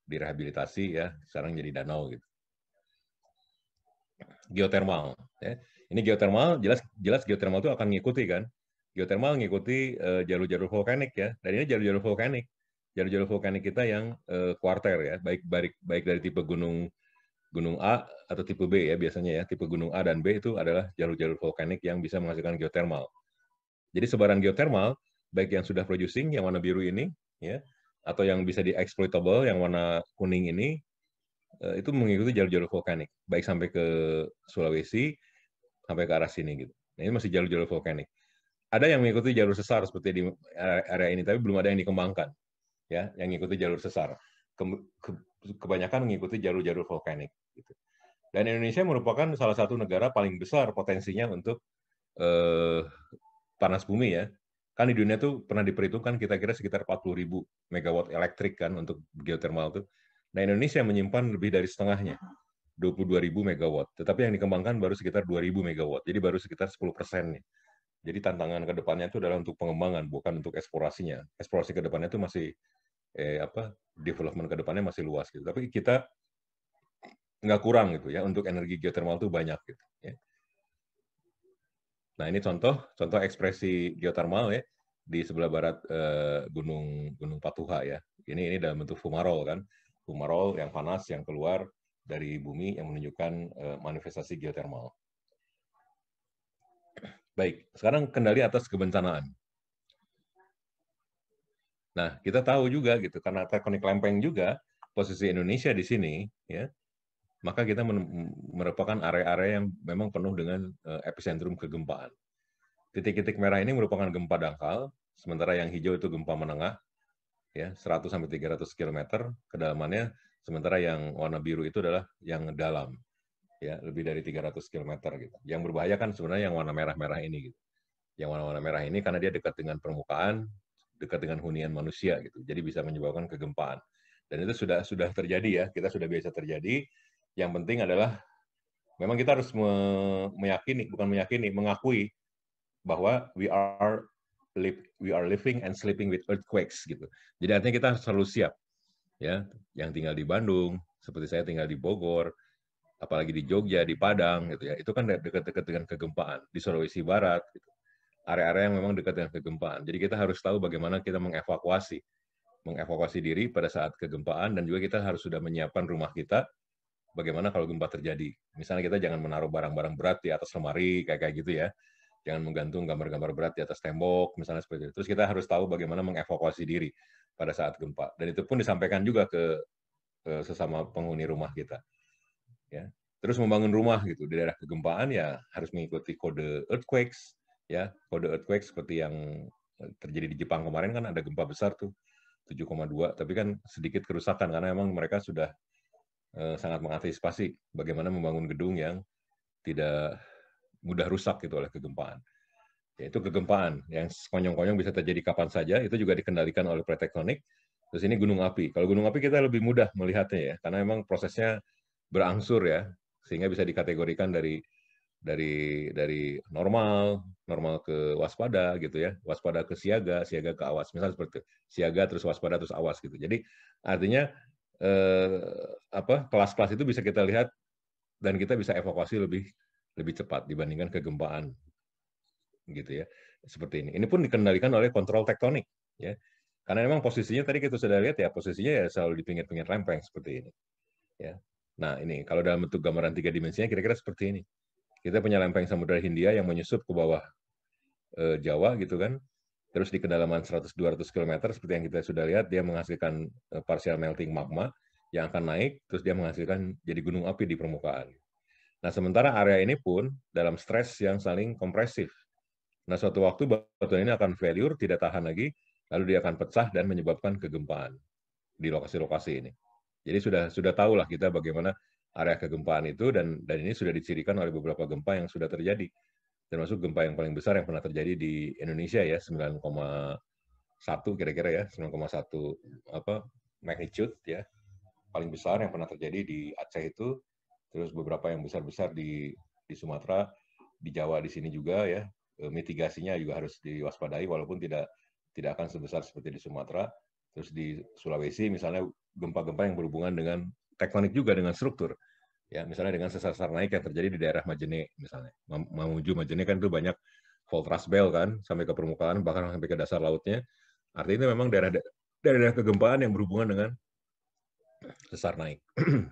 direhabilitasi ya sekarang jadi danau gitu. Geotermal. Ya. Ini geotermal jelas jelas geotermal itu akan mengikuti kan. Geotermal mengikuti jalur-jalur vulkanik ya. Dan ini jalur-jalur vulkanik jalur-jalur vulkanik kita yang uh, kuarter ya, baik baik baik dari tipe gunung gunung A atau tipe B ya biasanya ya, tipe gunung A dan B itu adalah jalur-jalur vulkanik yang bisa menghasilkan geotermal. Jadi sebaran geotermal baik yang sudah producing yang warna biru ini ya atau yang bisa dieksploitable yang warna kuning ini eh, itu mengikuti jalur-jalur vulkanik baik sampai ke Sulawesi sampai ke arah sini gitu. Nah, ini masih jalur-jalur vulkanik. Ada yang mengikuti jalur sesar seperti di area ini tapi belum ada yang dikembangkan ya yang mengikuti jalur sesar. kebanyakan mengikuti jalur-jalur vulkanik. Gitu. Dan Indonesia merupakan salah satu negara paling besar potensinya untuk eh, panas bumi ya. Kan di dunia tuh pernah diperhitungkan kita kira sekitar 40 ribu megawatt elektrik kan untuk geothermal tuh. Nah Indonesia menyimpan lebih dari setengahnya, 22 ribu megawatt. Tetapi yang dikembangkan baru sekitar 2 ribu megawatt. Jadi baru sekitar 10 persen nih. Jadi tantangan ke depannya itu adalah untuk pengembangan, bukan untuk eksplorasinya. Eksplorasi ke depannya itu masih eh, apa development ke depannya masih luas gitu. Tapi kita nggak kurang gitu ya untuk energi geothermal itu banyak gitu. Ya. Nah ini contoh contoh ekspresi geothermal ya di sebelah barat eh, gunung Gunung Patuha ya. Ini ini dalam bentuk fumarol kan, fumarol yang panas yang keluar dari bumi yang menunjukkan eh, manifestasi geothermal. Baik, sekarang kendali atas kebencanaan. Nah, kita tahu juga gitu karena tektonik lempeng juga posisi Indonesia di sini ya. Maka kita merupakan area-area yang memang penuh dengan eh, epicentrum kegempaan. Titik-titik merah ini merupakan gempa dangkal, sementara yang hijau itu gempa menengah ya 100 sampai 300 km kedalamannya, sementara yang warna biru itu adalah yang dalam ya lebih dari 300 km gitu. Yang berbahaya kan sebenarnya yang warna merah-merah ini gitu. Yang warna-warna merah ini karena dia dekat dengan permukaan, dekat dengan hunian manusia gitu. Jadi bisa menyebabkan kegempaan. Dan itu sudah sudah terjadi ya, kita sudah biasa terjadi. Yang penting adalah memang kita harus me meyakini, bukan meyakini, mengakui bahwa we are live, we are living and sleeping with earthquakes gitu. Jadi artinya kita selalu siap ya, yang tinggal di Bandung, seperti saya tinggal di Bogor, apalagi di Jogja, di Padang gitu ya. Itu kan dekat-dekat dengan kegempaan di Sulawesi Barat gitu. Area-area yang memang dekat dengan kegempaan. Jadi kita harus tahu bagaimana kita mengevakuasi mengevakuasi diri pada saat kegempaan dan juga kita harus sudah menyiapkan rumah kita bagaimana kalau gempa terjadi. Misalnya kita jangan menaruh barang-barang berat di atas lemari kayak kayak gitu ya. Jangan menggantung gambar-gambar berat di atas tembok misalnya seperti itu. Terus kita harus tahu bagaimana mengevakuasi diri pada saat gempa. Dan itu pun disampaikan juga ke, ke sesama penghuni rumah kita ya terus membangun rumah gitu di daerah kegempaan ya harus mengikuti kode earthquakes ya kode earthquakes seperti yang eh, terjadi di Jepang kemarin kan ada gempa besar tuh 7,2 tapi kan sedikit kerusakan karena memang mereka sudah eh, sangat mengantisipasi bagaimana membangun gedung yang tidak mudah rusak gitu oleh kegempaan yaitu kegempaan yang konyong-konyong bisa terjadi kapan saja itu juga dikendalikan oleh pretektonik terus ini gunung api kalau gunung api kita lebih mudah melihatnya ya karena memang prosesnya berangsur ya, sehingga bisa dikategorikan dari dari dari normal, normal ke waspada gitu ya, waspada ke siaga, siaga ke awas. misalnya seperti siaga terus waspada terus awas gitu. Jadi artinya eh, apa kelas-kelas itu bisa kita lihat dan kita bisa evakuasi lebih lebih cepat dibandingkan kegempaan gitu ya seperti ini. Ini pun dikendalikan oleh kontrol tektonik ya. Karena memang posisinya tadi kita sudah lihat ya posisinya ya selalu di pinggir-pinggir lempeng seperti ini ya Nah, ini kalau dalam bentuk gambaran tiga dimensinya kira-kira seperti ini. Kita punya lempeng samudera Hindia yang menyusup ke bawah e, Jawa gitu kan. Terus di kedalaman 100-200 km seperti yang kita sudah lihat, dia menghasilkan e, partial melting magma yang akan naik, terus dia menghasilkan jadi gunung api di permukaan. Nah, sementara area ini pun dalam stres yang saling kompresif. Nah, suatu waktu batuan ini akan failure, tidak tahan lagi, lalu dia akan pecah dan menyebabkan kegempaan di lokasi-lokasi ini. Jadi sudah sudah tahu lah kita bagaimana area kegempaan itu dan dan ini sudah dicirikan oleh beberapa gempa yang sudah terjadi. Termasuk gempa yang paling besar yang pernah terjadi di Indonesia ya 9,1 kira-kira ya 9,1 apa magnitude ya paling besar yang pernah terjadi di Aceh itu terus beberapa yang besar-besar di di Sumatera di Jawa di sini juga ya e, mitigasinya juga harus diwaspadai walaupun tidak tidak akan sebesar seperti di Sumatera terus di Sulawesi misalnya gempa-gempa yang berhubungan dengan tektonik juga dengan struktur. Ya, misalnya dengan sesar-sesar naik yang terjadi di daerah Majene misalnya. Mamuju Majene kan itu banyak Voltras belt kan sampai ke permukaan bahkan sampai ke dasar lautnya. Artinya itu memang daerah daerah kegempaan yang berhubungan dengan sesar naik. [clears throat]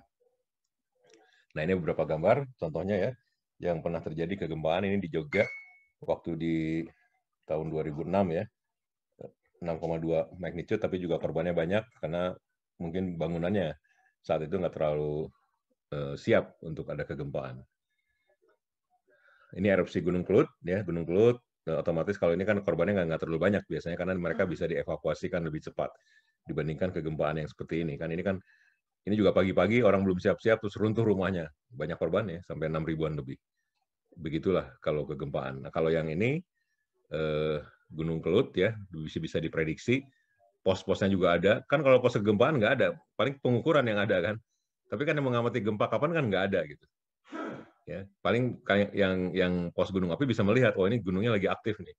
nah, ini beberapa gambar contohnya ya yang pernah terjadi kegempaan ini di Jogja waktu di tahun 2006 ya. 6,2 magnitude tapi juga korbannya banyak karena mungkin bangunannya saat itu nggak terlalu eh, siap untuk ada kegempaan. Ini erupsi Gunung Kelut, ya Gunung Kelut. Eh, otomatis kalau ini kan korbannya nggak, terlalu banyak biasanya karena mereka hmm. bisa dievakuasikan lebih cepat dibandingkan kegempaan yang seperti ini. Kan ini kan ini juga pagi-pagi orang belum siap-siap terus runtuh rumahnya. Banyak korban ya, sampai enam ribuan lebih. Begitulah kalau kegempaan. Nah, kalau yang ini eh, Gunung Kelut ya, bisa bisa diprediksi pos-posnya juga ada. Kan kalau pos kegempaan nggak ada, paling pengukuran yang ada kan. Tapi kan yang mengamati gempa kapan kan nggak ada gitu. Ya, paling kayak yang yang pos gunung api bisa melihat, oh ini gunungnya lagi aktif nih.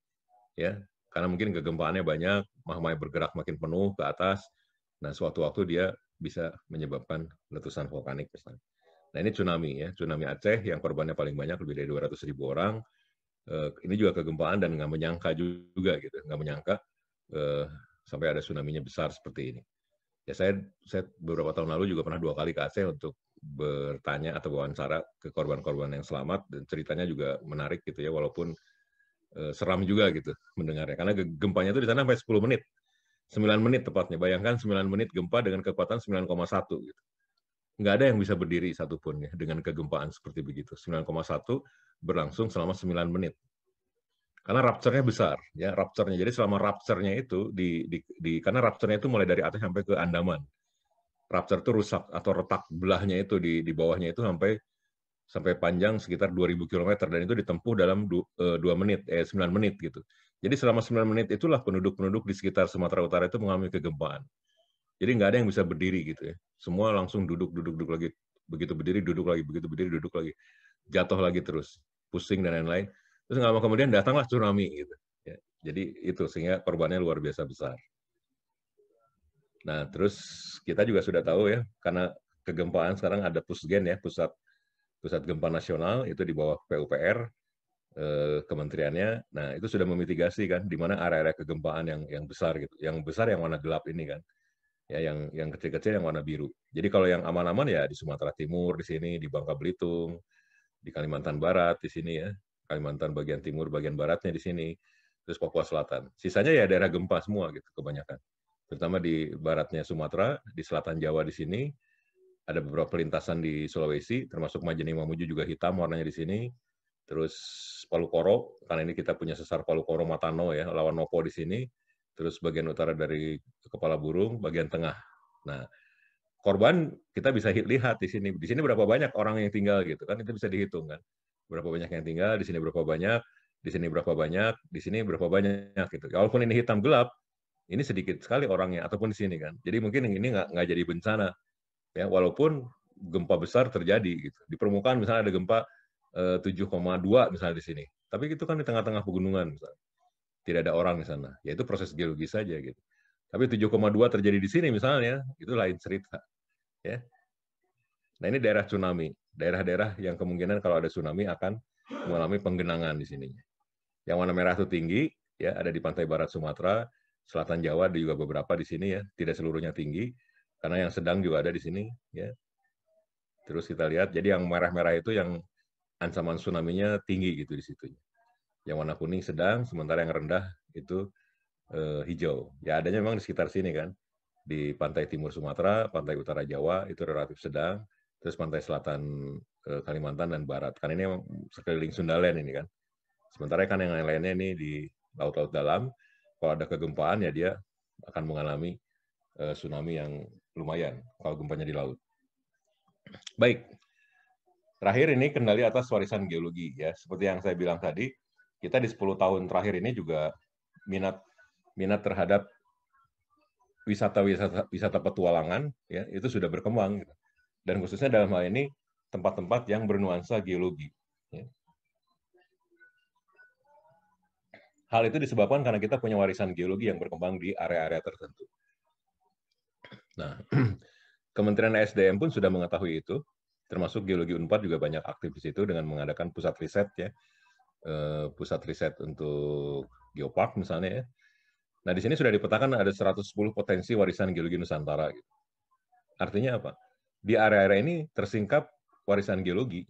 Ya, karena mungkin kegempaannya banyak, magma bergerak makin penuh ke atas. Nah, suatu waktu dia bisa menyebabkan letusan vulkanik misalnya. Nah, ini tsunami ya, tsunami Aceh yang korbannya paling banyak lebih dari 200 ribu orang. Eh, ini juga kegempaan dan nggak menyangka juga gitu, nggak menyangka eh, sampai ada tsunami-nya besar seperti ini. Ya saya saya beberapa tahun lalu juga pernah dua kali ke Aceh untuk bertanya atau wawancara ke korban-korban yang selamat dan ceritanya juga menarik gitu ya walaupun eh, seram juga gitu mendengarnya karena gempanya itu di sana sampai 10 menit. 9 menit tepatnya. Bayangkan 9 menit gempa dengan kekuatan 9,1 gitu nggak ada yang bisa berdiri satupun ya dengan kegempaan seperti begitu. 9,1 berlangsung selama 9 menit karena rapturnya besar ya rapturnya jadi selama rapturnya itu di, di, di karena rapturnya itu mulai dari atas sampai ke Andaman rapture itu rusak atau retak belahnya itu di di bawahnya itu sampai sampai panjang sekitar 2000 km dan itu ditempuh dalam 2 eh, menit eh 9 menit gitu. Jadi selama 9 menit itulah penduduk-penduduk di sekitar Sumatera Utara itu mengalami kegempaan. Jadi nggak ada yang bisa berdiri gitu ya. Semua langsung duduk-duduk-duduk lagi. Begitu berdiri duduk lagi, begitu berdiri duduk lagi. Jatuh lagi terus, pusing dan lain-lain Terus nggak lama kemudian datanglah tsunami gitu. Ya, jadi itu sehingga korbannya luar biasa besar. Nah terus kita juga sudah tahu ya karena kegempaan sekarang ada pusgen ya pusat pusat gempa nasional itu di bawah PUPR eh, kementeriannya. Nah itu sudah memitigasi kan di mana area-area kegempaan yang yang besar gitu, yang besar yang warna gelap ini kan ya yang yang kecil-kecil yang warna biru. Jadi kalau yang aman-aman ya di Sumatera Timur di sini, di Bangka Belitung, di Kalimantan Barat di sini ya. Kalimantan bagian timur, bagian baratnya di sini, terus Papua Selatan. Sisanya ya daerah gempa semua gitu kebanyakan. Terutama di baratnya Sumatera, di selatan Jawa di sini, ada beberapa perlintasan di Sulawesi, termasuk Majene Mamuju juga hitam warnanya di sini. Terus Palu Koro, karena ini kita punya sesar Palu Koro Matano ya, lawan Nopo di sini. Terus bagian utara dari Kepala Burung, bagian tengah. Nah, korban kita bisa lihat di sini. Di sini berapa banyak orang yang tinggal gitu kan, itu bisa dihitung kan berapa banyak yang tinggal, di sini berapa banyak, di sini berapa banyak, di sini berapa banyak gitu. Walaupun ini hitam gelap, ini sedikit sekali orangnya ataupun di sini kan. Jadi mungkin ini nggak nggak jadi bencana ya walaupun gempa besar terjadi gitu. Di permukaan misalnya ada gempa eh, 7,2 misalnya di sini. Tapi itu kan di tengah-tengah pegunungan misalnya. Tidak ada orang di sana. yaitu proses geologi saja gitu. Tapi 7,2 terjadi di sini misalnya, itu lain cerita. Ya. Nah, ini daerah tsunami daerah-daerah yang kemungkinan kalau ada tsunami akan mengalami penggenangan di sininya. Yang warna merah itu tinggi, ya ada di pantai barat Sumatera, selatan Jawa ada juga beberapa di sini ya, tidak seluruhnya tinggi, karena yang sedang juga ada di sini ya. Terus kita lihat, jadi yang merah-merah itu yang ancaman tsunami-nya tinggi gitu di situ. Yang warna kuning sedang, sementara yang rendah itu eh, hijau. Ya adanya memang di sekitar sini kan, di pantai timur Sumatera, pantai utara Jawa itu relatif sedang, terus pantai selatan eh, Kalimantan dan Barat. Kan ini sekeliling Sundaland ini kan. Sementara kan yang lain-lainnya ini di laut-laut dalam, kalau ada kegempaan ya dia akan mengalami eh, tsunami yang lumayan kalau gempanya di laut. Baik. Terakhir ini kendali atas warisan geologi ya. Seperti yang saya bilang tadi, kita di 10 tahun terakhir ini juga minat minat terhadap wisata-wisata wisata petualangan ya itu sudah berkembang gitu dan khususnya dalam hal ini tempat-tempat yang bernuansa geologi. Ya. Hal itu disebabkan karena kita punya warisan geologi yang berkembang di area-area tertentu. Nah, [clears throat] Kementerian SDM pun sudah mengetahui itu, termasuk Geologi Unpad juga banyak aktif di situ dengan mengadakan pusat riset ya, eh, pusat riset untuk geopark misalnya ya. Nah, di sini sudah dipetakan ada 110 potensi warisan geologi Nusantara. Gitu. Artinya apa? di area-area ini tersingkap warisan geologi,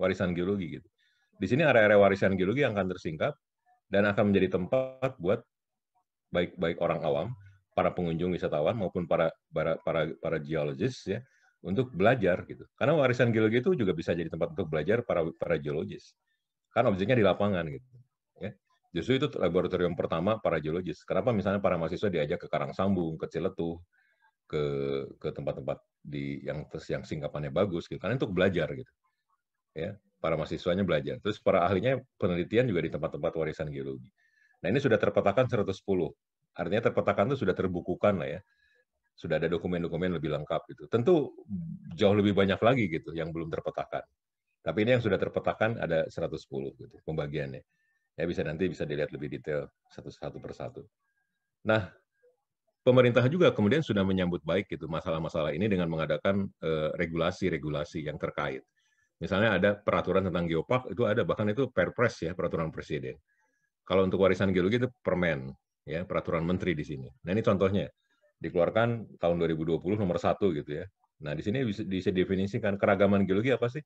warisan geologi gitu. Di sini area-area warisan geologi yang akan tersingkap dan akan menjadi tempat buat baik baik orang awam, para pengunjung wisatawan maupun para para para para geologis ya untuk belajar gitu. Karena warisan geologi itu juga bisa jadi tempat untuk belajar para para geologis. Kan objeknya di lapangan gitu. Ya. Justru itu laboratorium pertama para geologis. Kenapa misalnya para mahasiswa diajak ke Karang Sambung, ke Ciletuh, ke ke tempat-tempat di yang terus yang singkapannya bagus gitu karena untuk belajar gitu ya para mahasiswanya belajar terus para ahlinya penelitian juga di tempat-tempat warisan geologi nah ini sudah terpetakan 110 artinya terpetakan itu sudah terbukukan lah ya sudah ada dokumen-dokumen lebih lengkap gitu tentu jauh lebih banyak lagi gitu yang belum terpetakan tapi ini yang sudah terpetakan ada 110 gitu pembagiannya ya bisa nanti bisa dilihat lebih detail satu satu persatu nah pemerintah juga kemudian sudah menyambut baik gitu masalah-masalah ini dengan mengadakan eh, regulasi-regulasi yang terkait. Misalnya ada peraturan tentang geopark itu ada bahkan itu Perpres ya peraturan presiden. Kalau untuk warisan geologi itu permen ya peraturan menteri di sini. Nah ini contohnya dikeluarkan tahun 2020 nomor satu gitu ya. Nah di sini bisa, bisa definisikan keragaman geologi apa sih?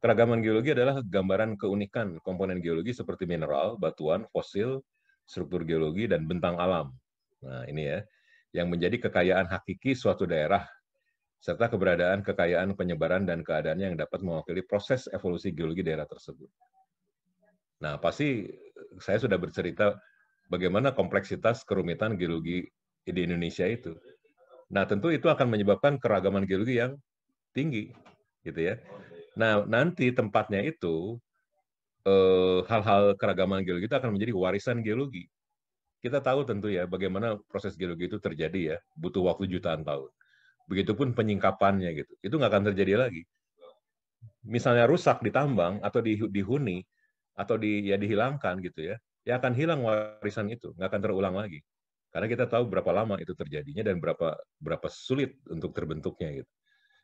Keragaman geologi adalah gambaran keunikan komponen geologi seperti mineral, batuan, fosil, struktur geologi, dan bentang alam Nah, ini ya, yang menjadi kekayaan hakiki suatu daerah serta keberadaan kekayaan penyebaran dan keadaannya yang dapat mewakili proses evolusi geologi daerah tersebut. Nah, pasti saya sudah bercerita bagaimana kompleksitas kerumitan geologi di Indonesia itu. Nah, tentu itu akan menyebabkan keragaman geologi yang tinggi, gitu ya. Nah, nanti tempatnya itu eh, hal-hal keragaman geologi itu akan menjadi warisan geologi. Kita tahu tentu ya bagaimana proses geologi itu terjadi ya, butuh waktu jutaan tahun. Begitupun penyingkapannya gitu, itu nggak akan terjadi lagi. Misalnya rusak ditambang atau dihuni atau di, ya dihilangkan gitu ya, ya akan hilang warisan itu, nggak akan terulang lagi. Karena kita tahu berapa lama itu terjadinya dan berapa berapa sulit untuk terbentuknya gitu.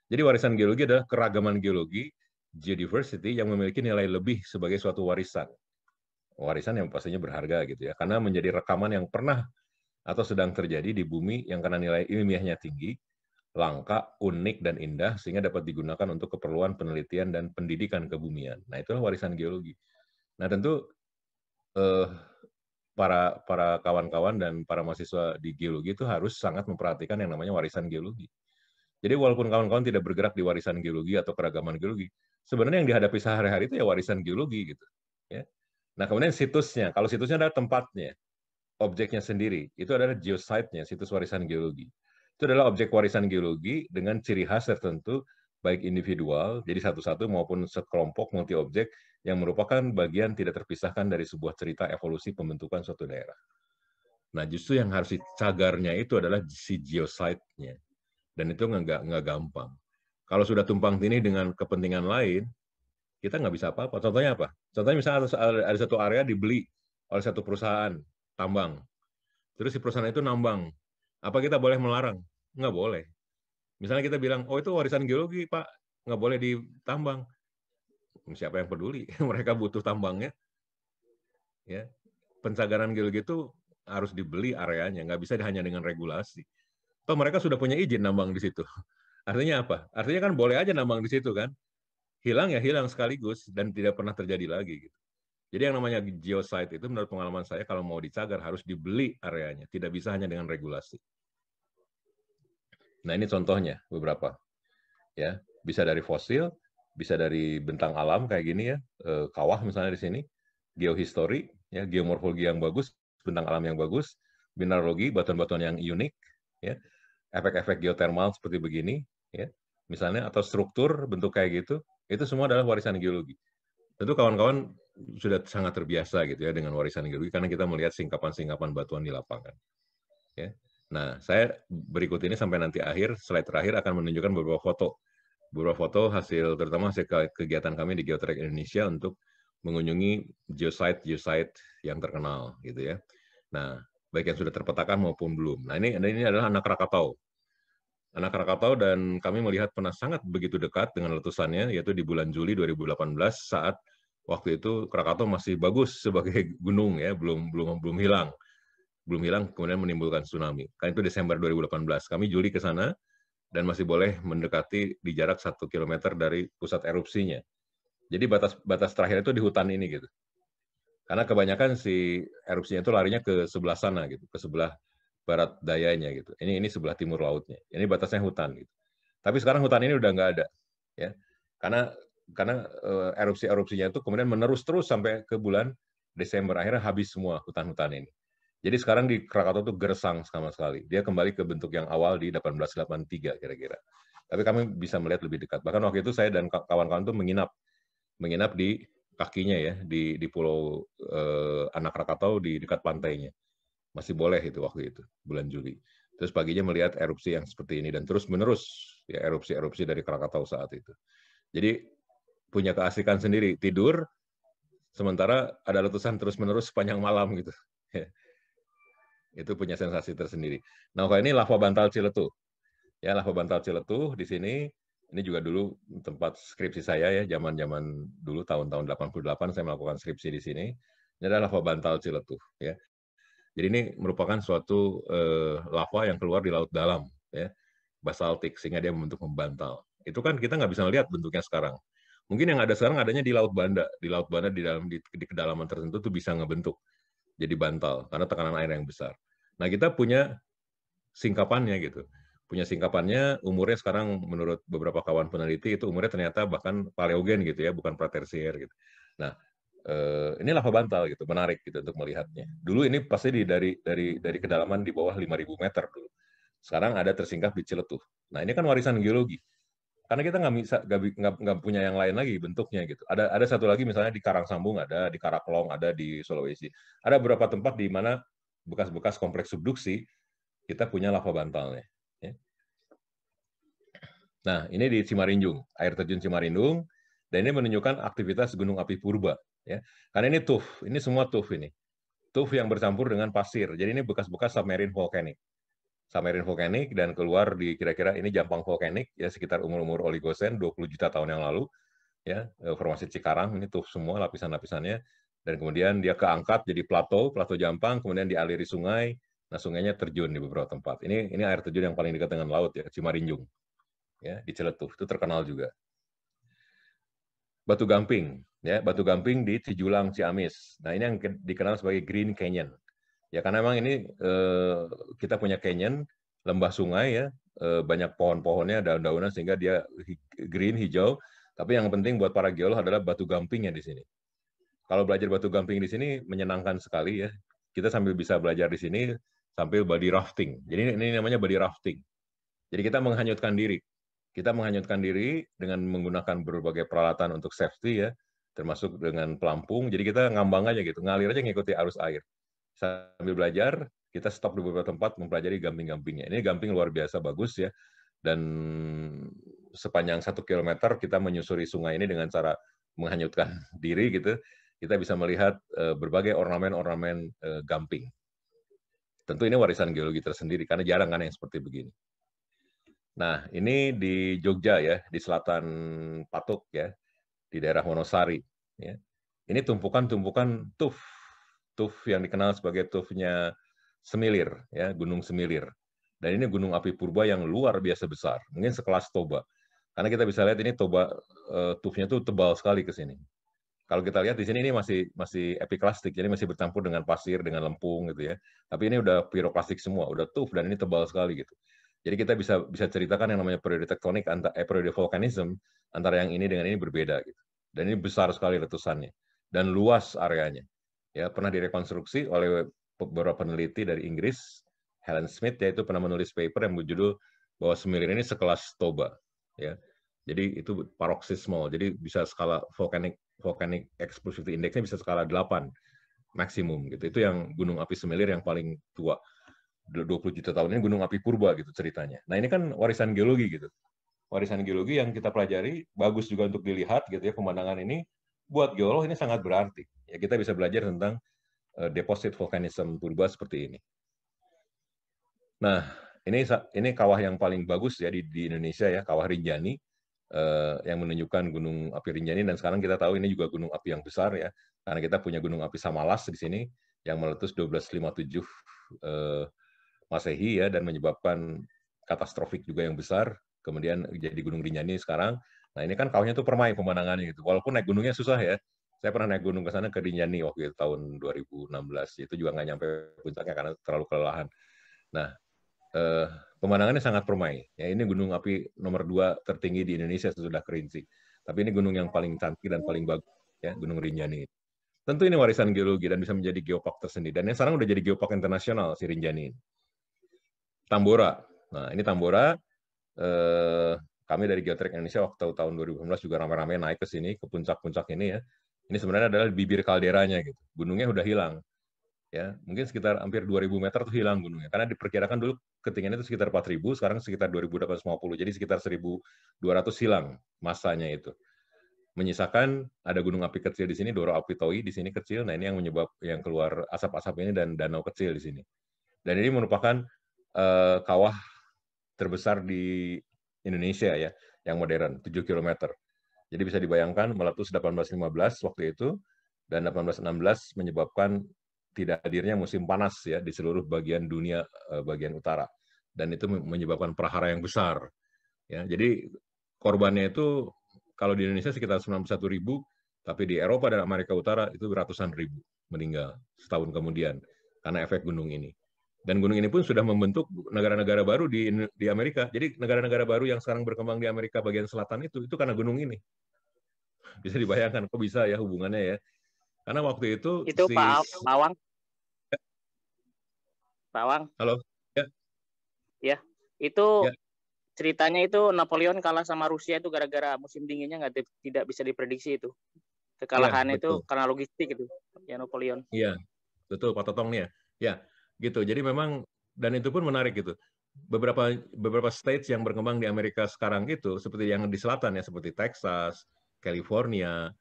Jadi warisan geologi adalah keragaman geologi, geodiversity yang memiliki nilai lebih sebagai suatu warisan warisan yang pastinya berharga gitu ya karena menjadi rekaman yang pernah atau sedang terjadi di bumi yang karena nilai ilmiahnya tinggi, langka, unik dan indah sehingga dapat digunakan untuk keperluan penelitian dan pendidikan kebumian. Nah, itulah warisan geologi. Nah, tentu eh, para para kawan-kawan dan para mahasiswa di geologi itu harus sangat memperhatikan yang namanya warisan geologi. Jadi walaupun kawan-kawan tidak bergerak di warisan geologi atau keragaman geologi, sebenarnya yang dihadapi sehari-hari itu ya warisan geologi gitu. Ya, Nah, kemudian situsnya. Kalau situsnya adalah tempatnya, objeknya sendiri. Itu adalah geosite-nya, situs warisan geologi. Itu adalah objek warisan geologi dengan ciri khas tertentu, baik individual, jadi satu-satu maupun sekelompok multi-objek yang merupakan bagian tidak terpisahkan dari sebuah cerita evolusi pembentukan suatu daerah. Nah, justru yang harus dicagarnya itu adalah si geosite-nya. Dan itu nggak, gampang. Kalau sudah tumpang tini dengan kepentingan lain, kita nggak bisa apa-apa. Contohnya apa? Contohnya misalnya ada, ada satu area dibeli oleh satu perusahaan tambang. Terus si perusahaan itu nambang. Apa kita boleh melarang? Nggak boleh. Misalnya kita bilang, oh itu warisan geologi, Pak. Nggak boleh ditambang. Siapa yang peduli? [laughs] Mereka butuh tambangnya. Ya, Pencagaran geologi itu harus dibeli areanya. Nggak bisa hanya dengan regulasi. Atau mereka sudah punya izin nambang di situ. [laughs] Artinya apa? Artinya kan boleh aja nambang di situ kan hilang ya hilang sekaligus dan tidak pernah terjadi lagi gitu. Jadi yang namanya geosite itu menurut pengalaman saya kalau mau dicagar harus dibeli areanya, tidak bisa hanya dengan regulasi. Nah ini contohnya beberapa, ya bisa dari fosil, bisa dari bentang alam kayak gini ya, eh, kawah misalnya di sini, geohistori, ya geomorfologi yang bagus, bentang alam yang bagus, mineralogi, batuan-batuan yang unik, ya efek-efek geotermal seperti begini, ya misalnya atau struktur bentuk kayak gitu, itu semua adalah warisan geologi. Tentu kawan-kawan sudah sangat terbiasa gitu ya dengan warisan geologi karena kita melihat singkapan-singkapan batuan di lapangan. Ya. Nah, saya berikut ini sampai nanti akhir, slide terakhir akan menunjukkan beberapa foto. Beberapa foto hasil, terutama hasil kegiatan kami di Geotrek Indonesia untuk mengunjungi geosite-geosite yang terkenal gitu ya. Nah, baik yang sudah terpetakan maupun belum. Nah, ini ini adalah anak Krakatau anak Krakatau dan kami melihat pernah sangat begitu dekat dengan letusannya, yaitu di bulan Juli 2018 saat waktu itu Krakatau masih bagus sebagai [laughs] gunung ya, belum belum belum hilang, belum hilang kemudian menimbulkan tsunami. Kan itu Desember 2018. Kami Juli ke sana dan masih boleh mendekati di jarak satu kilometer dari pusat erupsinya. Jadi batas batas terakhir itu di hutan ini gitu. Karena kebanyakan si erupsinya itu larinya ke sebelah sana gitu, ke sebelah barat dayanya gitu. Ini ini sebelah timur lautnya. Ini batasnya hutan gitu. Tapi sekarang hutan ini udah nggak ada ya. Karena karena eh, erupsi-erupsinya itu kemudian menerus terus sampai ke bulan Desember akhirnya habis semua hutan-hutan ini. Jadi sekarang di Krakatau itu gersang sama sekali. Dia kembali ke bentuk yang awal di 1883 kira-kira. Tapi kami bisa melihat lebih dekat. Bahkan waktu itu saya dan kawan-kawan itu menginap menginap di kakinya ya di di pulau eh, anak Krakatau di dekat pantainya masih boleh itu waktu itu bulan Juli. Terus paginya melihat erupsi yang seperti ini dan terus menerus ya erupsi-erupsi dari Krakatau saat itu. Jadi punya keasikan sendiri tidur sementara ada letusan terus-menerus sepanjang malam gitu. Ya. itu punya sensasi tersendiri. Nah, kalau ini lava bantal Ciletu. Ya, lava bantal Ciletu di sini ini juga dulu tempat skripsi saya ya, zaman-zaman dulu tahun-tahun 88 saya melakukan skripsi di sini. Ini adalah lava bantal Ciletu ya. Jadi ini merupakan suatu uh, lava yang keluar di laut dalam, ya, basaltik, sehingga dia membentuk membantal. Itu kan kita nggak bisa melihat bentuknya sekarang. Mungkin yang ada sekarang adanya di laut Banda, di laut Banda di dalam di, di kedalaman tertentu tuh bisa ngebentuk jadi bantal karena tekanan air yang besar. Nah kita punya singkapannya gitu, punya singkapannya umurnya sekarang menurut beberapa kawan peneliti itu umurnya ternyata bahkan paleogen gitu ya, bukan pratersier gitu. Nah uh, ini lava bantal gitu, menarik gitu untuk melihatnya. Dulu ini pasti di, dari dari dari kedalaman di bawah 5.000 meter dulu. Sekarang ada tersingkap di Ciletuh. Nah ini kan warisan geologi. Karena kita nggak bisa nggak punya yang lain lagi bentuknya gitu. Ada ada satu lagi misalnya di Karang Sambung ada, di Karaklong ada di Sulawesi. Ada beberapa tempat di mana bekas-bekas kompleks subduksi kita punya lava bantalnya. Ya. Nah, ini di Cimarinjung, air terjun Cimarinjung, dan ini menunjukkan aktivitas gunung api purba ya karena ini tuf ini semua tuf ini tuf yang bercampur dengan pasir jadi ini bekas-bekas submarine volcanic. submarine volcanic dan keluar di kira-kira ini jampang volcanic ya sekitar umur-umur oligosen 20 juta tahun yang lalu ya eh, formasi Cikarang ini tuh semua lapisan-lapisannya dan kemudian dia keangkat jadi plato plato jampang kemudian dialiri sungai nah sungainya terjun di beberapa tempat ini ini air terjun yang paling dekat dengan laut ya Cimarinjung ya di Celetuh itu terkenal juga Batu Gamping ya batu gamping di Cijulang Ciamis. Nah ini yang dikenal sebagai Green Canyon. Ya karena memang ini eh, kita punya canyon, lembah sungai ya, eh, banyak pohon-pohonnya, daun daunnya sehingga dia green hijau. Tapi yang penting buat para geolog adalah batu gampingnya di sini. Kalau belajar batu gamping di sini menyenangkan sekali ya. Kita sambil bisa belajar di sini sambil body rafting. Jadi ini namanya body rafting. Jadi kita menghanyutkan diri. Kita menghanyutkan diri dengan menggunakan berbagai peralatan untuk safety ya termasuk dengan pelampung. Jadi kita ngambang aja gitu, ngalir aja ngikuti arus air. Sambil belajar, kita stop di beberapa tempat mempelajari gamping-gampingnya. Ini gamping luar biasa bagus ya. Dan sepanjang satu kilometer kita menyusuri sungai ini dengan cara menghanyutkan [laughs] diri gitu. Kita bisa melihat eh, berbagai ornamen-ornamen eh, gamping. Tentu ini warisan geologi tersendiri karena jarang kan yang seperti begini. Nah, ini di Jogja ya, di selatan Patuk ya di daerah Wonosari. Ya. Ini tumpukan-tumpukan tuf, tuf yang dikenal sebagai tufnya Semilir, ya, Gunung Semilir. Dan ini gunung api purba yang luar biasa besar, mungkin sekelas Toba. Karena kita bisa lihat ini Toba eh, tufnya tuh tebal sekali ke sini. Kalau kita lihat di sini ini masih masih epiklastik, jadi masih bercampur dengan pasir, dengan lempung gitu ya. Tapi ini udah piroklastik semua, udah tuf dan ini tebal sekali gitu. Jadi kita bisa bisa ceritakan yang namanya periode tektonik antara eh, periode vulkanisme antara yang ini dengan ini berbeda gitu. Dan ini besar sekali letusannya dan luas areanya. Ya, pernah direkonstruksi oleh beberapa peneliti dari Inggris, Helen Smith yaitu pernah menulis paper yang berjudul bahwa semilir ini sekelas Toba, ya. Jadi itu paroksismal. Jadi bisa skala volcanic volcanic explosivity index-nya bisa skala 8 maksimum gitu. Itu yang gunung api Semilir yang paling tua. 20 juta tahun ini gunung api purba gitu ceritanya. Nah, ini kan warisan geologi gitu. Warisan geologi yang kita pelajari bagus juga untuk dilihat gitu ya pemandangan ini buat geolog ini sangat berarti. Ya kita bisa belajar tentang uh, deposit vulkanisme purba seperti ini. Nah, ini ini kawah yang paling bagus ya di, di Indonesia ya, kawah Rinjani eh, yang menunjukkan gunung api Rinjani dan sekarang kita tahu ini juga gunung api yang besar ya karena kita punya gunung api Samalas di sini yang meletus 1257 eh, Masehi ya dan menyebabkan katastrofik juga yang besar. Kemudian jadi Gunung Rinjani sekarang. Nah ini kan kawahnya itu permai pemandangannya gitu. Walaupun naik gunungnya susah ya. Saya pernah naik gunung ke sana ke Rinjani waktu itu tahun 2016. Itu juga nggak nyampe puncaknya karena terlalu kelelahan. Nah eh, pemandangannya sangat permai. Ya ini gunung api nomor dua tertinggi di Indonesia sesudah Kerinci. Tapi ini gunung yang paling cantik dan paling bagus ya Gunung Rinjani tentu ini warisan geologi dan bisa menjadi geopark tersendiri. Dan yang sekarang udah jadi geopark internasional si Rinjani. Tambora. Nah, ini Tambora eh, kami dari Geotrek Indonesia waktu tahun 2015 juga ramai-ramai naik ke sini ke puncak-puncak ini ya. Ini sebenarnya adalah bibir kalderanya gitu. Gunungnya udah hilang. Ya, mungkin sekitar hampir 2000 meter tuh hilang gunungnya karena diperkirakan dulu ketinggiannya itu sekitar 4000, sekarang sekitar 2850. Jadi sekitar 1200 hilang masanya itu. Menyisakan ada gunung api kecil di sini, Doro Toi di sini kecil. Nah, ini yang menyebab yang keluar asap-asap ini dan danau kecil di sini. Dan ini merupakan uh, kawah terbesar di Indonesia ya, yang modern, 7 km. Jadi bisa dibayangkan meletus 1815 waktu itu, dan 1816 menyebabkan tidak hadirnya musim panas ya di seluruh bagian dunia uh, bagian utara. Dan itu menyebabkan prahara yang besar. Ya, jadi korbannya itu kalau di Indonesia sekitar 91 ribu, tapi di Eropa dan Amerika Utara itu ratusan ribu meninggal setahun kemudian karena efek gunung ini. Dan gunung ini pun sudah membentuk negara-negara baru di di Amerika. Jadi negara-negara baru yang sekarang berkembang di Amerika bagian selatan itu itu karena gunung ini. Bisa dibayangkan kok bisa ya hubungannya ya. Karena waktu itu Itu si... Pak Awang. Ya. Pak Awang. Halo. Ya. Ya, itu ya. ceritanya itu Napoleon kalah sama Rusia itu gara-gara musim dinginnya nggak tidak bisa diprediksi itu. kekalahan ya, itu karena logistik itu ya Napoleon. Iya. Betul Pak Totong nih ya. Ya, gitu. Jadi memang dan itu pun menarik gitu. Beberapa beberapa states yang berkembang di Amerika sekarang itu seperti yang di selatan ya seperti Texas, California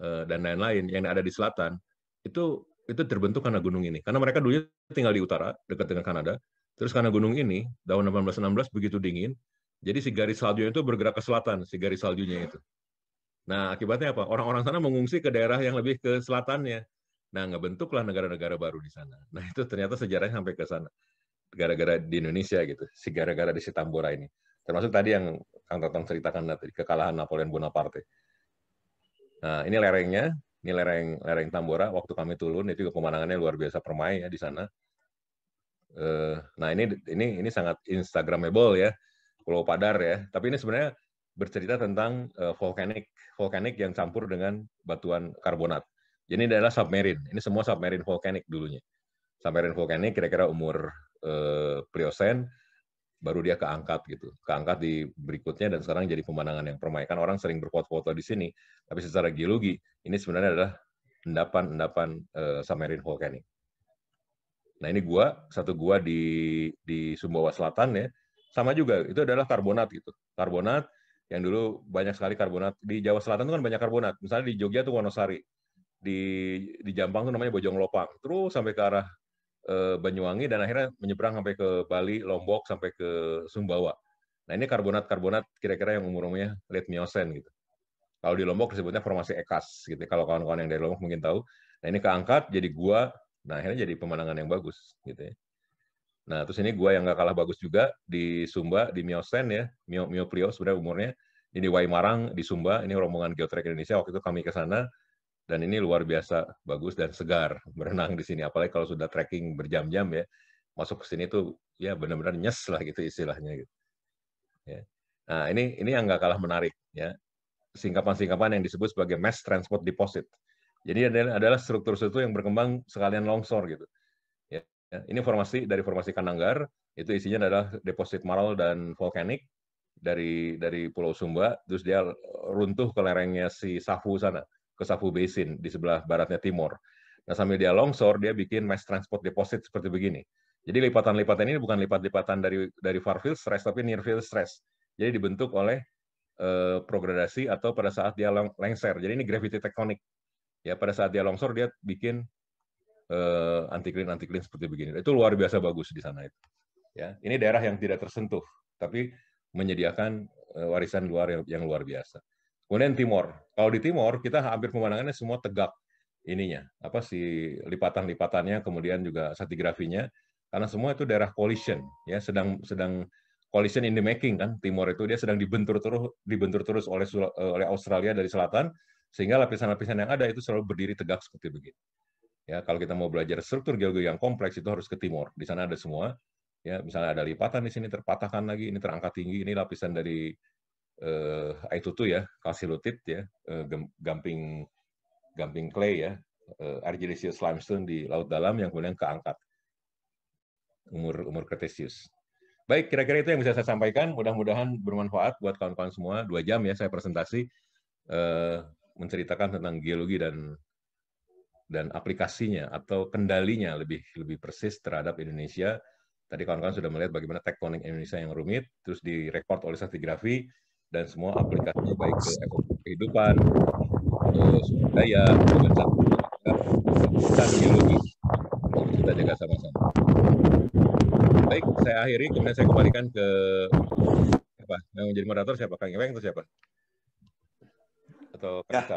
eh, dan lain-lain yang ada di selatan itu itu terbentuk karena gunung ini. Karena mereka dulu tinggal di utara dekat dengan Kanada. Terus karena gunung ini tahun 1816 begitu dingin, jadi si garis salju itu bergerak ke selatan, si garis saljunya itu. Nah, akibatnya apa? Orang-orang sana mengungsi ke daerah yang lebih ke selatannya. Nah, nggak bentuklah negara-negara baru di sana. Nah, itu ternyata sejarahnya sampai ke sana. Gara-gara di Indonesia gitu, si gara-gara di Sitambora ini. Termasuk tadi yang Kang Tatang ceritakan tadi, kekalahan Napoleon Bonaparte. Nah, ini lerengnya, ini lereng lereng Tambora. Waktu kami turun, itu pemandangannya luar biasa permai ya di sana. Eh, nah, ini ini ini sangat instagramable ya, Pulau Padar ya. Tapi ini sebenarnya bercerita tentang volcanic eh, volcanic yang campur dengan batuan karbonat jadi ini adalah submarine. Ini semua submarine vulkanik dulunya. Submarine vulkanik kira-kira umur eh, Pliosen, baru dia keangkat gitu. Keangkat di berikutnya dan sekarang jadi pemandangan yang permai. Kan orang sering berfoto-foto di sini, tapi secara geologi ini sebenarnya adalah endapan-endapan eh, submarine vulkanik. Nah ini gua, satu gua di di Sumbawa Selatan ya, sama juga itu adalah karbonat gitu. Karbonat yang dulu banyak sekali karbonat di Jawa Selatan itu kan banyak karbonat. Misalnya di Jogja tuh Wonosari di di Jampang tuh namanya Bojong Lopang. Terus sampai ke arah e, Banyuwangi dan akhirnya menyeberang sampai ke Bali, Lombok sampai ke Sumbawa. Nah, ini karbonat-karbonat kira-kira yang umur-umurnya late Miocene gitu. Kalau di Lombok disebutnya formasi Ekas gitu. Kalau kawan-kawan yang dari Lombok mungkin tahu. Nah, ini keangkat jadi gua. Nah, akhirnya jadi pemandangan yang bagus gitu ya. Nah, terus ini gua yang nggak kalah bagus juga di Sumba, di Miocene ya, Mio, Mio Plio sebenarnya umurnya. Ini di Waimarang, di Sumba, ini rombongan Geotrek Indonesia, waktu itu kami ke sana, dan ini luar biasa bagus dan segar [laughs] berenang di sini. Apalagi kalau sudah trekking berjam-jam ya, masuk ke sini tuh ya benar-benar nyes lah gitu istilahnya gitu. Ya. Nah ini ini yang nggak kalah menarik ya singkapan-singkapan yang disebut sebagai mass transport deposit. Jadi adalah struktur-struktur yang berkembang sekalian longsor gitu. Ya, ya. Ini formasi dari formasi Kananggar itu isinya adalah deposit maral dan volkanik dari dari Pulau Sumba, terus dia runtuh ke lerengnya si Safu sana ke Safu Basin di sebelah baratnya timur. Nah, sambil dia longsor, dia bikin mass transport deposit seperti begini. Jadi lipatan-lipatan ini bukan lipat-lipatan dari dari far field stress, tapi near field stress. Jadi dibentuk oleh eh, progradasi atau pada saat dia long, lengser. Jadi ini gravity tektonik. Ya, pada saat dia longsor, dia bikin eh, antiklin antiklin seperti begini. Itu luar biasa bagus di sana itu. Ya, ini daerah yang tidak tersentuh, tapi menyediakan eh, warisan luar yang luar biasa. Kemudian Timor. Kalau di Timor kita hampir pemandangannya semua tegak ininya, apa sih lipatan-lipatannya, kemudian juga stratigrafinya, karena semua itu daerah collision, ya sedang sedang collision in the making kan. Timor itu dia sedang dibentur terus dibentur terus oleh eh, oleh Australia dari selatan, sehingga lapisan-lapisan yang ada itu selalu berdiri tegak seperti begitu. Ya, kalau kita mau belajar struktur geologi yang kompleks itu harus ke Timor. Di sana ada semua. Ya, misalnya ada lipatan di sini terpatahkan lagi, ini terangkat tinggi, ini lapisan dari eh, tuh ya, kalsilutit ya, eh, gamping gamping clay ya, eh, argillaceous limestone di laut dalam yang kemudian keangkat umur umur Cretaceous. Baik, kira-kira itu yang bisa saya sampaikan. Mudah-mudahan bermanfaat buat kawan-kawan semua. Dua jam ya saya presentasi eh, menceritakan tentang geologi dan dan aplikasinya atau kendalinya lebih lebih persis terhadap Indonesia. Tadi kawan-kawan sudah melihat bagaimana tektonik Indonesia yang rumit, terus direkod oleh stratigrafi, dan semua aplikasi baik ke kehidupan, terus daya, dan biologi. Kita jaga sama-sama. Baik, saya akhiri, kemudian saya kembalikan ke apa? Yang menjadi moderator siapa? Kang Iweng atau siapa? Atau Kang ya.